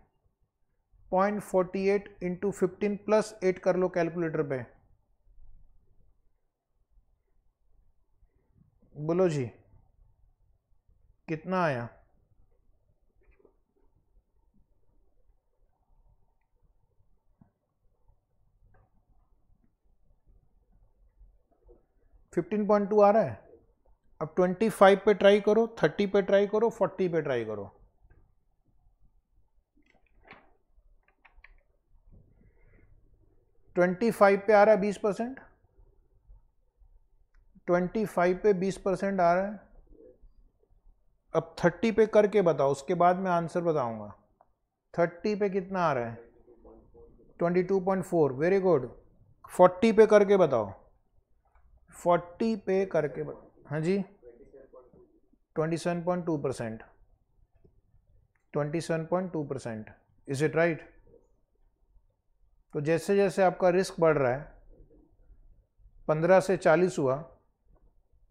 point forty eight into fifteen plus eight कर लो कैलकुलेटर पे बोलो जी कितना आया फिफ्टीन पॉइंट टू आ रहा है अब ट्वेंटी फाइव पे ट्राई करो थर्टी पे ट्राई करो फोर्टी पे ट्राई करो ट्वेंटी फाइव पे आ रहा है बीस परसेंट 25 पे 20 परसेंट आ रहा है अब 30 पे करके बताओ उसके बाद मैं आंसर बताऊंगा 30 पे कितना आ रहा है 22.4 वेरी गुड 40 पे करके बताओ 40 पे करके बताओ हाँ जी 27.2 percent 27.2 percent is it right तो जैसे जैसे आपका रिस्क बढ़ रहा है 15 से 40 हुआ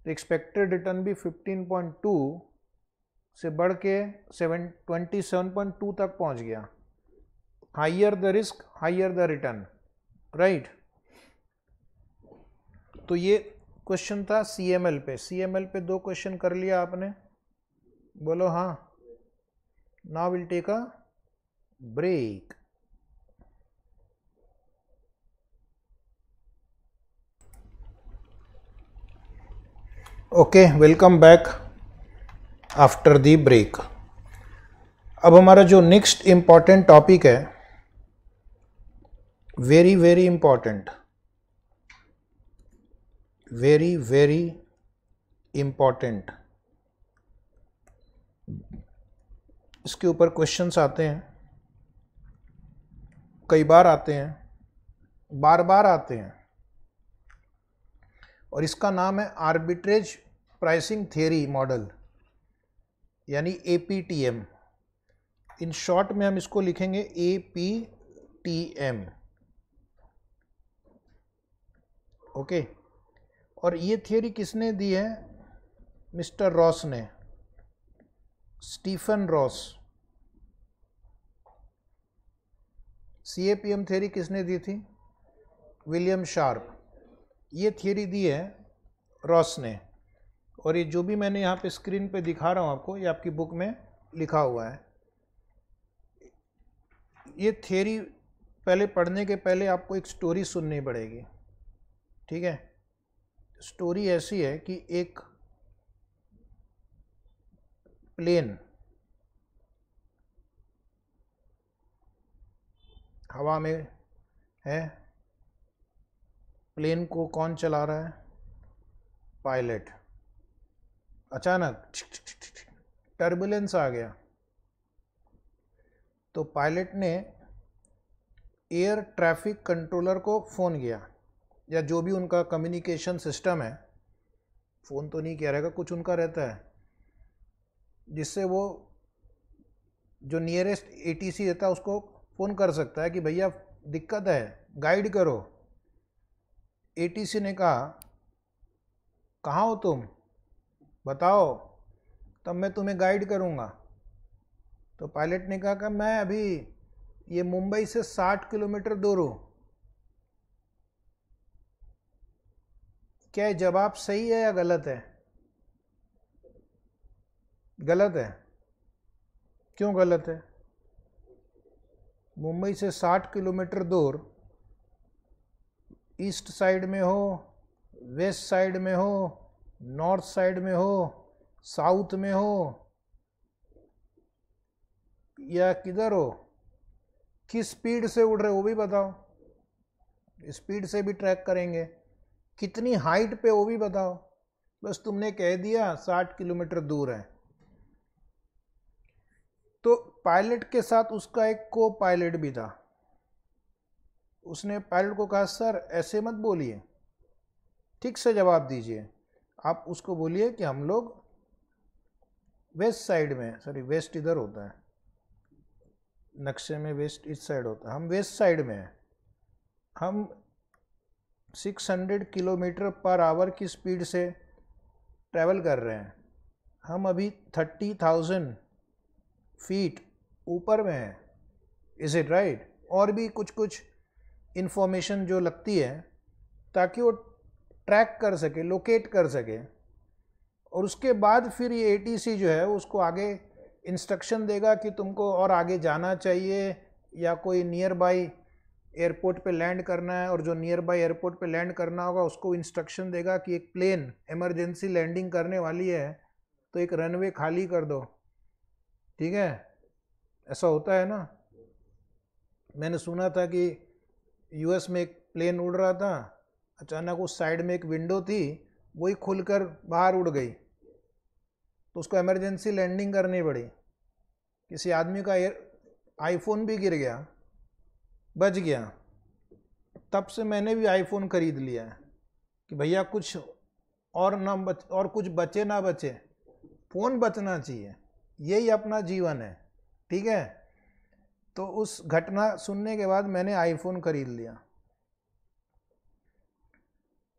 तो एक्सपेक्टेड रिटर्न भी 15.2 से बढ़ के seven twenty seven point two तक पहुंच गया higher the risk higher the return right तो ये क्वेश्चन था सी एम एल पे सी एम एल पे दो क्वेश्चन कर लिया आपने बोलो हाँ now will take a break okay welcome back after the break अब हमारा जो नेक्स्ट इम्पॉर्टेंट टॉपिक है very very important very very important इसके ऊपर क्वेश्चंस आते हैं कई बार आते हैं बार बार आते हैं और इसका नाम है आर्बिट्रेज प्राइसिंग थ्योरी मॉडल यानी A P T M in short में हम इसको लिखेंगे A P T M okay और ये थियोरी किसने दी है मिस्टर रॉस ने Stephen Ross C A P M theory किसने दी थी विलियम शार्प ये थियोरी दी है रॉस ने और ये जो भी मैंने यहाँ पे स्क्रीन पे दिखा रहा हूँ आपको ये आपकी बुक में लिखा हुआ है ये थेरी पहले पढ़ने के पहले आपको एक स्टोरी सुननी पड़ेगी ठीक है स्टोरी ऐसी है कि एक प्लेन हवा में है प्लेन को कौन चला रहा है पायलट अचानक टर्बुलेंस आ गया तो पायलट ने एयर ट्रैफिक कंट्रोलर को फ़ोन किया या जो भी उनका कम्युनिकेशन सिस्टम है फ़ोन तो नहीं किया रहेगा कुछ उनका रहता है जिससे वो जो नियरेस्ट एटीसी रहता है उसको फ़ोन कर सकता है कि भैया दिक्कत है गाइड करो एटीसी ने कहा कहाँ हो तुम बताओ तब मैं तुम्हें गाइड करूँगा तो पायलट ने कहा कि मैं अभी ये मुंबई से 60 किलोमीटर दूर हूँ क्या जवाब सही है या गलत है गलत है क्यों गलत है मुंबई से 60 किलोमीटर दूर ईस्ट साइड में हो वेस्ट साइड में हो नॉर्थ साइड में हो साउथ में हो या किधर हो किस स्पीड से उड़ रहे हो वो भी बताओ स्पीड से भी ट्रैक करेंगे कितनी हाइट पे वो भी बताओ बस तुमने कह दिया साठ किलोमीटर दूर है तो पायलट के साथ उसका एक को पायलट भी था उसने पायलट को कहा सर ऐसे मत बोलिए ठीक से जवाब दीजिए आप उसको बोलिए कि हम लोग वेस्ट साइड में सॉरी वेस्ट इधर होता है नक्शे में वेस्ट इस साइड होता है हम वेस्ट साइड में हैं हम 600 किलोमीटर पर आवर की स्पीड से ट्रैवल कर रहे हैं हम अभी 30,000 फीट ऊपर में हैं इज़ इट राइट और भी कुछ कुछ इन्फॉर्मेशन जो लगती है ताकि वो ट्रैक कर सके लोकेट कर सके और उसके बाद फिर ये ए जो है उसको आगे इंस्ट्रक्शन देगा कि तुमको और आगे जाना चाहिए या कोई नियर बाई एयरपोर्ट पे लैंड करना है और जो नियर बाई एयरपोर्ट पे लैंड करना होगा उसको इंस्ट्रक्शन देगा कि एक प्लेन इमरजेंसी लैंडिंग करने वाली है तो एक रनवे खाली कर दो ठीक है ऐसा होता है ना मैंने सुना था कि यूएस में एक प्लेन उड़ रहा था अचानक उस साइड में एक विंडो थी वही खुलकर बाहर उड़ गई तो उसको इमरजेंसी लैंडिंग करनी पड़ी किसी आदमी का आईफोन भी गिर गया बच गया तब से मैंने भी आईफोन ख़रीद लिया है कि भैया कुछ और ना बच और कुछ बचे ना बचे फ़ोन बचना चाहिए यही अपना जीवन है ठीक है तो उस घटना सुनने के बाद मैंने आईफोन ख़रीद लिया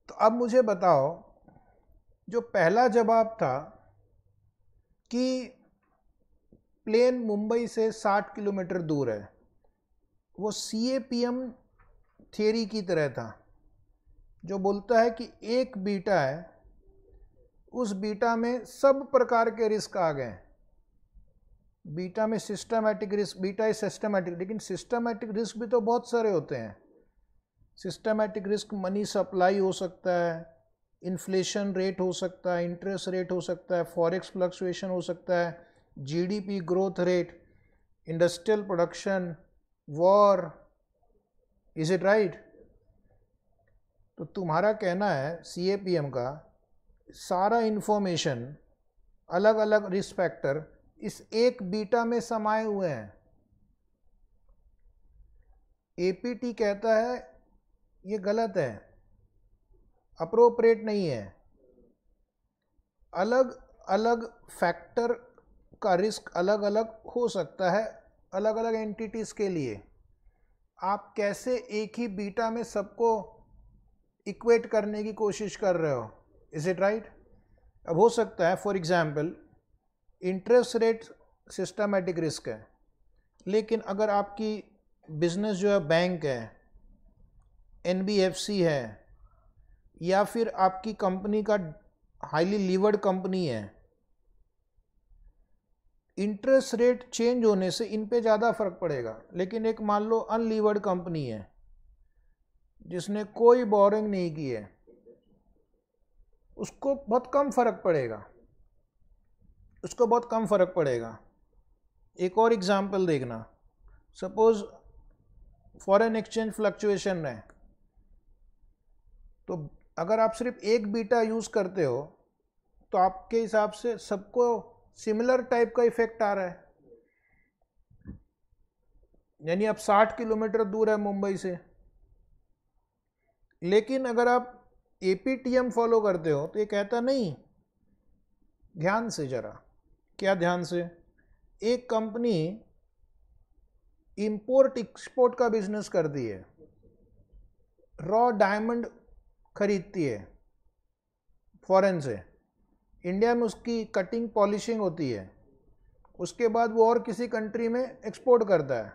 तो अब मुझे बताओ जो पहला जवाब था कि प्लेन मुंबई से 60 किलोमीटर दूर है वो C A P M theory की तरह था जो बोलता है कि एक बीटा है उस बीटा में सब प्रकार के रिस्क आ गए बीटा में systematic risk beta is systematic लेकिन सिस्टमेटिक रिस्क भी तो बहुत सारे होते हैं सिस्टमेटिक रिस्क मनी सप्लाई हो सकता है इन्फ्लेशन रेट हो सकता है इंटरेस्ट रेट हो सकता है फॉरेक्स फ्लक्चुएशन हो सकता है GDP growth rate industrial production war is it right तो तुम्हारा कहना है सी का सारा इन्फॉर्मेशन अलग अलग रिस्क फैक्टर इस एक बीटा में समाये हुए हैं एपीटी कहता है ये गलत है अप्रोप्रिएट नहीं है अलग अलग फैक्टर का रिस्क अलग अलग हो सकता है अलग अलग एंटिटीज़ के लिए आप कैसे एक ही बीटा में सबको इक्वेट करने की कोशिश कर रहे हो इज़ इट राइट अब हो सकता है for example interest rate systematic risk है लेकिन अगर आपकी बिज़नेस जो है बैंक है एन है या फिर आपकी कंपनी का हाईली लीवर्ड कंपनी है इंटरेस्ट रेट चेंज होने से इन पे ज़्यादा फर्क पड़ेगा लेकिन एक मान लो अनलीवर्ड कंपनी है जिसने कोई बोरिंग नहीं की है उसको बहुत कम फ़र्क पड़ेगा उसको बहुत कम फ़र्क पड़ेगा एक और एग्ज़ाम्पल देखना सपोज़ फॉरेन एक्सचेंज फ्लक्चुएशन है तो अगर आप सिर्फ एक बीटा यूज़ करते हो तो आपके हिसाब से सबको सिमिलर टाइप का इफेक्ट आ रहा है यानी आप 60 किलोमीटर दूर है मुंबई से लेकिन अगर आप ए फॉलो करते हो तो ये कहता नहीं ध्यान से ज़रा क्या ध्यान से एक कंपनी इंपोर्ट एक्सपोर्ट का बिजनेस करती है रॉ डायमंड खरीदती है फ़ॉरेन से इंडिया में उसकी कटिंग पॉलिशिंग होती है उसके बाद वो और किसी कंट्री में एक्सपोर्ट करता है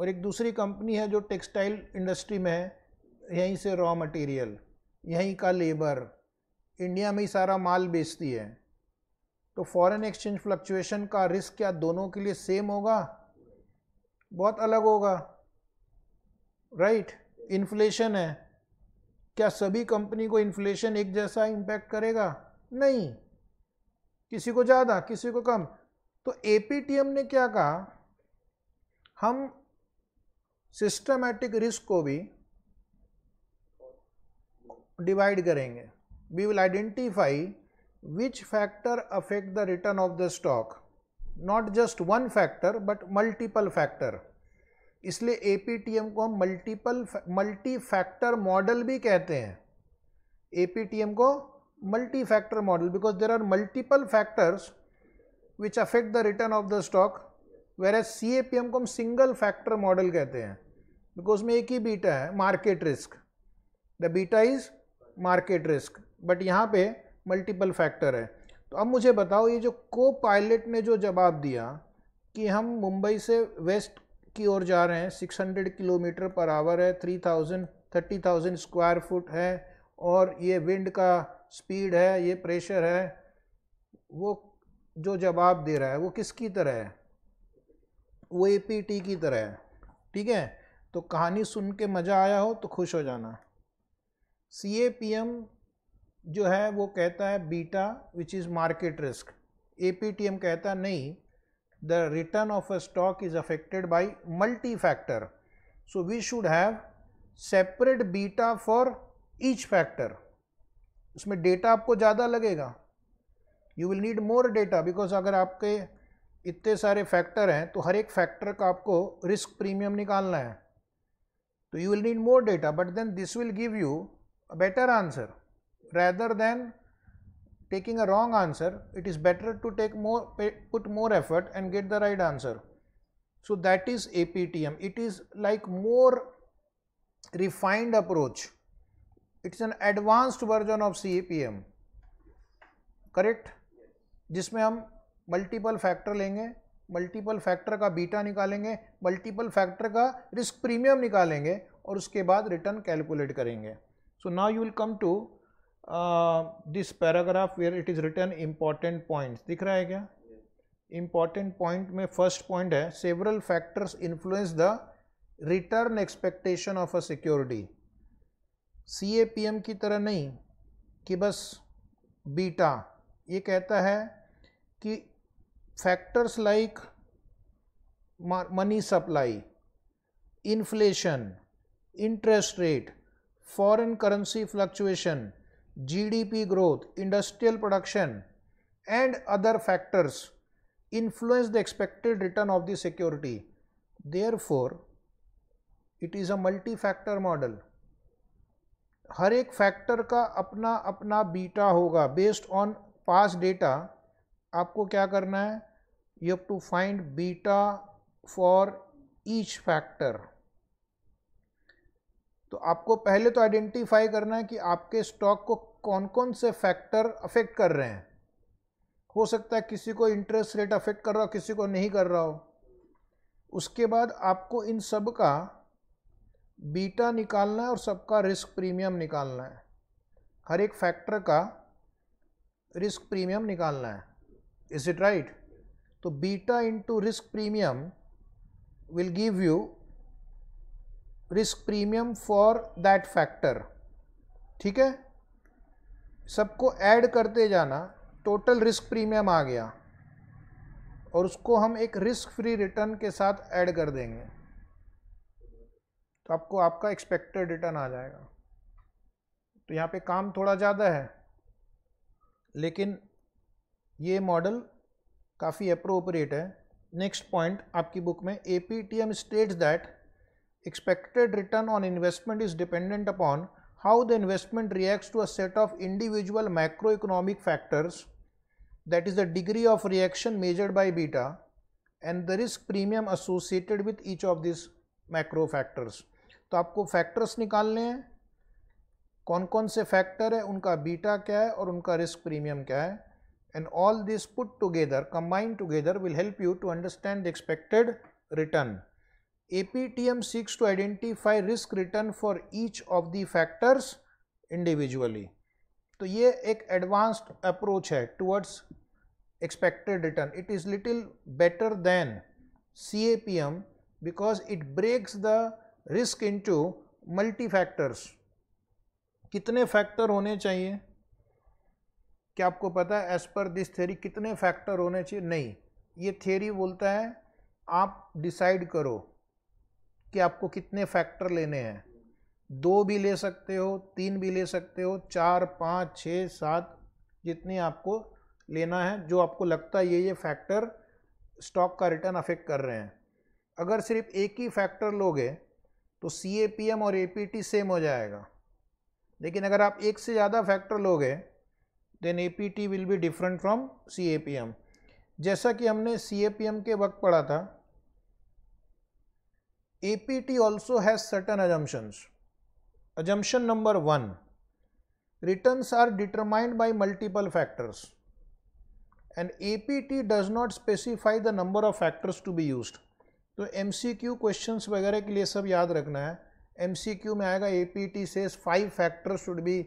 और एक दूसरी कंपनी है जो टेक्सटाइल इंडस्ट्री में है यहीं से रॉ मटेरियल यहीं का लेबर इंडिया में ही सारा माल बेचती है तो फॉरेन एक्सचेंज फ्लक्चुएशन का रिस्क क्या दोनों के लिए सेम होगा बहुत अलग होगा राइट right? इन्फ्लेशन है क्या सभी कंपनी को इन्फ्लेशन एक जैसा इम्पैक्ट करेगा नहीं किसी को ज़्यादा किसी को कम तो एपीटीएम ने क्या कहा हम सिस्टमैटिक रिस्क को भी डिवाइड करेंगे we will identify which factor affect the return of the stock not just one factor but multiple factor इसलिए एपीटीएम को हम मल्टीपल मल्टी फैक्टर मॉडल भी कहते हैं एपीटीएम को multi factor model because there are multiple factors which affect the return of the stock whereas C A P M को हम single factor model कहते हैं बिकॉज में एक ही बीटा है market risk the beta is market risk but यहाँ पे मल्टीपल फैक्टर है तो अब मुझे बताओ ये जो को पायलट ने जो जवाब दिया कि हम मुंबई से वेस्ट की ओर जा रहे हैं 600 किलोमीटर पर आवर है 3000 30000 स्क्वायर फुट है और ये विंड का स्पीड है ये प्रेशर है वो जो जवाब दे रहा है वो किसकी तरह है वो ए पी टी की तरह है ठीक है तो कहानी सुन के मज़ा आया हो तो खुश हो जाना सी ए पी एम जो है वो कहता है beta which is market risk A P T M कहता नहीं the return of a stock is affected by multi-factor. So, we should have separate beta for each factor. इसमें डेटा आपको ज़्यादा लगेगा you will need more data because अगर आपके इतने सारे फैक्टर हैं तो हर एक फैक्टर का आपको रिस्क प्रीमियम निकालना है तो you will need more data but then this will give you a better answer rather than taking a wrong answer, it is better to take more, put more effort and get the right answer. So that is APTM. It is like more refined approach. it is an advanced version of CAPM. correct जिसमें हम multiple factor लेंगे multiple factor का beta निकालेंगे multiple factor का risk premium निकालेंगे और उसके बाद रिटर्न कैलकुलेट करेंगे so now you will come to this paragraph where it is return important points दिख रहा है क्या इम्पॉर्टेंट पॉइंट में फर्स्ट पॉइंट है several factors influence the return expectation of a security C A P M की तरह नहीं कि बस बीटा ये कहता है कि factors like money supply inflation interest rate foreign currency fluctuation G D P growth industrial production and other factors influence the expected return of the security therefore it is a multi factor model हर एक factor का अपना अपना beta होगा based on pass data आपको क्या करना है you have to find beta for each factor तो आपको पहले तो आइडेंटिफाई करना है कि आपके स्टॉक को कौन कौन से फैक्टर अफेक्ट कर रहे हैं हो सकता है किसी को इंटरेस्ट रेट अफेक्ट कर रहा हो किसी को नहीं कर रहा हो उसके बाद आपको इन सब का बीटा निकालना है और सबका रिस्क प्रीमियम निकालना है हर एक फैक्टर का रिस्क प्रीमियम निकालना है इज इट राइट तो beta into risk premium will give you risk premium for that factor ठीक है सबको ऐड करते जाना टोटल रिस्क प्रीमियम आ गया और उसको हम एक रिस्क फ्री रिटर्न के साथ ऐड कर देंगे तो आपको आपका एक्सपेक्टेड रिटर्न आ जाएगा तो यहाँ पे काम थोड़ा ज़्यादा है लेकिन ये मॉडल काफ़ी अप्रोप्रिएट है नेक्स्ट पॉइंट आपकी बुक में A P T M states that Expected return on investment is dependent upon how the investment reacts to a set of individual macroeconomic factors that is the degree of reaction measured by beta and the risk premium associated with each of these macro factors. to aapko factors nikalne hain kon kon se factor hai unka beta kya hai aur unka risk premium kya hai and all this put together combined together will help you to understand the expected return. APTM seeks to identify risk return for each of the factors individually. तो ये एक advanced approach है towards expected return. It is little better than CAPM because it breaks the risk into multi factors. कितने factor होने चाहिए क्या आपको पता है एज पर दिस थ्योरी कितने फैक्टर होने चाहिए नहीं ये थ्योरी बोलता है आप डिसाइड करो कि आपको कितने फैक्टर लेने हैं दो भी ले सकते हो तीन भी ले सकते हो चार पाँच छः सात जितने आपको लेना है जो आपको लगता है ये ये फैक्टर स्टॉक का रिटर्न अफेक्ट कर रहे हैं अगर सिर्फ एक ही फैक्टर लोगे तो सी ए पी एम और ए पी टी सेम हो जाएगा लेकिन अगर आप एक से ज़्यादा फैक्टर लोगे then A P T will be different from C A P M जैसा कि हमने सी ए पी एम के वक्त पढ़ा था APT also has certain assumptions. Assumption number one, returns are determined by multiple factors and APT does not specify the number of factors to be used. तो MCQ questions वगैरह के लिए सब याद रखना है MCQ में आएगा APT says five factors should be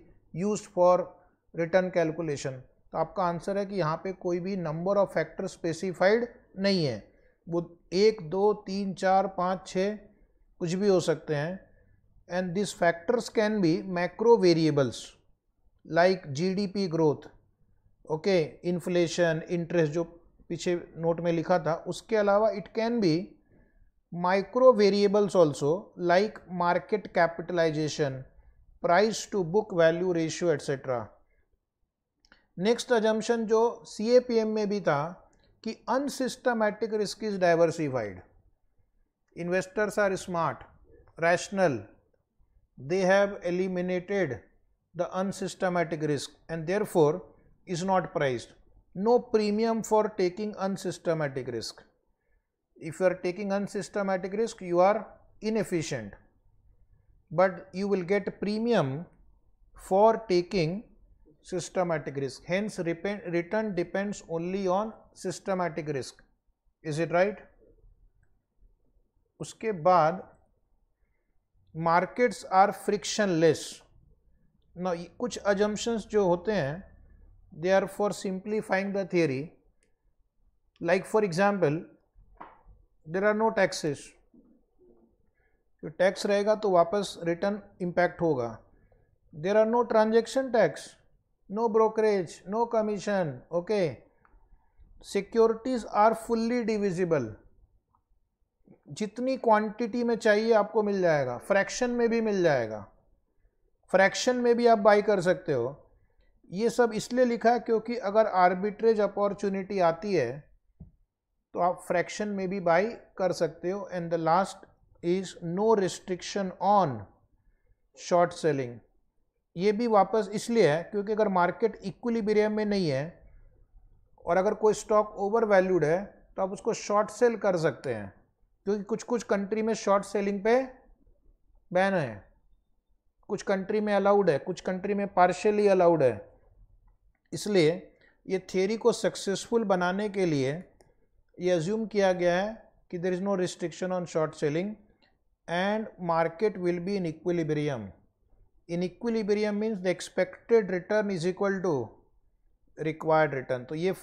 used for return calculation. तो आपका आंसर है कि यहाँ पे कोई भी नंबर ऑफ फैक्टर स्पेसिफाइड नहीं है वो एक दो तीन चार पाँच छः कुछ भी हो सकते हैं and this factors can be macro variables like GDP growth okay inflation interest जो पीछे नोट में लिखा था उसके अलावा it can be micro variables also like market capitalisation price to book value ratio etcetera next assumption जो C में भी था कि unsystematic risk is diversified. Investors are smart, rational. they have eliminated the unsystematic risk and therefore is not priced. No premium for taking unsystematic risk. If you are taking unsystematic risk, you are inefficient, but you will get premium for taking systematic risk. Hence, return depends only on systematic risk. Is it right? uske baad markets are frictionless. Now, kuch assumptions jo hote hain they are for simplifying the theory. Like for example, there are no taxes. जो tax रहेगा तो वापस return impact होगा there are no transaction tax no brokerage no commission okay securities are fully divisible जितनी quantity में चाहिए आपको मिल जाएगा फ्रैक्शन में भी मिल जाएगा फ्रैक्शन में भी आप बाई कर सकते हो ये सब इसलिए लिखा है क्योंकि अगर आर्बिट्रेज अपॉर्चुनिटी आती है तो आप फ्रैक्शन में भी बाई कर सकते हो and the last is no restriction on short selling ये भी वापस इसलिए है क्योंकि अगर मार्केट इक्वली में नहीं है और अगर कोई स्टॉक ओवर वैल्यूड है तो आप उसको शॉर्ट सेल कर सकते हैं क्योंकि कुछ कुछ कंट्री में शॉर्ट सेलिंग पे बैन है कुछ कंट्री में अलाउड है कुछ कंट्री में पार्शियली अलाउड है इसलिए ये थियोरी को सक्सेसफुल बनाने के लिए ये एज्यूम किया गया है कि there is no restriction on short selling and market will be in equilibrium in equilibrium means the expected return is equal to required return तो ये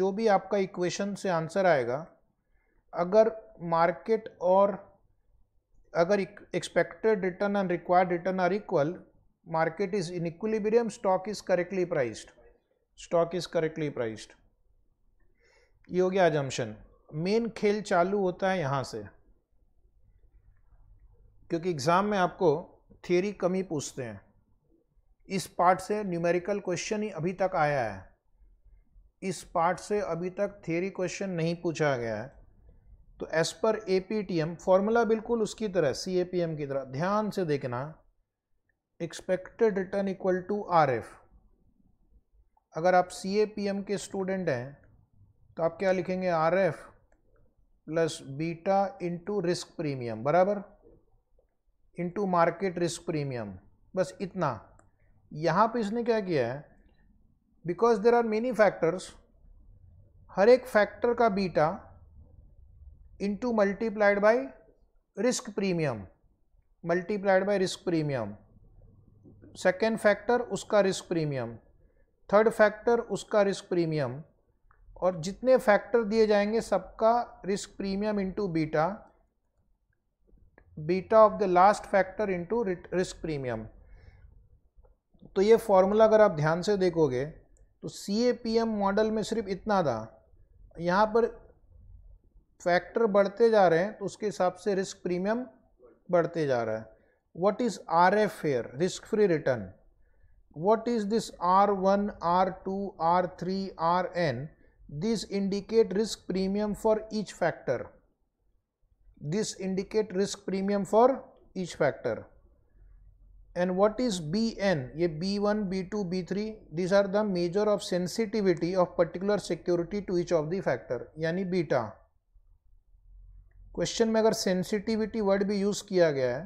जो भी आपका इक्वेशन से आंसर आएगा अगर मार्केट और अगर expected return and required return are equal market is in equilibrium stock is correctly priced stock is correctly priced ये हो गया अजम्पन मेन खेल चालू होता है यहाँ से क्योंकि एग्ज़ाम में आपको थियोरी कम ही पूछते हैं इस पार्ट से न्यूमेरिकल क्वेश्चन ही अभी तक आया है इस पार्ट से अभी तक थियोरी क्वेश्चन नहीं पूछा गया है तो as per A P T M formula बिल्कुल उसकी तरह सी ए पी एम की तरह ध्यान से देखना expected return equal to R F अगर आप सी ए पी एम के स्टूडेंट हैं तो आप क्या लिखेंगे R F plus beta into risk premium बराबर इनटू मार्केट रिस्क प्रीमियम बस इतना यहाँ पे इसने क्या किया है because there are many factors हर एक फैक्टर का beta into multiplied by risk premium multiplied by risk premium second factor उसका रिस्क प्रीमियम थर्ड फैक्टर उसका रिस्क प्रीमियम और जितने फैक्टर दिए जाएंगे सबका risk premium into beta beta of the last factor into risk premium तो ये formula अगर आप ध्यान से देखोगे तो C A P M model में सिर्फ इतना था यहाँ पर फैक्टर बढ़ते जा रहे हैं तो उसके हिसाब से रिस्क प्रीमियम बढ़ते जा रहा है what is R F fair risk free return is this R one R two R three R N this indicate risk premium for each factor This indicate risk premium for each factor. And what is BN? Ye B1, B2, B3 these are the measure of sensitivity of particular security to each of the factor यानी beta question में अगर sensitivity word भी use किया गया है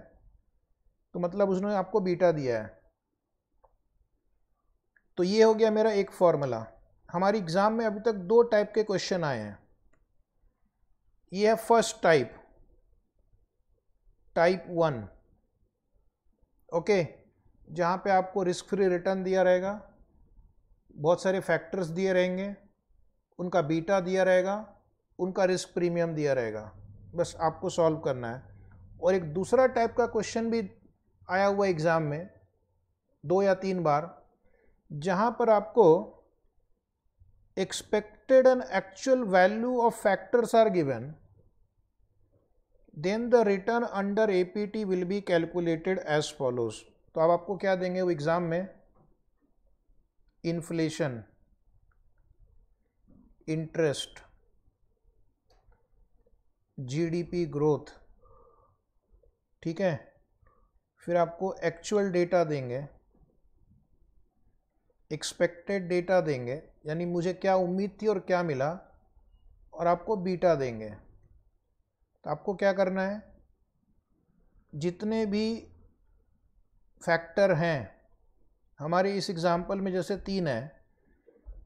तो मतलब उसने आपको बीटा दिया है तो ये हो गया मेरा एक फॉर्मूला हमारी एग्ज़ाम में अभी तक दो टाइप के क्वेश्चन आए हैं ये है first type type one okay जहाँ पे आपको रिस्क फ्री रिटर्न दिया रहेगा बहुत सारे फैक्टर्स दिए रहेंगे उनका बीटा दिया रहेगा उनका रिस्क प्रीमियम दिया रहेगा बस आपको सॉल्व करना है और एक दूसरा टाइप का क्वेश्चन भी आया हुआ एग्ज़ाम में दो या तीन बार जहाँ पर आपको expected and actual value of factors are given then the return under A P T will be calculated as follows तो अब आपको क्या देंगे वो एग्ज़ाम में इन्फ्लेशन इंटरेस्ट जीडीपी ग्रोथ ठीक है फिर आपको एक्चुअल डेटा देंगे एक्सपेक्टेड डेटा देंगे यानी मुझे क्या उम्मीद थी और क्या मिला और आपको बीटा देंगे तो आपको क्या करना है जितने भी फैक्टर हैं हमारे इस एग्ज़ाम्पल में जैसे तीन है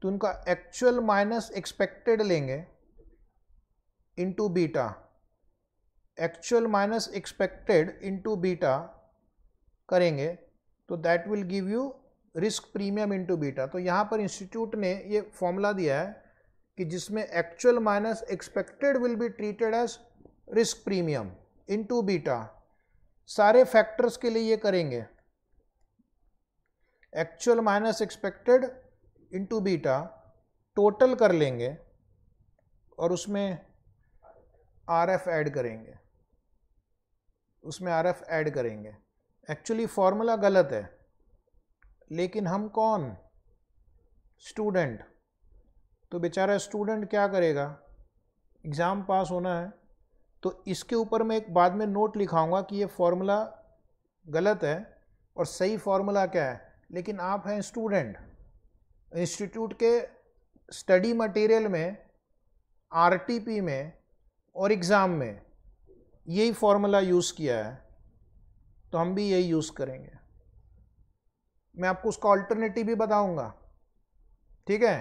तो उनका एक्चुअल माइनस एक्सपेक्टेड लेंगे into beta actual minus expected into beta करेंगे तो that will give you risk premium into beta तो यहाँ पर इंस्टीट्यूट ने ये फॉर्मूला दिया है कि जिसमें actual minus expected will be treated as risk premium into beta सारे फैक्टर्स के लिए ये करेंगे actual minus expected into beta total कर लेंगे और उसमें आर एफ ऐड करेंगे उसमें आर एफ ऐड करेंगे एक्चुअली फॉर्मूला गलत है लेकिन हम कौन स्टूडेंट तो बेचारा स्टूडेंट क्या करेगा एग्ज़ाम पास होना है तो इसके ऊपर मैं एक बाद में नोट लिखाऊंगा कि ये फार्मूला गलत है और सही फार्मूला क्या है लेकिन आप हैं स्टूडेंट इंस्टीट्यूट के स्टडी मटेरियल में आरटीपी में और एग्ज़ाम में यही फार्मूला यूज़ किया है तो हम भी यही यूज़ करेंगे मैं आपको उसका ऑल्टरनेटिव भी बताऊंगा ठीक है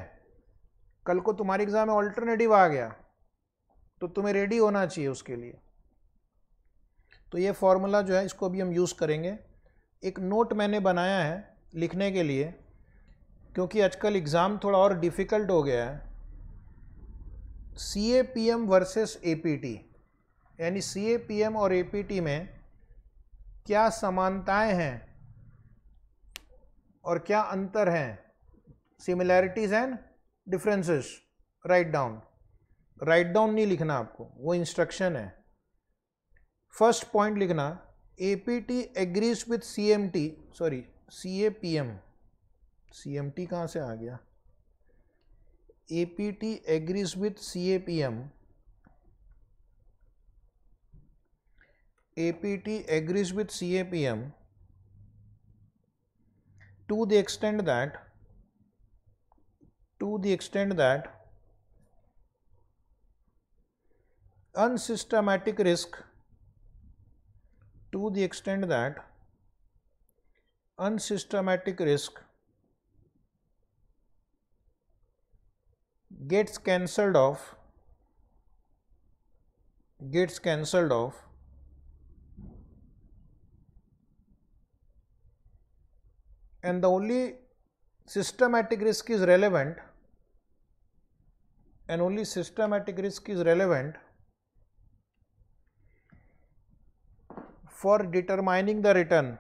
कल को तुम्हारे एग्ज़ाम में ऑल्टरनेटिव आ गया तो तुम्हें रेडी होना चाहिए उसके लिए तो ये फार्मूला जो है इसको भी हम यूज़ करेंगे एक नोट मैंने बनाया है लिखने के लिए क्योंकि आजकल एग्ज़ाम थोड़ा और डिफ़िकल्ट हो गया है C A P M versus A P T यानी सी ए पी एम और ए पी टी में क्या समानताएं हैं और क्या अंतर हैं similarities and differences write down write down नहीं लिखना आपको वो इंस्ट्रक्शन है फर्स्ट पॉइंट लिखना A P T agrees with C M T sorry C A P M C M T कहाँ से आ गया A P T agrees with C A P M A P T agrees with C A P M to the extent that to the extent that unsystematic risk to the extent that unsystematic risk gets cancelled off gets cancelled off and the only systematic risk is relevant and only systematic risk is relevant for determining the return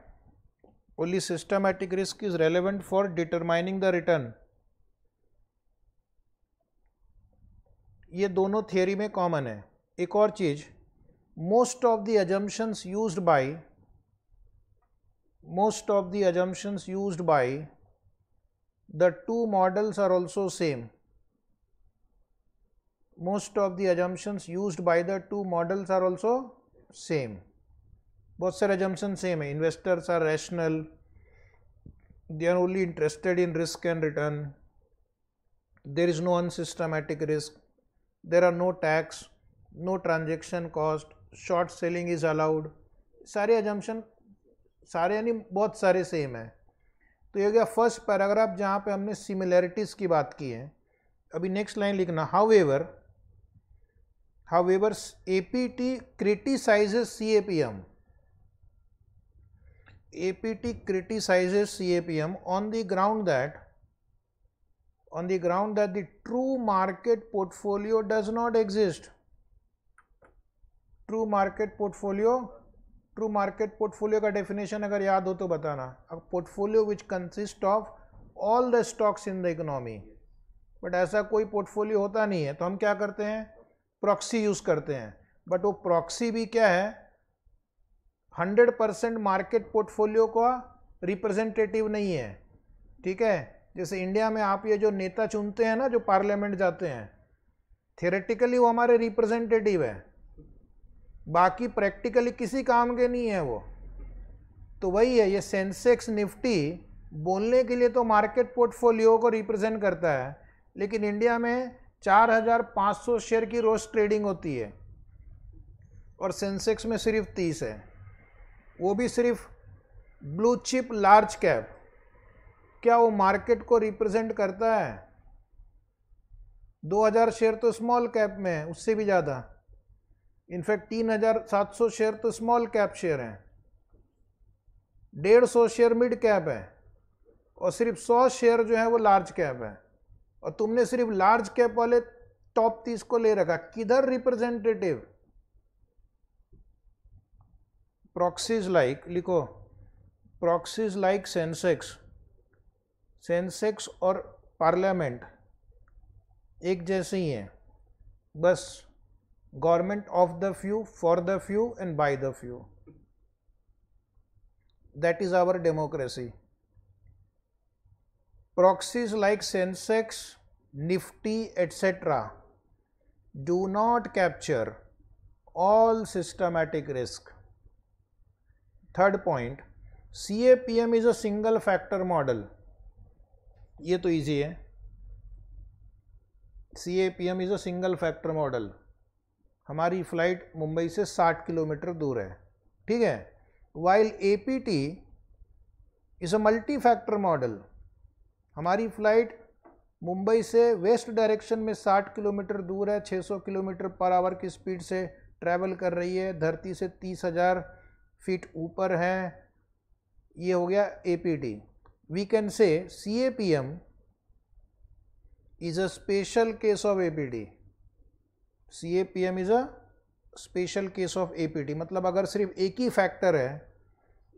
only systematic risk is relevant for determining the return ये दोनों theory में common है एक और चीज most of the assumptions used by most of the assumptions used by the two models are also same most of the assumptions used by the two models are also same बहुत सारे assumption same है investors are rational they are only interested in risk and return there is no unsystematic risk there are no tax no transaction cost short selling is allowed सारे assumption सारे यानी बहुत सारे same है तो ये गया फर्स्ट पैराग्राफ जहाँ पे हमने सिमिलैरिटीज़ की बात की है अभी नेक्स्ट लाइन लिखना how how A P T criticises C A P M APT criticizes CAPM on the ground that on the ground that the true market portfolio does not exist. True market portfolio true market portfolio का definition अगर याद हो तो बताना अब portfolio which consist of all the stocks in the economy but ऐसा कोई portfolio होता नहीं है तो हम क्या करते हैं प्रॉक्सी यूज़ करते हैं बट वो प्रॉक्सी भी क्या है हंड्रेड परसेंट मार्केट पोर्टफोलियो का रिप्रेजेंटेटिव नहीं है ठीक है जैसे इंडिया में आप ये जो नेता चुनते हैं ना जो पार्लियामेंट जाते हैं थेरेटिकली वो हमारे रिप्रेजेंटेटिव है बाकी प्रैक्टिकली किसी काम के नहीं है वो तो वही है ये सेंसेक्स निफ्टी बोलने के लिए तो मार्केट पोर्टफोलियो को रिप्रेजेंट करता है लेकिन इंडिया में 4,500 शेयर की रोज़ ट्रेडिंग होती है और सेंसेक्स में सिर्फ 30 है वो भी सिर्फ ब्लू चिप लार्ज कैप क्या वो मार्केट को रिप्रेजेंट करता है 2000 शेयर तो स्मॉल कैप में है उससे भी ज़्यादा इनफैक्ट 3700 शेयर तो स्मॉल कैप शेयर हैं डेढ़ सौ शेयर मिड कैप है और सिर्फ सौ शेयर जो है वो लार्ज कैप है और तुमने सिर्फ लार्ज कैप वाले टॉप तीस को ले रखा किधर रिप्रेजेंटेटिव प्रॉक्सीज लाइक लिखो प्रॉक्सीज लाइक सेंसेक्स सेंसेक्स और पार्लियामेंट एक जैसे ही हैं बस government of the few for the few and by the few that is our democracy. Proxies like Sensex, Nifty, etc. do not capture all systematic risk. Third point C A P M is a single factor model ये तो easy है C A P M is a single factor model हमारी flight Mumbai से 60 kilometre दूर है ठीक है while A P T is a multi factor model हमारी फ़्लाइट मुंबई से वेस्ट डायरेक्शन में 60 किलोमीटर दूर है 600 किलोमीटर पर आवर की स्पीड से ट्रैवल कर रही है धरती से तीस हज़ार फीट ऊपर है ये हो गया A P T we can say C A P M is a special case of A A P C P M is a special case of A P T मतलब अगर सिर्फ एक ही फैक्टर है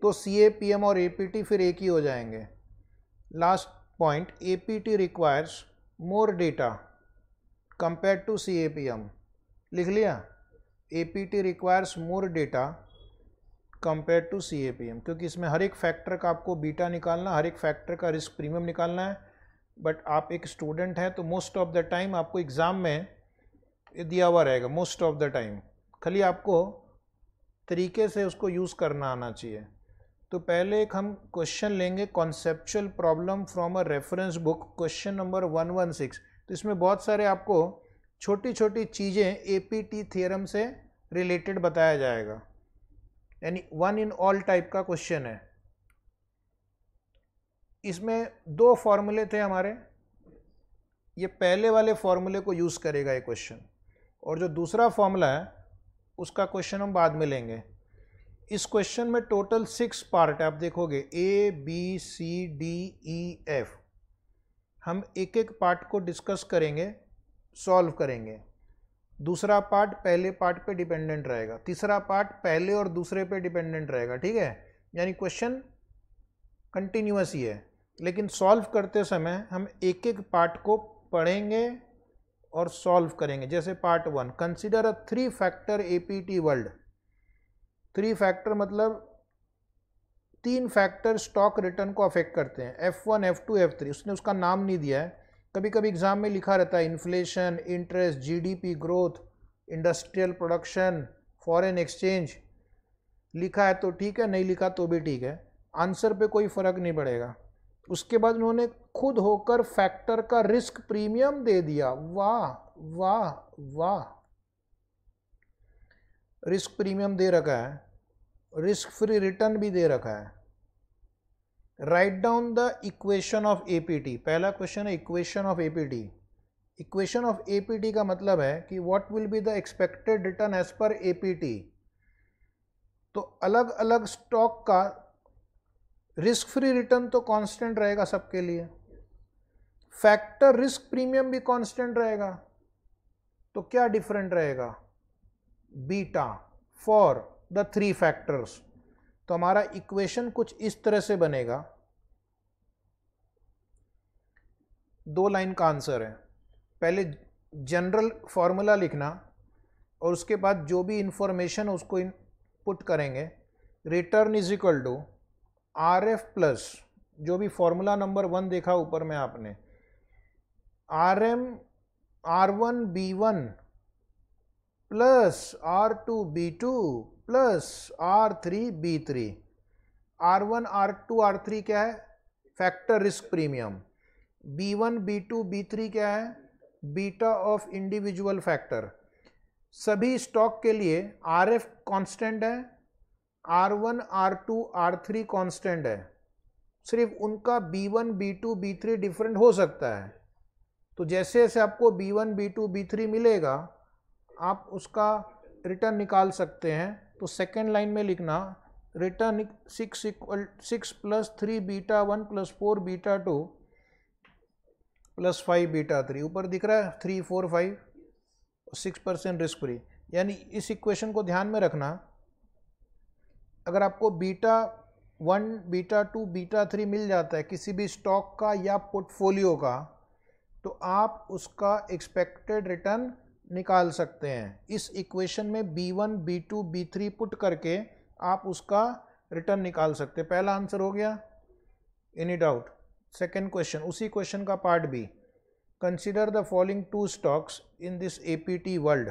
तो सी ए पी एम और ए P T फिर एक ही हो जाएंगे last point A P T requires more data compare to C A P M लिख लिया A P T requires more data compare to C A P M क्योंकि इसमें हर एक फैक्टर का आपको बीटा निकालना हर एक फैक्टर का रिस्क प्रीमियम निकालना है बट आप एक स्टूडेंट हैं तो मोस्ट ऑफ द टाइम आपको एग्ज़ाम में दिया हुआ रहेगा मोस्ट ऑफ द टाइम खाली आपको तरीके से उसको यूज़ करना आना चाहिए तो पहले एक हम क्वेश्चन लेंगे conceptual problem from a reference book question number one one six तो इसमें बहुत सारे आपको छोटी छोटी चीज़ें ए पी टी थियरम से रिलेटेड बताया जाएगा यानी वन इन ऑल टाइप का क्वेश्चन है इसमें दो फॉर्मूले थे हमारे ये पहले वाले फॉर्मूले को यूज़ करेगा ये क्वेश्चन और जो दूसरा फॉर्मूला है उसका क्वेश्चन हम बाद में लेंगे इस क्वेश्चन में टोटल सिक्स पार्ट है आप देखोगे A B C D E F हम एक एक पार्ट को डिस्कस करेंगे सॉल्व करेंगे दूसरा पार्ट पहले पार्ट पे डिपेंडेंट रहेगा तीसरा पार्ट पहले और दूसरे पे डिपेंडेंट रहेगा ठीक है यानी क्वेश्चन कंटिन्यूस ही है लेकिन सॉल्व करते समय हम एक एक पार्ट को पढ़ेंगे और सॉल्व करेंगे जैसे part one consider a three factor T world three factor मतलब तीन फैक्टर स्टॉक रिटर्न को अफेक्ट करते हैं F one F two F three उसने उसका नाम नहीं दिया है कभी कभी एग्ज़ाम में लिखा रहता है inflation interest GDP growth industrial production foreign exchange लिखा है तो ठीक है नहीं लिखा तो भी ठीक है आंसर पे कोई फ़र्क नहीं पड़ेगा उसके बाद उन्होंने खुद होकर फैक्टर का रिस्क प्रीमियम दे दिया वाह वाह वाह रिस्क प्रीमियम दे रखा है रिस्क फ्री रिटर्न भी दे रखा है right down the equation of A P T पहला क्वेश्चन है equation of A P T equation of A P T का मतलब है कि what will be the expected return as per A P T तो अलग अलग स्टॉक का रिस्क फ्री रिटर्न तो कांस्टेंट रहेगा सबके लिए फैक्टर रिस्क प्रीमियम भी कांस्टेंट रहेगा तो क्या डिफरेंट रहेगा beta for the three factors तो हमारा इक्वेशन कुछ इस तरह से बनेगा दो लाइन का आंसर है पहले जनरल फार्मूला लिखना और उसके बाद जो भी इंफॉर्मेशन उसको इन पुट करेंगे return is equal to R F plus जो भी फार्मूला नंबर वन देखा ऊपर में आपने R M R one B one plus R two B two plus R three B three R one R two R three क्या है factor risk premium B one B two B three क्या है beta of individual factor सभी stock के लिए R F constant है are one R two R three constant है सिर्फ उनका B one B two B three different हो सकता है तो जैसे जैसे आपको B one B two B three मिलेगा आप उसका रिटर्न निकाल सकते हैं तो सेकेंड लाइन में लिखना return six equal six plus three beta one plus four beta two plus five beta three ऊपर दिख रहा है three four five six percent risk free यानी इस इक्वेशन को ध्यान में रखना अगर आपको beta one beta two beta three मिल जाता है किसी भी स्टॉक का या पोर्टफोलियो का तो आप उसका एक्सपेक्टेड रिटर्न निकाल सकते हैं इस इक्वेशन में B one B two B three put करके आप उसका रिटर्न निकाल सकते हैं पहला आंसर हो गया एनी डाउट सेकेंड क्वेश्चन उसी क्वेश्चन का part B consider the following two stocks in this T world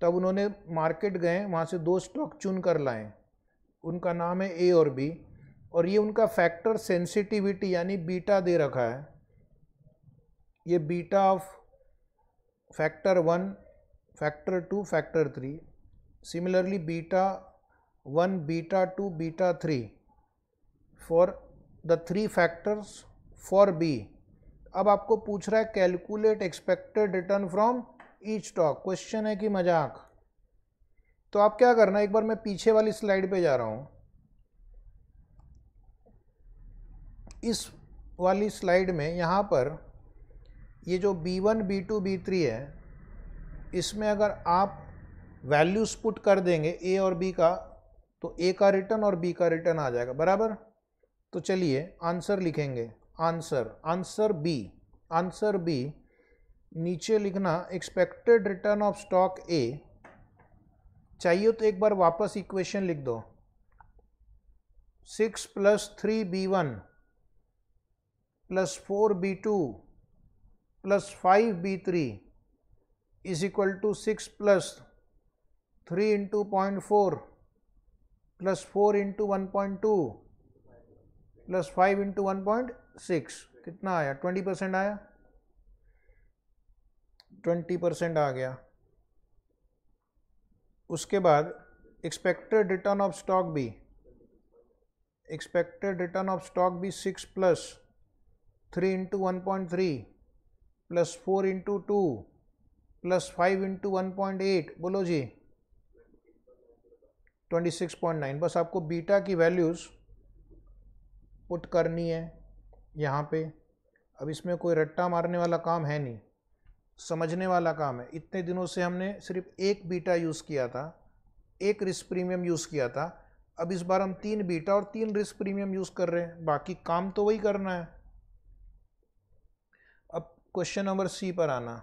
तब उन्होंने मार्केट गए वहाँ से दो स्टॉक चुन कर लाए उनका नाम है ए और बी और ये उनका फैक्टर सेंसिटिविटी यानी बीटा दे रखा है ये beta of factor one factor two factor three similarly beta one beta two beta three for the three factors for B अब आपको पूछ रहा है calculate expected return from each stock question है कि मजाक तो आप क्या करना एक बार मैं पीछे वाली स्लाइड पे जा रहा हूँ इस वाली स्लाइड में यहाँ पर ये जो B1, B2, B3 है इसमें अगर आप वैल्यूज़ पुट कर देंगे ए और बी का तो ए का रिटर्न और बी का रिटर्न आ जाएगा बराबर तो चलिए आंसर लिखेंगे answer answer B answer B नीचे लिखना expected return of stock A चाहिए तो एक बार वापस इक्वेशन लिख दो six plus three B one plus four B two plus five B three is equal to six plus three into point four plus four into one point two plus five into one point six कितना आया twenty percent आया twenty percent आ गया उसके बाद expected return of stock भी expected return of stock भी six plus three into one point three plus four into two plus five into one point eight बोलो जी ट्वेंटी सिक्स पॉइंट नाइन बस आपको बीटा की वैल्यूज़ पुट करनी है यहाँ पे अब इसमें कोई रट्टा मारने वाला काम है नहीं समझने वाला काम है इतने दिनों से हमने सिर्फ एक बीटा यूज़ किया था एक रिस्क प्रीमियम यूज़ किया था अब इस बार हम तीन बीटा और तीन रिस्क प्रीमियम यूज़ कर रहे हैं बाकी काम तो वही करना है अब क्वेश्चन नंबर सी पर आना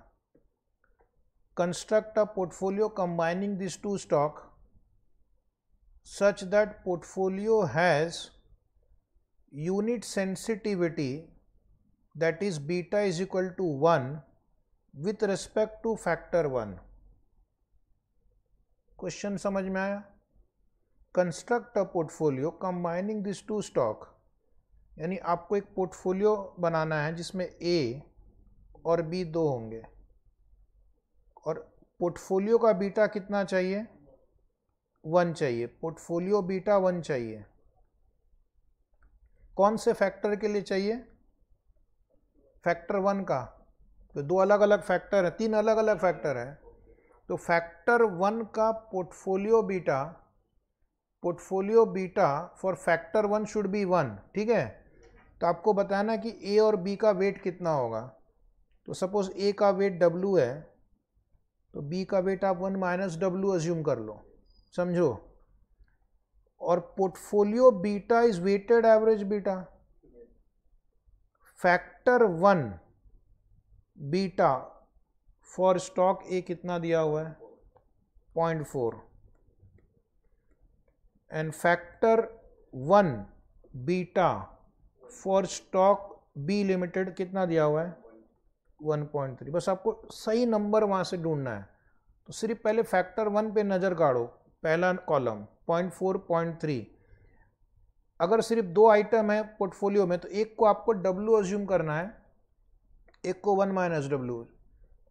construct a portfolio combining this two stock such that portfolio has unit sensitivity that is beta is equal to 1 with respect to factor 1 question समझ में आया construct a portfolio combining this two stock यानी आपको एक portfolio बनाना है जिसमें ए और B दो होंगे और पोर्टफोलियो का बीटा कितना चाहिए वन चाहिए पोर्टफोलियो बीटा वन चाहिए कौन से फैक्टर के लिए चाहिए फैक्टर वन का तो दो अलग अलग फैक्टर है तीन अलग अलग फैक्टर है तो फैक्टर वन का portfolio beta portfolio beta for factor one should be one ठीक है तो आपको बताना कि ए और बी का वेट कितना होगा तो सपोज ए का वेट डब्लू है तो बी का वेट आप वन माइनस डब्ल्यू एज्यूम कर लो समझो और portfolio beta is weighted average beta factor one beta for stock A कितना दिया हुआ है point four and factor one beta for stock B limited कितना दिया हुआ है वन पॉइंट थ्री बस आपको सही नंबर वहां से ढूंढना है तो सिर्फ पहले फैक्टर वन पे नज़र गाड़ो पहला column point four point three अगर सिर्फ दो आइटम है पोर्टफोलियो में तो एक को आपको डब्ल्यू एज्यूम करना है एक को वन माइनस डब्ल्यू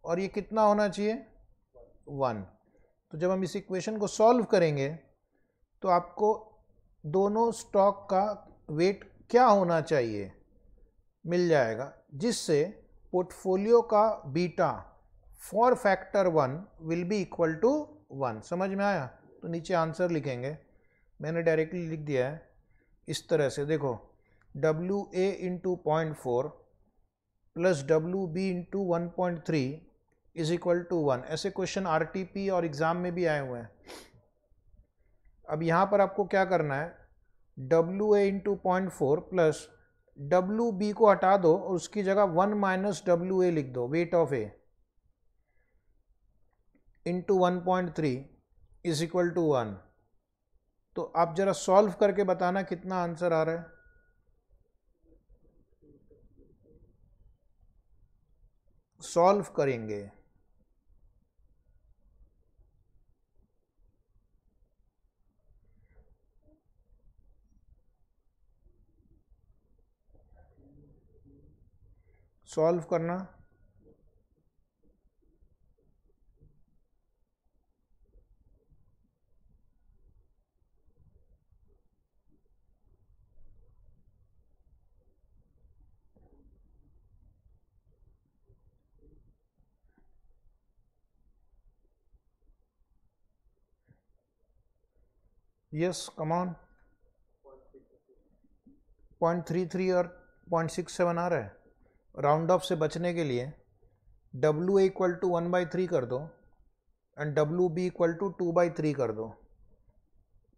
और ये कितना होना चाहिए वन तो जब हम इस इक्वेशन को सॉल्व करेंगे तो आपको दोनों स्टॉक का वेट क्या होना चाहिए मिल जाएगा जिससे पोर्टफोलियो का beta for factor one will be equal to one समझ में आया तो नीचे आंसर लिखेंगे मैंने डायरेक्टली लिख दिया है इस तरह से देखो W A into point four plus W B into one point three is equal to one ऐसे क्वेश्चन आरटीपी और एग्ज़ाम में भी आए हुए हैं अब यहाँ पर आपको क्या करना है W A into point four plus W B को हटा दो और उसकी जगह वन माइनस डब्ल्यू ए लिख दो weight of A into one point three is equal to one तो आप ज़रा सॉल्व करके बताना कितना आंसर आ रहा है सॉल्व करेंगे सॉल्व करना Yes, come on. 0.33 और 0.67 आ रहा है राउंड ऑफ से बचने के लिए W A equal to one by three कर दो and W B equal to two by three कर दो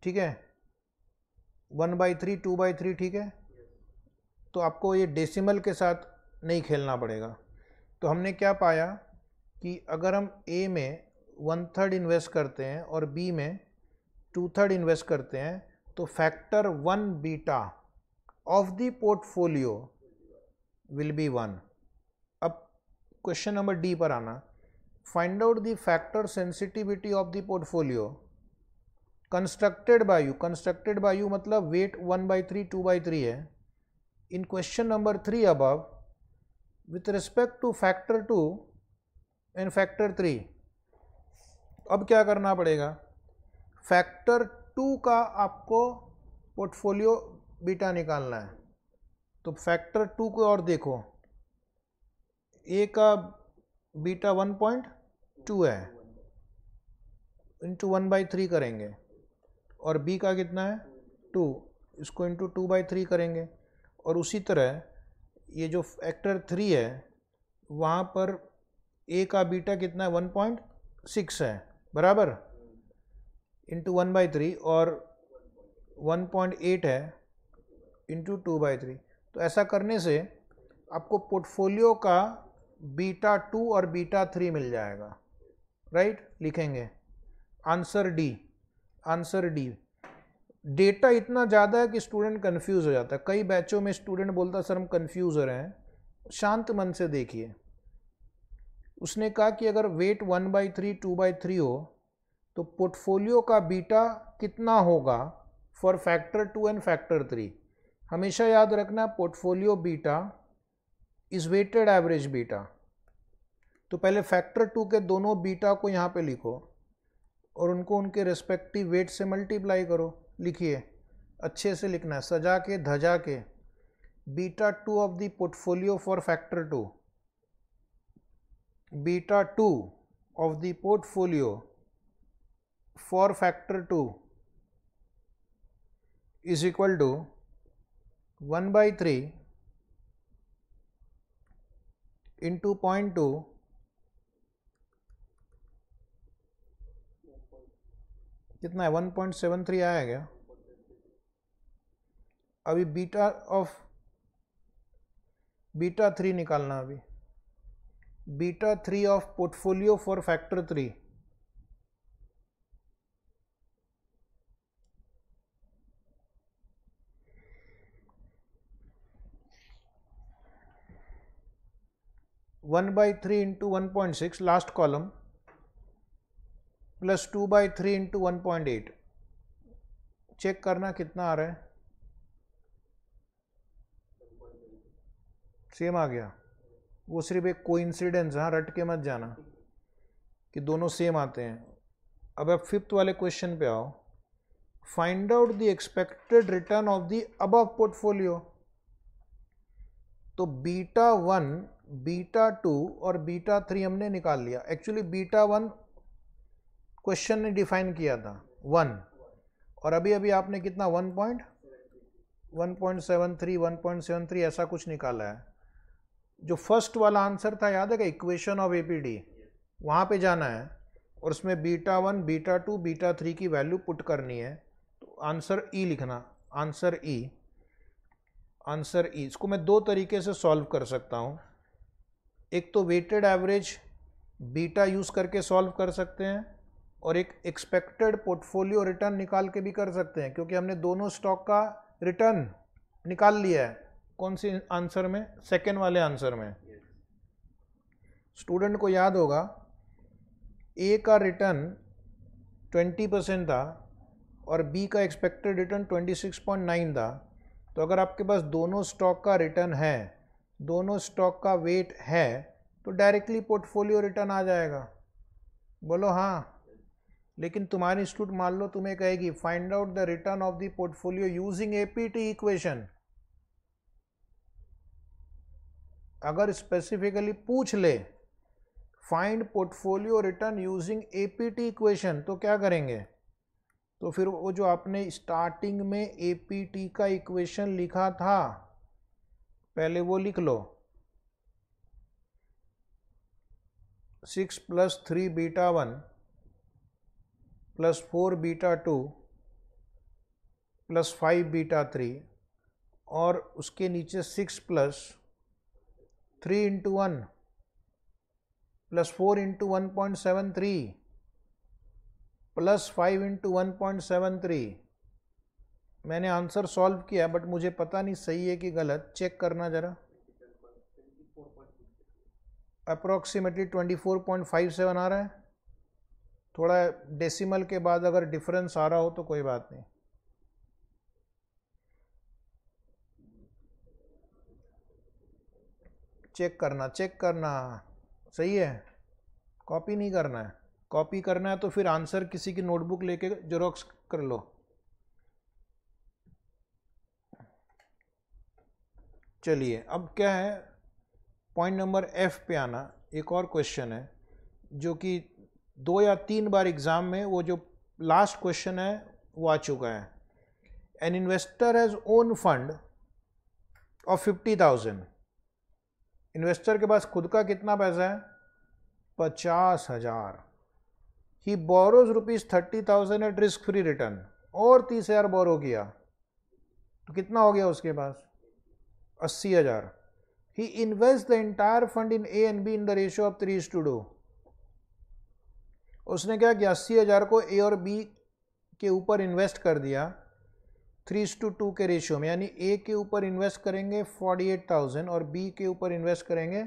ठीक है one by three two by three ठीक है तो आपको ये डेसिमल के साथ नहीं खेलना पड़ेगा तो हमने क्या पाया कि अगर हम ए में वन थर्ड इन्वेस्ट करते हैं और बी में टू थर्ड इन्वेस्ट करते हैं तो factor one beta of the portfolio will be one अब क्वेश्चन नंबर डी पर आना find out the factor sensitivity of the portfolio constructed by you constructed by you मतलब weight one by three two by three है in question number three above with respect to factor two and factor three अब क्या करना पड़ेगा factor two का आपको portfolio beta निकालना है तो फैक्टर टू को और देखो ए का बीटा वन पॉइंट टू है इंटू वन बाई थ्री करेंगे और बी का कितना है टू इसको इंटू टू बाई थ्री करेंगे और उसी तरह ये जो फैक्टर थ्री है वहाँ पर ए का बीटा कितना है वन पॉइंट सिक्स है बराबर इंटू वन बाई थ्री और वन पॉइंट एट है इंटू टू बाई थ्री तो ऐसा करने से आपको पोर्टफोलियो का बीटा टू और बीटा थ्री मिल जाएगा राइट right? लिखेंगे answer D answer D data इतना ज़्यादा है कि स्टूडेंट कंफ्यूज हो जाता है कई बैचों में स्टूडेंट बोलता सर हम कंफ्यूज हो रहे हैं शांत मन से देखिए उसने कहा कि अगर weight one by three two by three हो तो पोर्टफोलियो का बीटा कितना होगा for factor two and factor three हमेशा याद रखना portfolio beta is weighted average beta तो पहले फैक्टर टू के दोनों बीटा को यहाँ पे लिखो और उनको उनके रेस्पेक्टिव वेट से मल्टीप्लाई करो लिखिए अच्छे से लिखना है सजा के धजा के beta two of the portfolio for factor two beta two of the portfolio for factor 2 is equal to 1 by 3 into 0.2 कितना है 1.73 आया गया अभी बीटा ऑफ बीटा थ्री निकालना अभी beta three of portfolio for factor three one by three into one point six last column plus two by three into one point eight check करना कितना आ रहा है सेम आ गया वो सिर्फ एक कोइंसिडेंस हाँ रट के मत जाना कि दोनों सेम आते हैं अब आप फिफ्थ वाले क्वेश्चन पे आओ find out the expected return of the above portfolio तो बीटा वन बीटा टू और बीटा थ्री हमने निकाल लिया एक्चुअली बीटा वन क्वेश्चन ने डिफाइन किया था वन और अभी अभी आपने कितना one point one point seven three one point seven three ऐसा कुछ निकाला है जो फर्स्ट वाला आंसर था याद है क्या equation of A P T वहाँ पर जाना है और उसमें beta one beta two beta three की वैल्यू पुट करनी है तो आंसर ई e लिखना answer E e, answer E e. इसको मैं दो तरीके से सॉल्व कर सकता हूँ एक तो वेटेड एवरेज बीटा यूज़ करके सॉल्व कर सकते हैं और एक एक्सपेक्टेड पोर्टफोलियो रिटर्न निकाल के भी कर सकते हैं क्योंकि हमने दोनों स्टॉक का रिटर्न निकाल लिया है कौन सी आंसर में सेकेंड वाले आंसर में स्टूडेंट को याद होगा ए का रिटर्न 20 परसेंट था और बी का एक्सपेक्टेड रिटर्न 26.9 था तो अगर आपके पास दोनों स्टॉक का रिटर्न है दोनों स्टॉक का वेट है तो डायरेक्टली पोर्टफोलियो रिटर्न आ जाएगा बोलो हाँ लेकिन तुम्हारी इंस्टीट्यूट मान लो तुम्हें कहेगी find out the return of the portfolio using APT equation अगर स्पेसिफिकली पूछ ले find portfolio return using APT equation तो क्या करेंगे तो फिर वो जो आपने स्टार्टिंग में एपीटी का इक्वेशन लिखा था पहले वो लिख लो six plus three beta one plus four beta two plus five beta three और उसके नीचे six plus three into one plus four into one point seven three plus five into one point seven three मैंने answer solve किया but मुझे पता नहीं सही है कि गलत चेक करना ज़रा फाइव 24.57 आ रहा है थोड़ा डेसिमल के बाद अगर डिफरेंस आ रहा हो तो कोई बात नहीं चेक करना चेक करना सही है कॉपी नहीं करना है कॉपी करना है तो फिर आंसर किसी की नोटबुक लेके जेरोक्स कर लो चलिए अब क्या है पॉइंट नंबर एफ पे आना एक और क्वेश्चन है जो कि दो या तीन बार एग्ज़ाम में वो जो लास्ट क्वेश्चन है वो आ चुका है an investor has own fund of fifty thousand investor के पास खुद का कितना पैसा है पचास हज़ार ही borrows rupees thirty thousand at risk free return और तीस हज़ार बोरो किया तो कितना हो गया उसके पास अस्सी हज़ार ही invest the entire fund in A and B in the ratio of three two 2. उसने क्या किया अस्सी हज़ार को ए और बी के ऊपर इन्वेस्ट कर दिया थ्री टू टू के रेशियो में यानी ए के ऊपर इन्वेस्ट करेंगे फोर्टी एट थाउजेंड और बी के ऊपर इन्वेस्ट करेंगे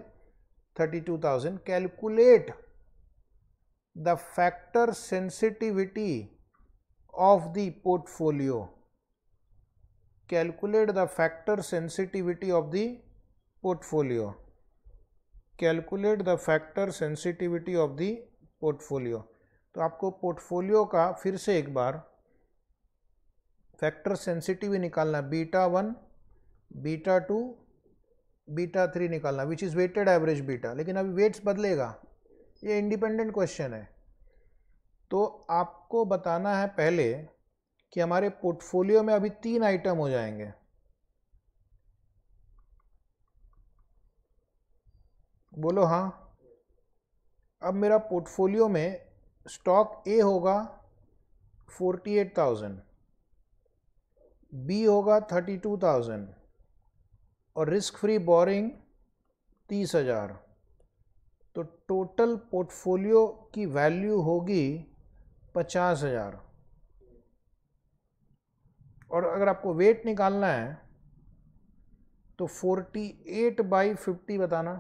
thirty two thousand calculate the factor sensitivity of the portfolio calculate the factor sensitivity of the portfolio calculate the factor sensitivity of the portfolio तो आपको portfolio का फिर से एक बार फैक्टर सेंसिटिवी निकालना beta one beta two beta three निकालना which is weighted average beta लेकिन अभी वेट्स बदलेगा ये इंडिपेंडेंट क्वेश्चन है तो आपको बताना है पहले कि हमारे पोर्टफोलियो में अभी तीन आइटम हो जाएंगे बोलो हाँ अब मेरा पोर्टफोलियो में स्टॉक ए होगा फोर्टी एट थाउजेंड बी होगा थर्टी टू थाउजेंड और रिस्क फ्री बोरिंग तीस हज़ार तो टोटल पोर्टफोलियो की वैल्यू होगी पचास हज़ार और अगर आपको वेट निकालना है तो 48 एट बाई फिफ्टी बताना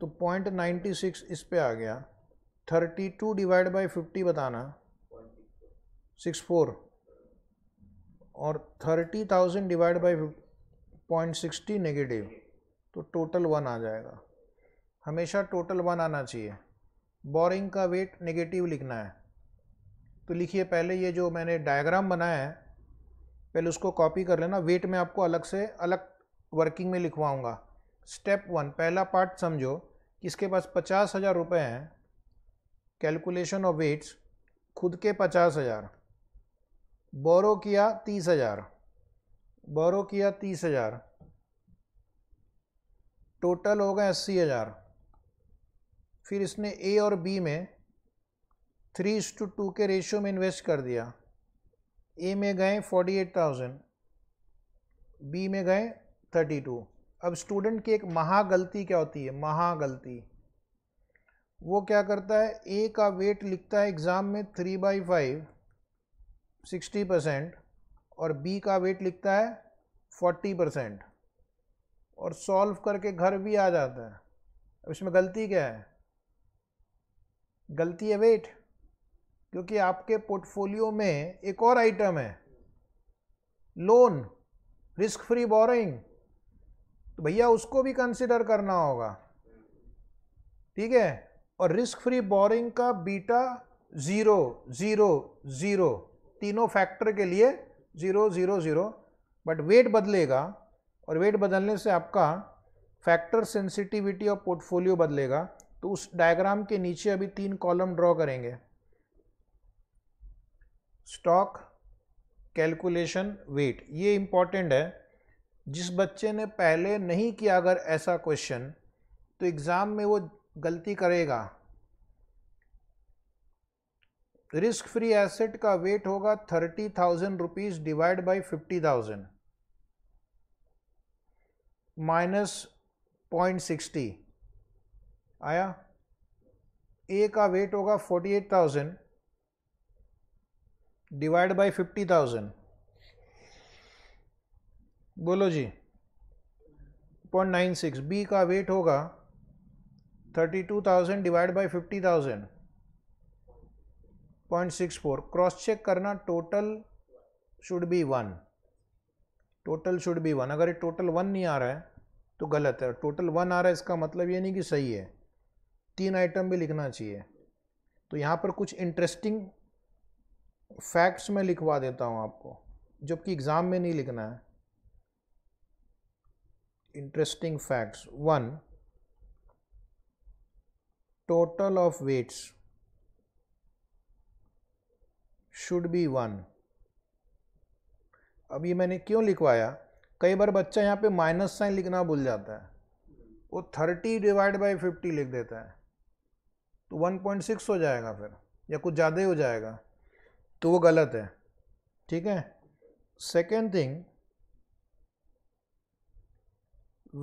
तो पॉइंट नाइन्टी सिक्स इस पे आ गया thirty two divide by fifty बताना सिक्स फोर और thirty thousand divide by point sixty negative तो टोटल वन आ जाएगा हमेशा टोटल वन आना चाहिए बोरिंग का वेट नेगेटिव लिखना है तो लिखिए पहले ये जो मैंने डायग्राम बनाया है पहले उसको कॉपी कर लेना वेट में आपको अलग से अलग वर्किंग में लिखवाऊंगा स्टेप वन पहला पार्ट समझो किसके पास पचास हज़ार रुपये हैं कैलकुलेशन ऑफ वेट्स खुद के पचास हज़ार बोरो किया तीस हज़ार बोरो किया तीस हज़ार टोटल हो गए अस्सी हज़ार फिर इसने ए और बी में थ्री इस टू टू के रेशियो में इन्वेस्ट कर दिया ए में गए फोर्टी एट थाउजेंड बी में गए थर्टी टू अब स्टूडेंट की एक महागलती क्या होती है महागलती वो क्या करता है ए का वेट लिखता है एग्ज़ाम में three by five sixty percent और बी का वेट लिखता है फोर्टी परसेंट और सॉल्व करके घर भी आ जाता है अब इसमें गलती क्या है गलती है वेट क्योंकि आपके पोर्टफोलियो में एक और आइटम है लोन रिस्क फ्री बोरिंग तो भैया उसको भी कंसिडर करना होगा ठीक है और रिस्क फ्री बोरिंग का बीटा ज़ीरो ज़ीरो ज़ीरो तीनों फैक्टर के लिए zero zero zero but weight बदलेगा और वेट बदलने से आपका फैक्टर सेंसिटिविटी और पोर्टफोलियो बदलेगा तो उस डायग्राम के नीचे अभी तीन कॉलम ड्रॉ करेंगे स्टॉक कैलकुलेशन वेट ये इम्पॉर्टेंट है जिस बच्चे ने पहले नहीं किया अगर ऐसा क्वेश्चन तो एग्ज़ाम में वो गलती करेगा रिस्क फ्री एसेट का वेट होगा thirty thousand rupees divide by fifty thousand minus point sixty आया ए का वेट होगा forty eight thousand divide by fifty thousand बोलो जी पॉइंट नाइन सिक्स बी का वेट होगा thirty two thousand divide by fifty thousand point six four cross check करना total should be one total should be one अगर ये total one नहीं आ रहा है तो गलत है टोटल वन आ रहा है इसका मतलब ये नहीं कि सही है तीन आइटम भी लिखना चाहिए तो यहाँ पर कुछ इंटरेस्टिंग फैक्ट्स में लिखवा देता हूँ आपको जबकि एग्ज़ाम में नहीं लिखना है interesting facts one total of weights should be one अब ये मैंने क्यों लिखवाया कई बार बच्चा यहाँ पे माइनस साइन लिखना भूल जाता है वो थर्टी डिवाइड बाई फिफ्टी लिख देता है तो वन पॉइंट सिक्स हो जाएगा फिर या कुछ ज़्यादा ही हो जाएगा तो वो गलत है ठीक है second thing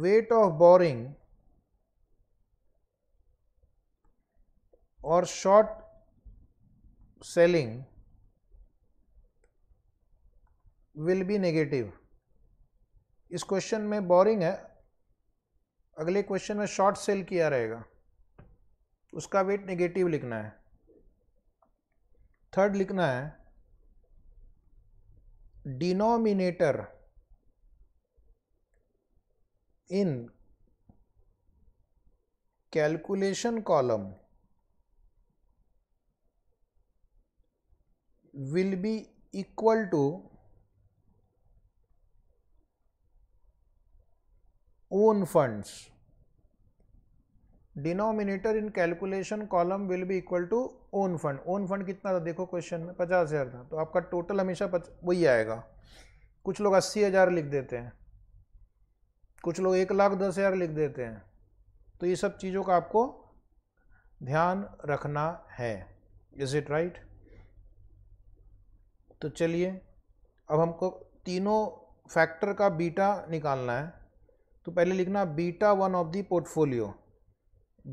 weight of borrowing और short selling will be negative इस क्वेश्चन में बोरिंग है अगले क्वेश्चन में शॉर्ट सेल किया रहेगा उसका वेट नेगेटिव लिखना है थर्ड लिखना है denominator in calculation column will be equal to own funds denominator in calculation column will be equal to own fund own fund कितना था देखो क्वेश्चन में पचास हज़ार था तो आपका टोटल हमेशा पच... वही आएगा कुछ लोग अस्सी हज़ार लिख देते हैं कुछ लोग एक लाख दस हज़ार लिख देते हैं तो ये सब चीज़ों का आपको ध्यान रखना है इज़ इट राइट तो चलिए अब हमको तीनों फैक्टर का बीटा निकालना है तो पहले लिखना beta one of the portfolio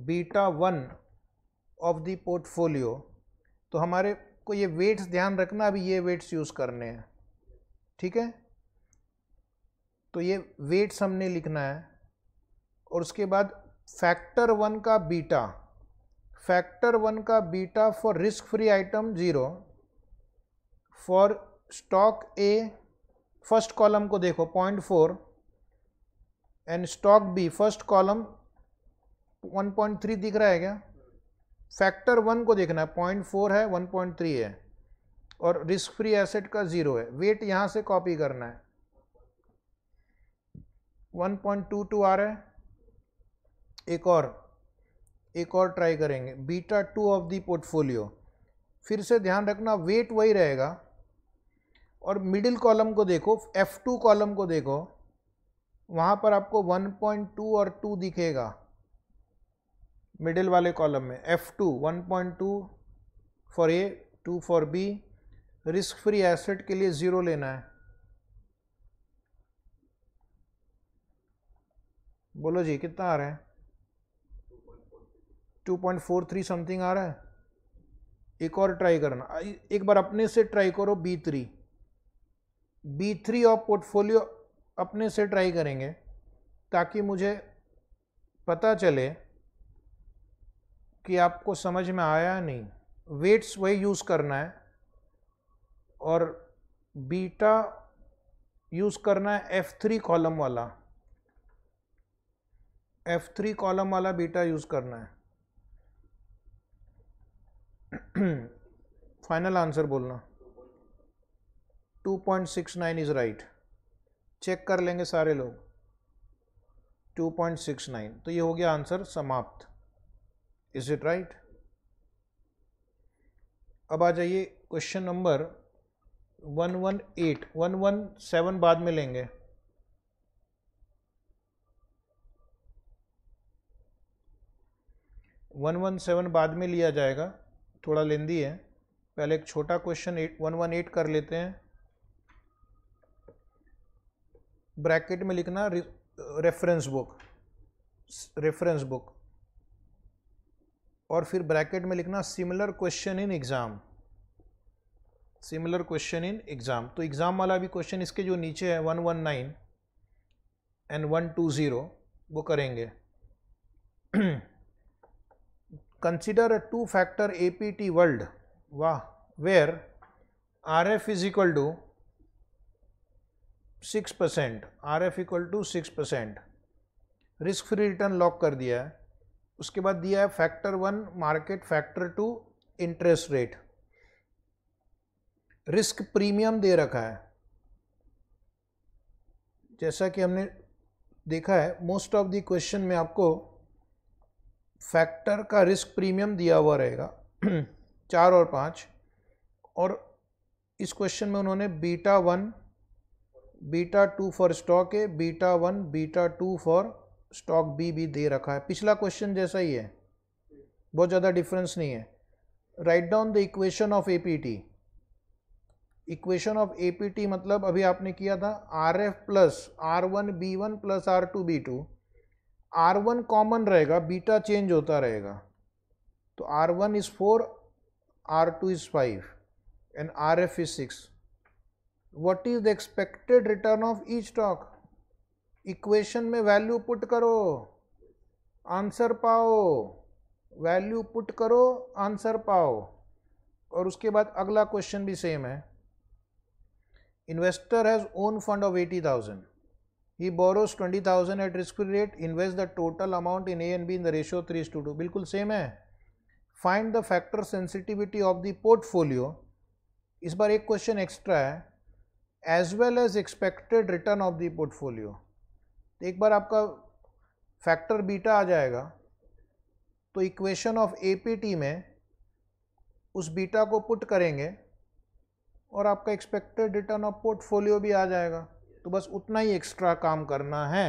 beta one of the portfolio तो हमारे को ये वेट्स ध्यान रखना अभी ये वेट्स यूज़ करने हैं ठीक है तो ये वेट्स हमने लिखना है और उसके बाद फैक्टर वन का बीटा फैक्टर वन का beta for risk free item zero for stock A first column को देखो point four and stock B first column 1.3 दिख रहा है क्या फैक्टर वन को देखना है पॉइंट फोर है वन पॉइंट थ्री है और रिस्क फ्री एसेट का ज़ीरो है वेट यहाँ से कॉपी करना है 1.22 आ रहा है एक और एक और ट्राई करेंगे beta two of the portfolio फिर से ध्यान रखना वेट वही रहेगा और मिडिल कॉलम को देखो टू कॉलम को देखो वहाँ पर आपको 1.2 और 2 दिखेगा मिडिल वाले कॉलम में F two one point two for A two for B risk free asset के लिए ज़ीरो लेना है बोलो जी कितना आ रहा है two point four three something आ रहा है एक और ट्राई करना एक बार अपने से ट्राई करो बी थ्री बी थ्री और पोर्टफोलियो अपने से ट्राई करेंगे ताकि मुझे पता चले कि आपको समझ में आया नहीं वेट्स वही यूज़ करना है और बीटा यूज़ करना है F3 कॉलम वाला F3 कॉलम वाला बीटा यूज़ करना है फाइनल आंसर बोलना 2.69 इज़ राइट चेक कर लेंगे सारे लोग 2.69 तो ये हो गया आंसर समाप्त इज इट राइट अब आ जाइए question number one one eight one one seven बाद में लेंगे वन वन सेवन बाद में लिया जाएगा थोड़ा लेंदी है पहले एक छोटा question eight one one eight कर लेते हैं ब्रैकेट में लिखना रेफरेंस बुक रेफरेंस बुक और फिर ब्रैकेट में लिखना similar question in exam similar question in exam तो एग्ज़ाम वाला भी क्वेश्चन इसके जो नीचे है one one nine and one two zero वो करेंगे consider a two factor A P T world वाह where R F is equal to six percent R F equal to six percent risk free return lock कर दिया है उसके बाद दिया है factor one market factor two interest rate risk premium दे रखा है जैसा कि हमने देखा है मोस्ट ऑफ द क्वेश्चन में आपको फैक्टर का रिस्क प्रीमियम दिया हुआ रहेगा चार और पाँच और इस क्वेश्चन में उन्होंने beta one beta two for stock है beta one beta two for stock B भी दे रखा है पिछला क्वेश्चन जैसा ही है बहुत ज़्यादा डिफरेंस नहीं है right down the equation of A P T equation of A P T मतलब अभी आपने किया था R F plus R one B one plus R two B two R one common रहेगा बीटा चेंज होता रहेगा तो R one is four R two is five and R F is six what is the expected return of each stock equation में value put करो answer पाओ value put करो answer पाओ और उसके बाद अगला क्वेश्चन भी सेम है investor has own fund of eighty thousand he borrows twenty thousand at risk rate invest the total amount in A and B in the ratio three to two बिल्कुल same है find the factor sensitivity of the portfolio इस बार एक question extra है as well as expected return of the portfolio तो एक बार आपका factor beta आ जाएगा तो इक्वेशन ऑफ टी में उस बीटा को पुट करेंगे और आपका एक्सपेक्टेड रिटर्न ऑफ पोर्टफोलियो भी आ जाएगा तो बस उतना ही एक्स्ट्रा काम करना है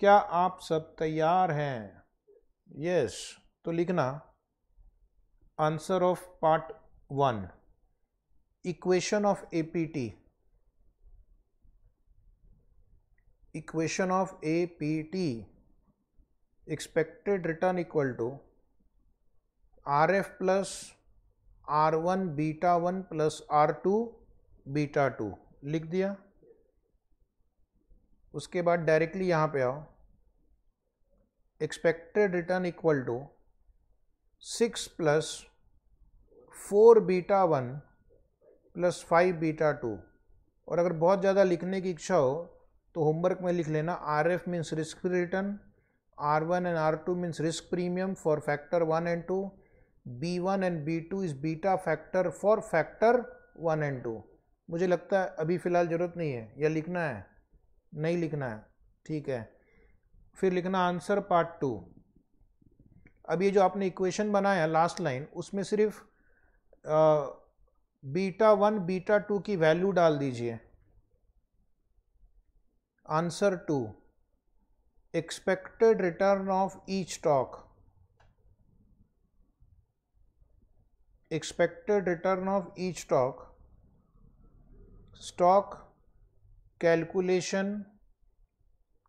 क्या आप सब तैयार हैं यस तो लिखना answer of part one equation of APT equation of APT expected return equal to RF plus R1 beta 1 plus R2 beta 2 लिख दिया उसके बाद डायरेक्टली यहाँ पे आओ expected return equal to six plus four beta one plus five beta two और अगर बहुत ज़्यादा लिखने की इच्छा हो तो होमवर्क में लिख लेना R F means risk return R one and R two means risk premium for factor one and two B one and B two is beta factor for factor one and two मुझे लगता है अभी फ़िलहाल ज़रूरत नहीं है या लिखना है नहीं लिखना है ठीक है फिर लिखना आंसर पार्ट टू अब ये जो आपने इक्वेशन बनाया लास्ट लाइन उसमें सिर्फ बीटा वन बीटा टू की वैल्यू डाल दीजिए Answer two Expected return of each stock. Expected return of each stock. Stock calculation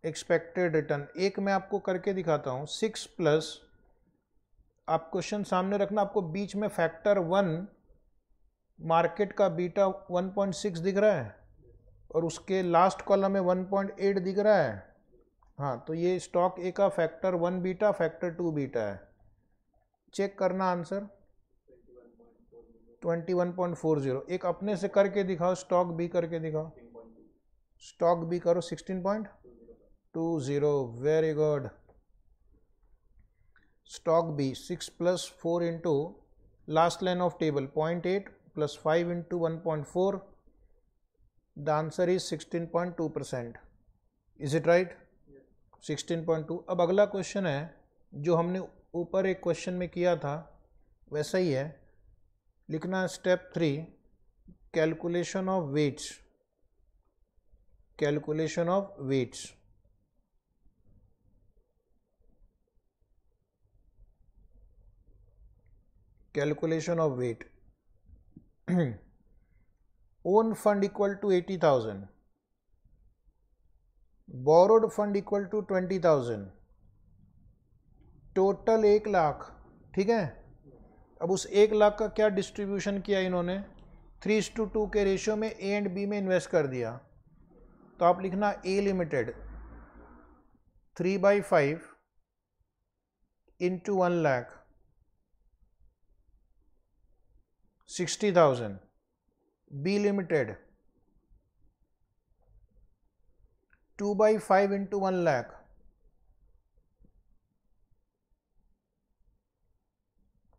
expected return एक मैं आपको करके दिखाता हूँ सिक्स प्लस आप क्वेश्चन सामने रखना आपको बीच में फैक्टर वन मार्केट का बीटा वन पॉइंट सिक्स दिख रहा है और उसके लास्ट कॉलम में एट दिख रहा है हाँ तो ये स्टॉक ए का factor one beta factor two beta है चेक करना आंसर 21.40 एक अपने से करके दिखाओ स्टॉक बी करके दिखाओ स्टॉक बी करो 16.20 very good stock B 6 plus four into last line of table 0.8 plus five into one point four The answer is 16.2 percent. Is it right? 16.2. अब अगला क्वेश्चन है जो हमने ऊपर एक क्वेश्चन में किया था वैसा ही है लिखना step three calculation of weights calculation of weights calculation of weight own fund equal to 80,000, borrowed fund equal to 20,000, total एक लाख ठीक है अब उस एक लाख का क्या डिस्ट्रीब्यूशन किया इन्होंने थ्री टू टू के रेशियो में ए एंड बी में इन्वेस्ट कर दिया तो आप लिखना A limited three by five into one lakh sixty thousand B limited two by five into one lakh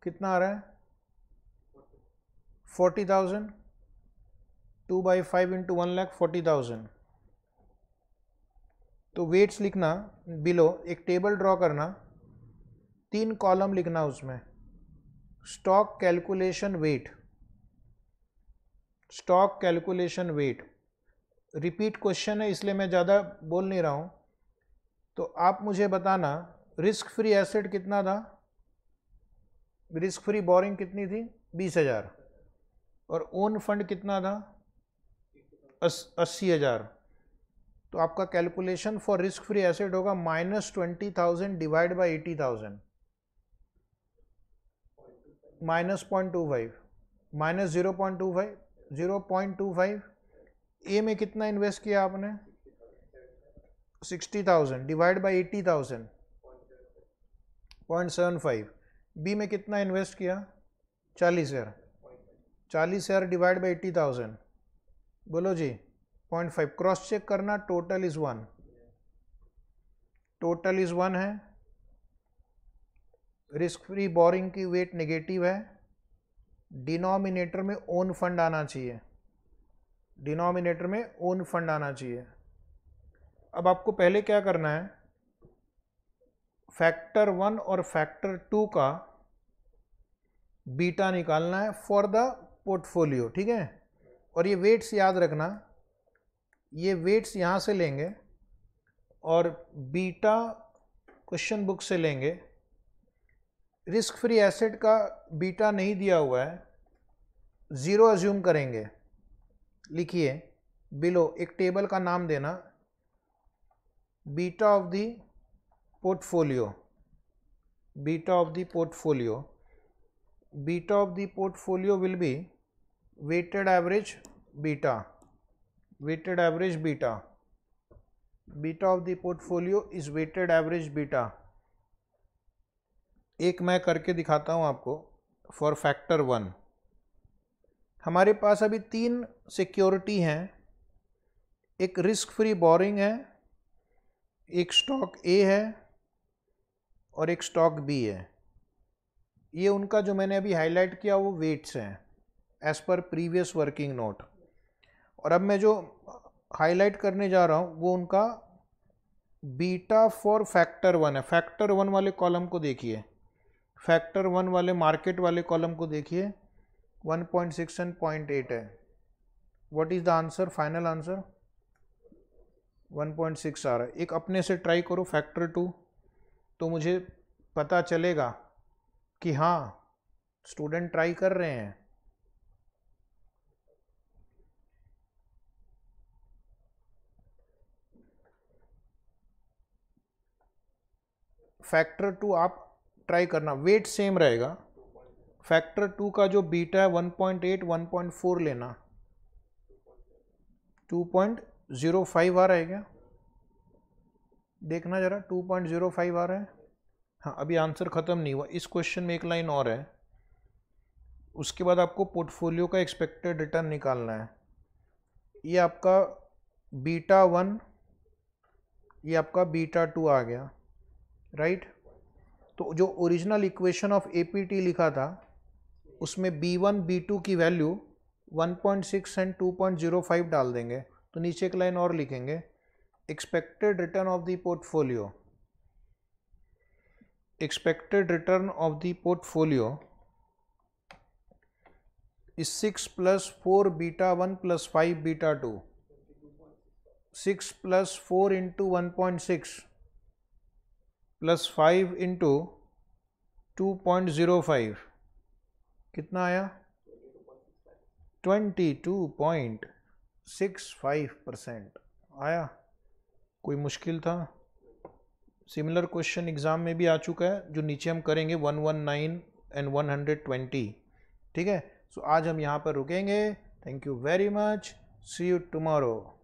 कितना आ रहा है forty thousand two by five into one lakh forty thousand तो वेट्स लिखना बिलो एक टेबल ड्रॉ करना तीन कॉलम लिखना उसमें stock calculation weight stock calculation wait repeat question है इसलिए मैं ज़्यादा बोल नहीं रहा हूँ तो आप मुझे बताना रिस्क फ्री एसेट कितना था रिस्क फ्री बोरिंग कितनी थी बीस हज़ार और ओन फंड कितना था अस्सी हज़ार तो आपका calculation for risk free asset होगा minus twenty thousand divide by eighty thousand minus point two five minus zero point two five zero point two five A में कितना इन्वेस्ट किया आपने sixty thousand divide by eighty thousand point seven five B में कितना invest किया चालीस हज़ार चालीस हज़ार डिवाइड बाई एट्टी थाउजेंड बोलो जी पॉइंट फाइव क्रॉस चेक करना total is one total is one है रिस्क फ्री बोरिंग की वेट नेगेटिव है डिनोमिनेटर में ओन फंड आना चाहिए डिनोमिनेटर में ओन फंड आना चाहिए अब आपको पहले क्या करना है फैक्टर वन और फैक्टर टू का बीटा निकालना है फॉर द पोर्टफोलियो ठीक है और ये वेट्स याद रखना ये वेट्स यहाँ से लेंगे और बीटा क्वेश्चन बुक से लेंगे रिस्क फ्री एसेट का बीटा नहीं दिया हुआ है ज़ीरो अज्यूम करेंगे लिखिए बिलो एक टेबल का नाम देना beta of the portfolio beta of the portfolio beta of the portfolio will be weighted average beta weighted average beta beta of the portfolio is weighted average beta एक मैं करके दिखाता हूँ आपको फॉर फैक्टर वन हमारे पास अभी तीन security हैं एक रिस्क फ्री बोरिंग है एक स्टॉक ए है और एक स्टॉक बी है ये उनका जो मैंने अभी हाईलाइट किया वो वेट्स हैं as per previous working note और अब मैं जो हाईलाइट करने जा रहा हूँ वो उनका बीटा फॉर फैक्टर वन है फैक्टर वन वाले कॉलम को देखिए फैक्टर वन वाले मार्केट वाले कॉलम को देखिए 1.6 एंड एट है what is the answer final answer 1.6 आ रहा है एक अपने से ट्राई करो फैक्टर टू तो मुझे पता चलेगा कि हाँ स्टूडेंट ट्राई कर रहे हैं फैक्टर टू आप ट्राई करना वेट सेम रहेगा फैक्टर टू का जो बीटा है 1.8 1.4 लेना 2.05 आ रहा है क्या देखना ज़रा 2.05 आ रहा है हाँ अभी आंसर ख़त्म नहीं हुआ इस क्वेश्चन में एक लाइन और है उसके बाद आपको पोर्टफोलियो का एक्सपेक्टेड रिटर्न निकालना है ये आपका बीटा वन ये आपका बीटा टू आ गया राइट तो जो ओरिजिनल इक्वेशन ऑफ ए लिखा था उसमें बी वन बी टू की वैल्यू 1.6 एंड 2.05 डाल देंगे तो नीचे एक लाइन और लिखेंगे expected return of the portfolio expected return of the portfolio six plus four beta one plus five beta two six plus four into one point six plus five into two point zero five कितना आया twenty two point six five percent आया कोई मुश्किल था similar question exam में भी आ चुका है जो नीचे हम करेंगे one one nine and one hundred twenty ठीक है सो आज हम यहाँ पर रुकेंगे thank you very much see you tomorrow